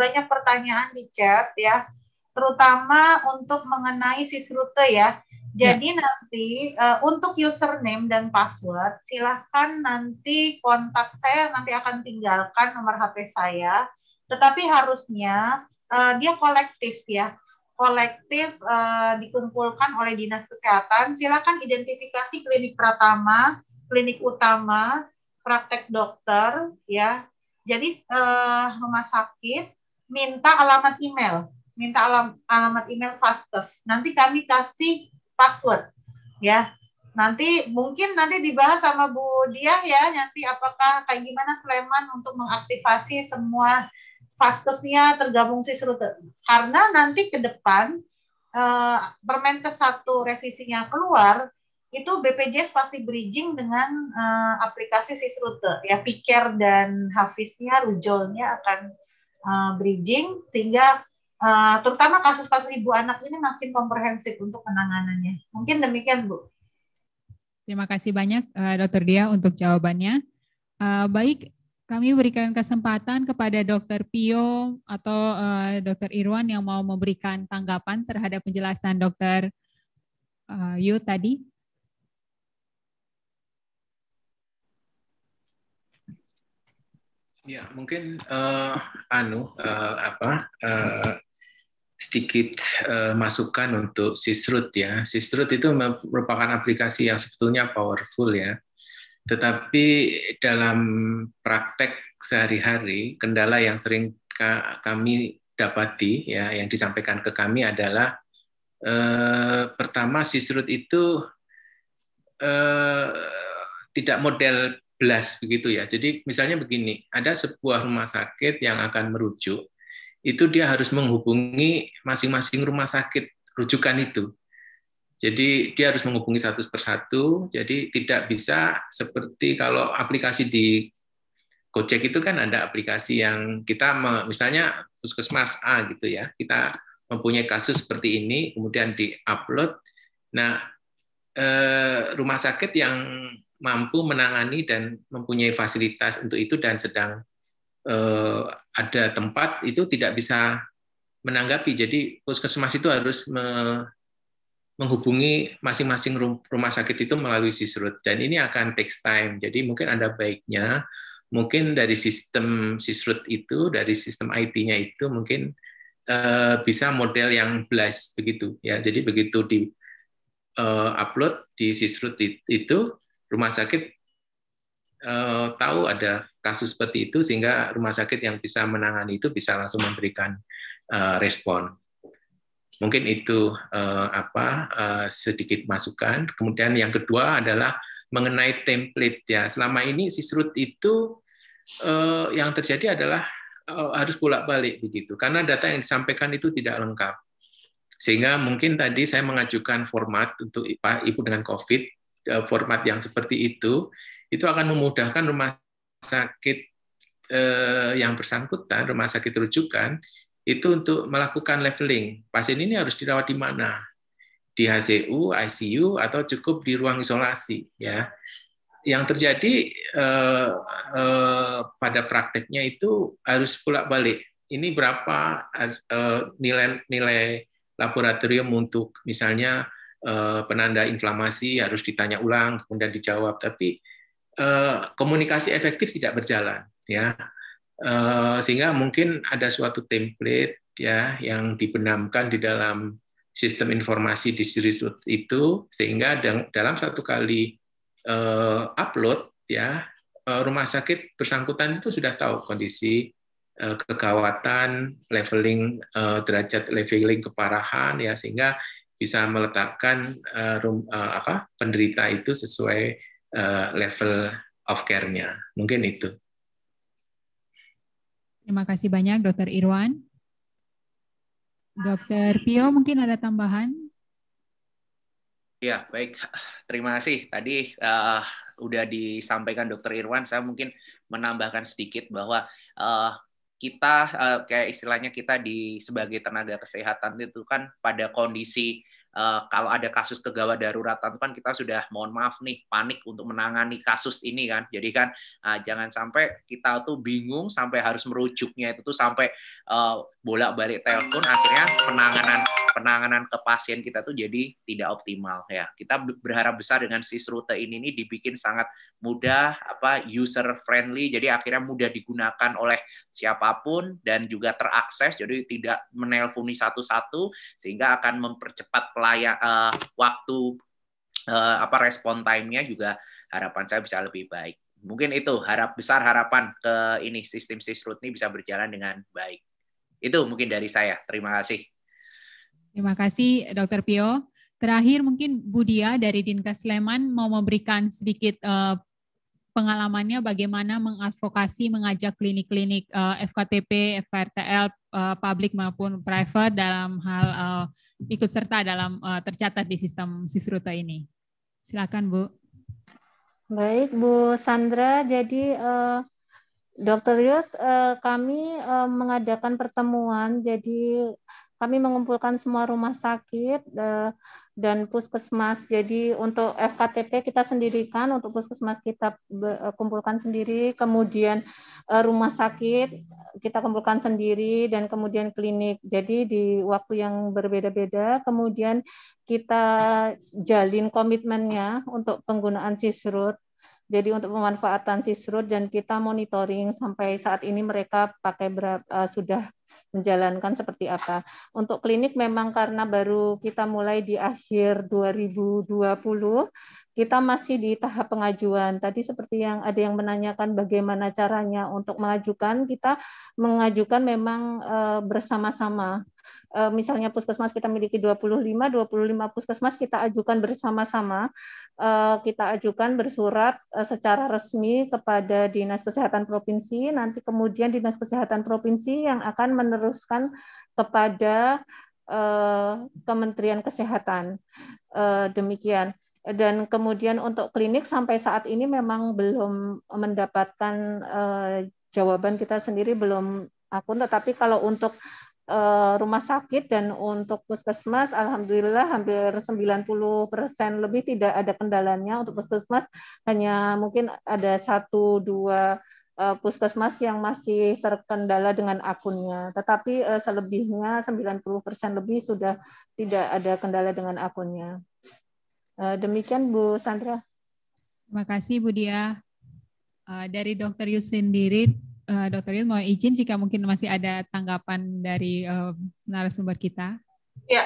banyak pertanyaan di chat ya terutama untuk mengenai sisrute ya Ya. Jadi ya. nanti uh, untuk username dan password silahkan nanti kontak saya nanti akan tinggalkan nomor HP saya. Tetapi harusnya uh, dia kolektif ya, kolektif uh, dikumpulkan oleh dinas kesehatan. Silakan identifikasi klinik pertama, klinik utama, praktek dokter ya. Jadi uh, rumah sakit minta alamat email, minta alam, alamat email fastest. Nanti kami kasih password ya nanti mungkin nanti dibahas sama Bu Diah ya nanti apakah kayak gimana Sleman untuk mengaktifasi semua vaskesnya tergabung sisrute karena nanti ke depan eh, ke satu revisinya keluar itu BPJS pasti bridging dengan eh, aplikasi sisrute ya Piker dan Hafiznya Rujolnya akan eh, bridging sehingga Uh, terutama kasus-kasus ibu anak ini makin komprehensif untuk penanganannya. Mungkin demikian, Bu. Terima kasih banyak, uh, Dokter Dia, untuk jawabannya. Uh, baik, kami berikan kesempatan kepada Dokter Pio atau uh, Dokter Irwan yang mau memberikan tanggapan terhadap penjelasan Dokter uh, Yu tadi. Ya mungkin uh, anu uh, apa uh, sedikit uh, masukan untuk Sisrut ya. Sisrut itu merupakan aplikasi yang sebetulnya powerful ya. Tetapi dalam praktek sehari-hari kendala yang sering kami dapati ya yang disampaikan ke kami adalah eh, pertama Sisrut itu eh, tidak model blast begitu ya. Jadi misalnya begini, ada sebuah rumah sakit yang akan merujuk itu dia harus menghubungi masing-masing rumah sakit rujukan itu. Jadi dia harus menghubungi satu persatu, jadi tidak bisa seperti kalau aplikasi di Gojek itu kan ada aplikasi yang kita misalnya puskesmas A gitu ya, kita mempunyai kasus seperti ini kemudian di upload. Nah, eh, rumah sakit yang mampu menangani dan mempunyai fasilitas untuk itu dan sedang eh, ada tempat itu tidak bisa menanggapi. Jadi puskesmas itu harus me, menghubungi masing-masing rumah sakit itu melalui sisrut dan ini akan take time. Jadi mungkin ada baiknya mungkin dari sistem sisrut itu dari sistem IT-nya itu mungkin eh, bisa model yang blast begitu ya. Jadi begitu di eh, upload di sisrut itu rumah sakit uh, tahu ada kasus seperti itu sehingga rumah sakit yang bisa menangani itu bisa langsung memberikan uh, respon. Mungkin itu uh, apa sedikit masukan. Kemudian yang kedua adalah mengenai template ya. Selama ini sisrut itu yang terjadi adalah harus bolak-balik begitu karena data yang disampaikan itu tidak lengkap. Sehingga mungkin tadi saya mengajukan format untuk Ibu dengan COVID format yang seperti itu itu akan memudahkan rumah sakit eh, yang bersangkutan, rumah sakit rujukan, itu untuk melakukan leveling. Pasien ini harus dirawat di mana? Di HCU, ICU, atau cukup di ruang isolasi. Ya, yang terjadi eh, eh, pada prakteknya itu harus pulak balik. Ini berapa nilai-nilai eh, laboratorium untuk misalnya eh, penanda inflamasi harus ditanya ulang kemudian dijawab tapi Eh, komunikasi efektif tidak berjalan ya eh, sehingga mungkin ada suatu template ya yang dibenamkan di dalam sistem informasi di distributed itu sehingga dalam satu kali eh, upload ya rumah sakit bersangkutan itu sudah tahu kondisi kegawatan leveling derajat leveling keparahan ya sehingga bisa meletakkan rum, apa penderita itu sesuai Eh, level of care-nya. Mungkin itu. Terima kasih banyak Dokter Irwan. Dokter Pio mungkin ada tambahan? Ya baik, terima kasih. Tadi uh, udah disampaikan Dokter Irwan. Saya mungkin menambahkan sedikit bahwa uh, kita uh, kayak istilahnya kita di sebagai tenaga kesehatan itu kan pada kondisi uh, kalau ada kasus kegawat daruratan kan kita sudah mohon maaf nih panik untuk menangani kasus ini kan. Jadi kan uh, jangan sampai kita tuh bingung sampai harus merujuknya itu tuh sampai uh, bolak-balik telepon akhirnya penanganan penanganan ke pasien kita tuh jadi tidak optimal ya. Kita berharap besar dengan rute ini nih dibikin sangat mudah apa user friendly jadi akhirnya mudah digunakan oleh siapapun dan juga terakses jadi tidak menelponi satu-satu sehingga akan mempercepat pelayan uh, eh, waktu uh, apa respon time-nya juga harapan saya bisa lebih baik. Mungkin itu harap besar harapan ke ini sistem rute ini bisa berjalan dengan baik. Itu mungkin dari saya. Terima kasih. Terima kasih Dr. Pio. Terakhir mungkin Budia dari Dinkes Sleman mau memberikan sedikit eh, pengalamannya bagaimana mengadvokasi, mengajak klinik-klinik eh, FKTP, FKRTL, uh, eh, publik maupun private dalam hal ikut serta dalam tercatat di sistem Sisruta ini. Silakan Bu. Baik Bu Sandra, jadi uh, Dokter Yud, uh, kami uh, mengadakan pertemuan, jadi kami mengumpulkan semua rumah sakit eh, dan puskesmas. Jadi untuk FKTP kita sendirikan, untuk puskesmas kita eh, kumpulkan sendiri, kemudian eh, rumah sakit kita kumpulkan sendiri dan kemudian klinik. Jadi di waktu yang berbeda-beda, kemudian kita jalin komitmennya untuk penggunaan sisrut jadi untuk pemanfaatan sisrut dan kita monitoring sampai saat ini mereka pakai berat sudah menjalankan seperti apa. Untuk klinik memang karena baru kita mulai di akhir 2020, kita masih di tahap pengajuan. Tadi seperti yang ada yang menanyakan bagaimana caranya untuk mengajukan, kita mengajukan memang eh, bersama-sama Eh, misalnya puskesmas kita miliki 25, 25 puskesmas kita ajukan bersama-sama, eh, kita ajukan bersurat eh, secara resmi kepada Dinas Kesehatan Provinsi, nanti kemudian Dinas Kesehatan Provinsi yang akan meneruskan kepada Kementerian Kesehatan. Demikian dan kemudian untuk klinik sampai saat ini memang belum mendapatkan jawaban kita sendiri belum akun tetapi kalau untuk Eh, rumah sakit dan untuk puskesmas alhamdulillah hampir 90% lebih tidak ada kendalanya untuk puskesmas hanya mungkin ada satu dua eh, puskesmas yang masih terkendala dengan akunnya. Tetapi eh, selebihnya 90% lebih sudah tidak ada kendala dengan akunnya. Demikian Bu Sandra. Terima kasih Bu Dia. Dari Dokter Yusin Dirit Eh, dokter Dr. mohon izin jika mungkin masih ada tanggapan dari uh, narasumber kita. Ya,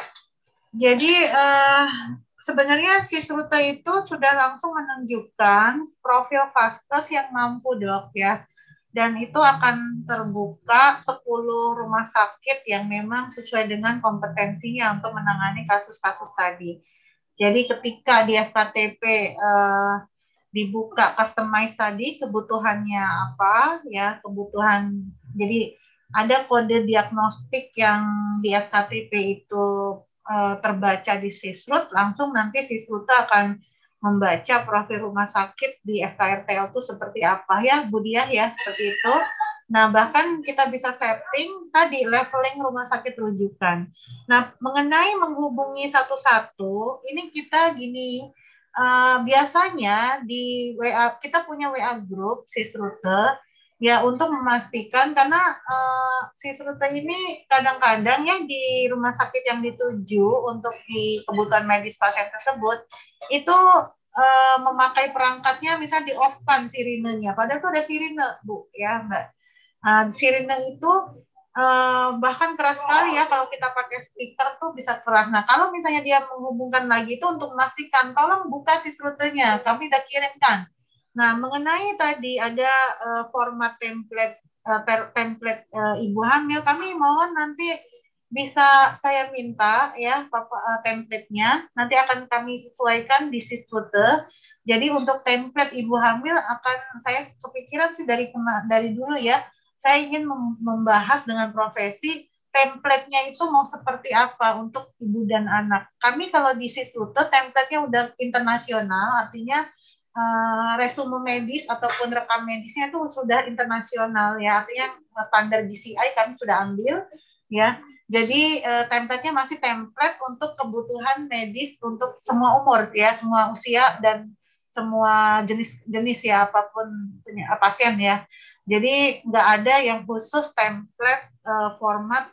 jadi uh, sebenarnya Sisruta itu sudah langsung menunjukkan profil vaskes yang mampu dok ya. Dan itu akan terbuka 10 rumah sakit yang memang sesuai dengan kompetensinya untuk menangani kasus-kasus tadi. Jadi ketika di FKTP uh, dibuka customize tadi kebutuhannya apa ya kebutuhan jadi ada kode diagnostik yang di FKTP itu uh, terbaca di Sisrut langsung nanti Sisrut akan membaca profil rumah sakit di FKRTL itu seperti apa ya Budiah ya seperti itu Nah, bahkan kita bisa setting tadi leveling rumah sakit rujukan. Nah, mengenai menghubungi satu-satu, ini kita gini, uh, biasanya di WA kita punya WA group sisrute ya untuk memastikan karena uh, eh, sisrute ini kadang-kadang ya di rumah sakit yang dituju untuk di kebutuhan medis pasien tersebut itu uh, memakai perangkatnya misal di off-kan sirinenya padahal itu ada sirine Bu ya Mbak. Uh, sirine itu Eh, bahkan keras sekali ya kalau kita pakai speaker tuh bisa keras. Nah kalau misalnya dia menghubungkan lagi itu untuk memastikan tolong buka si rutenya, kami sudah kirimkan. Nah mengenai tadi ada uh, format template uh, template uh, ibu hamil, kami mohon nanti bisa saya minta ya papa, uh, template-nya nanti akan kami sesuaikan di si rute. Jadi untuk template ibu hamil akan saya kepikiran sih dari dari dulu ya saya ingin membahas dengan profesi template-nya itu mau seperti apa untuk ibu dan anak. Kami kalau di situ template-nya udah internasional, artinya uh, resume medis ataupun rekam medisnya itu sudah internasional ya, artinya eh, standar GCI kami sudah ambil ya. Jadi uh, template-nya masih template untuk kebutuhan medis untuk semua umur ya, semua usia dan semua jenis-jenis ya apapun punya pasien ya. Jadi nggak ada yang khusus template uh, format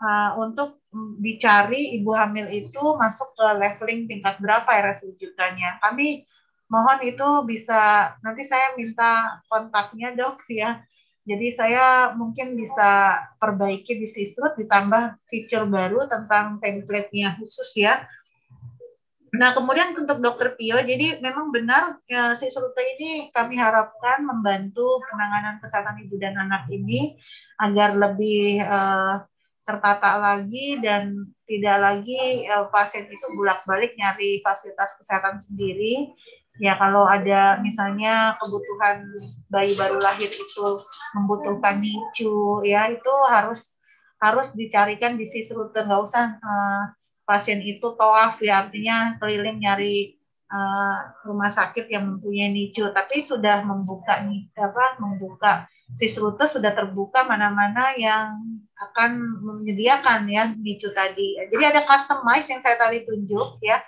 uh, untuk dicari ibu hamil itu masuk ke leveling tingkat berapa RS ya rujukannya. Kami mohon itu bisa nanti saya minta kontaknya dok ya. Jadi saya mungkin bisa perbaiki di Sisrut ditambah fitur baru tentang template-nya khusus ya. Nah, kemudian untuk Dokter Pio, jadi memang benar ya, si Serute ini kami harapkan membantu penanganan kesehatan ibu dan anak ini agar lebih uh, tertata lagi dan tidak lagi uh, pasien itu bolak-balik nyari fasilitas kesehatan sendiri. Ya, kalau ada misalnya kebutuhan bayi baru lahir itu membutuhkan NICU, ya itu harus harus dicarikan di sisi rute nggak usah uh, pasien itu toaf ya artinya keliling nyari uh, rumah sakit yang mempunyai NICU tapi sudah membuka apa membuka rute sudah terbuka mana-mana yang akan menyediakan ya NICU tadi. Jadi ada customize yang saya tadi tunjuk ya.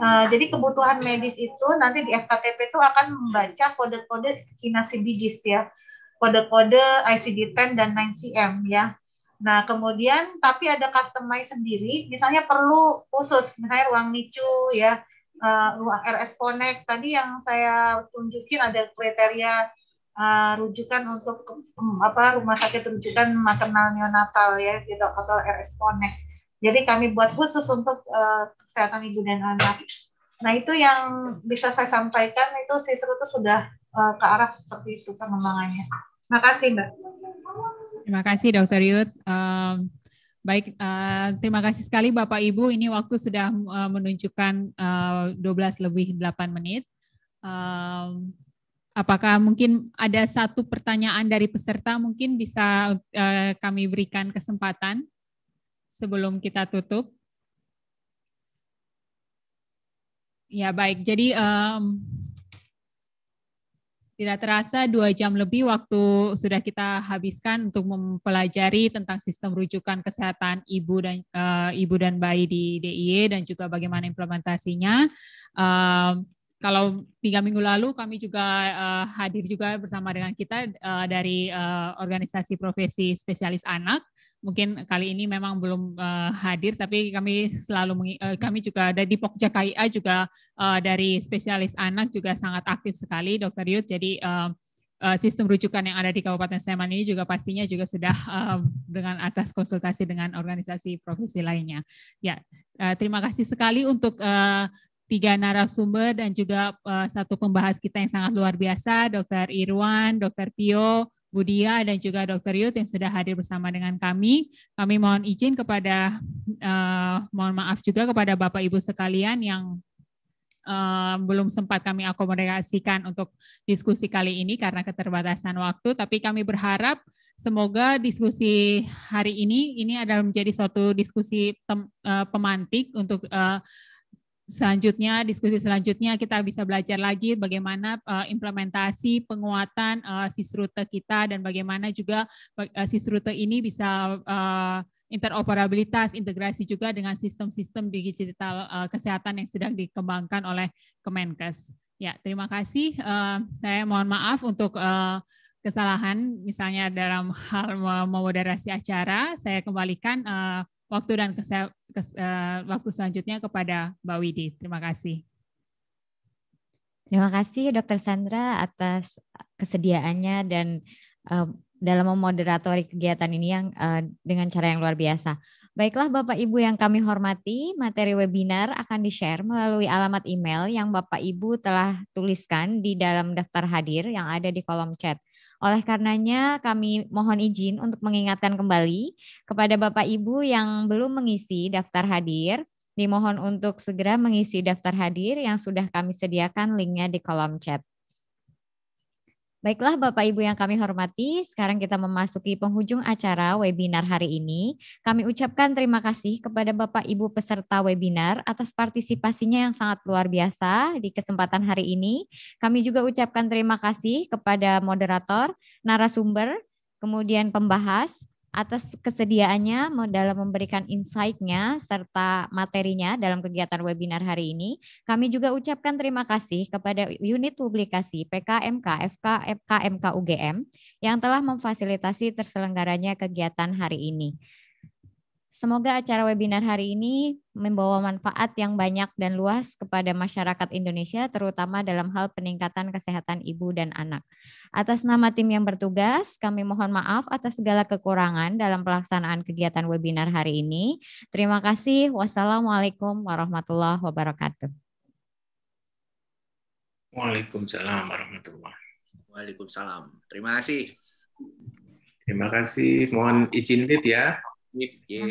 Uh, jadi kebutuhan medis itu nanti di FKTP itu akan membaca kode-kode inasi ya, kode-kode ICD-10 dan 9CM ya. Nah, kemudian tapi ada customize sendiri, misalnya perlu khusus, misalnya ruang nicu ya, uh, ruang RS Connect tadi yang saya tunjukin ada kriteria uh, rujukan untuk um, apa rumah sakit rujukan maternal neonatal ya gitu atau RS Connect. Jadi kami buat khusus untuk uh, kesehatan ibu dan anak. Nah, itu yang bisa saya sampaikan itu Sisru itu sudah uh, ke arah seperti itu kan pengembangannya. Makasih, Mbak. Terima kasih Dokter Yud. Um, baik, uh, terima kasih sekali Bapak Ibu. Ini waktu sudah uh, menunjukkan uh, eh, 12 lebih 8 menit. Um, apakah mungkin ada satu pertanyaan dari peserta mungkin bisa uh, kami berikan kesempatan sebelum kita tutup? Ya baik, jadi um, tidak terasa dua jam lebih waktu sudah kita habiskan untuk mempelajari tentang sistem rujukan kesehatan ibu dan uh, ibu dan bayi di DIY dan juga bagaimana implementasinya. Uh, kalau tiga minggu lalu kami juga uh, hadir juga bersama dengan kita uh, dari uh, organisasi profesi spesialis anak mungkin kali ini memang belum uh, hadir tapi kami selalu uh, kami juga ada di Pokja KIA juga uh, dari spesialis anak juga sangat aktif sekali Dokter Yud jadi uh, sistem rujukan yang ada di Kabupaten Sleman ini juga pastinya juga sudah dengan atas konsultasi dengan organisasi profesi lainnya. Ya, terima kasih sekali untuk tiga narasumber dan juga satu pembahas kita yang sangat luar biasa, Dr. Irwan, Dr. Pio, Budia dan juga Dr. Yud yang sudah hadir bersama dengan kami. Kami mohon izin kepada, eh, mohon maaf juga kepada Bapak Ibu sekalian yang eh, belum sempat kami akomodasikan untuk diskusi kali ini karena keterbatasan waktu, tapi kami berharap semoga diskusi hari ini ini adalah menjadi suatu diskusi tem, uh, pemantik untuk Uh, selanjutnya diskusi selanjutnya kita bisa belajar lagi bagaimana uh, implementasi penguatan uh, sisrute kita dan bagaimana juga uh, sisrute ini bisa uh, interoperabilitas integrasi juga dengan sistem-sistem digital uh, kesehatan yang sedang dikembangkan oleh Kemenkes. Ya, terima kasih. Uh, saya mohon maaf untuk uh, kesalahan misalnya dalam hal memoderasi acara, saya kembalikan uh, waktu dan kese, kes, uh, eh, waktu selanjutnya kepada Mbak Widi. Terima kasih. Terima kasih Dokter Sandra atas kesediaannya dan uh, dalam memoderatori kegiatan ini yang uh, dengan cara yang luar biasa. Baiklah Bapak Ibu yang kami hormati, materi webinar akan di-share melalui alamat email yang Bapak Ibu telah tuliskan di dalam daftar hadir yang ada di kolom chat. Oleh karenanya kami mohon izin untuk mengingatkan kembali kepada Bapak Ibu yang belum mengisi daftar hadir, dimohon untuk segera mengisi daftar hadir yang sudah kami sediakan linknya di kolom chat. Baiklah Bapak Ibu yang kami hormati, sekarang kita memasuki penghujung acara webinar hari ini. Kami ucapkan terima kasih kepada Bapak Ibu peserta webinar atas partisipasinya yang sangat luar biasa di kesempatan hari ini. Kami juga ucapkan terima kasih kepada moderator, narasumber, kemudian pembahas, atas kesediaannya dalam memberikan insight-nya serta materinya dalam kegiatan webinar hari ini. Kami juga ucapkan terima kasih kepada unit publikasi PKMK FKMK UGM yang telah memfasilitasi terselenggaranya kegiatan hari ini. Semoga acara webinar hari ini membawa manfaat yang banyak dan luas kepada masyarakat Indonesia, terutama dalam hal peningkatan kesehatan ibu dan anak. Atas nama tim yang bertugas, kami mohon maaf atas segala kekurangan dalam pelaksanaan kegiatan webinar hari ini. Terima kasih. Wassalamualaikum warahmatullahi wabarakatuh. Waalaikumsalam warahmatullahi Waalaikumsalam. Terima kasih. Terima kasih. Mohon izin ya. If, yeah.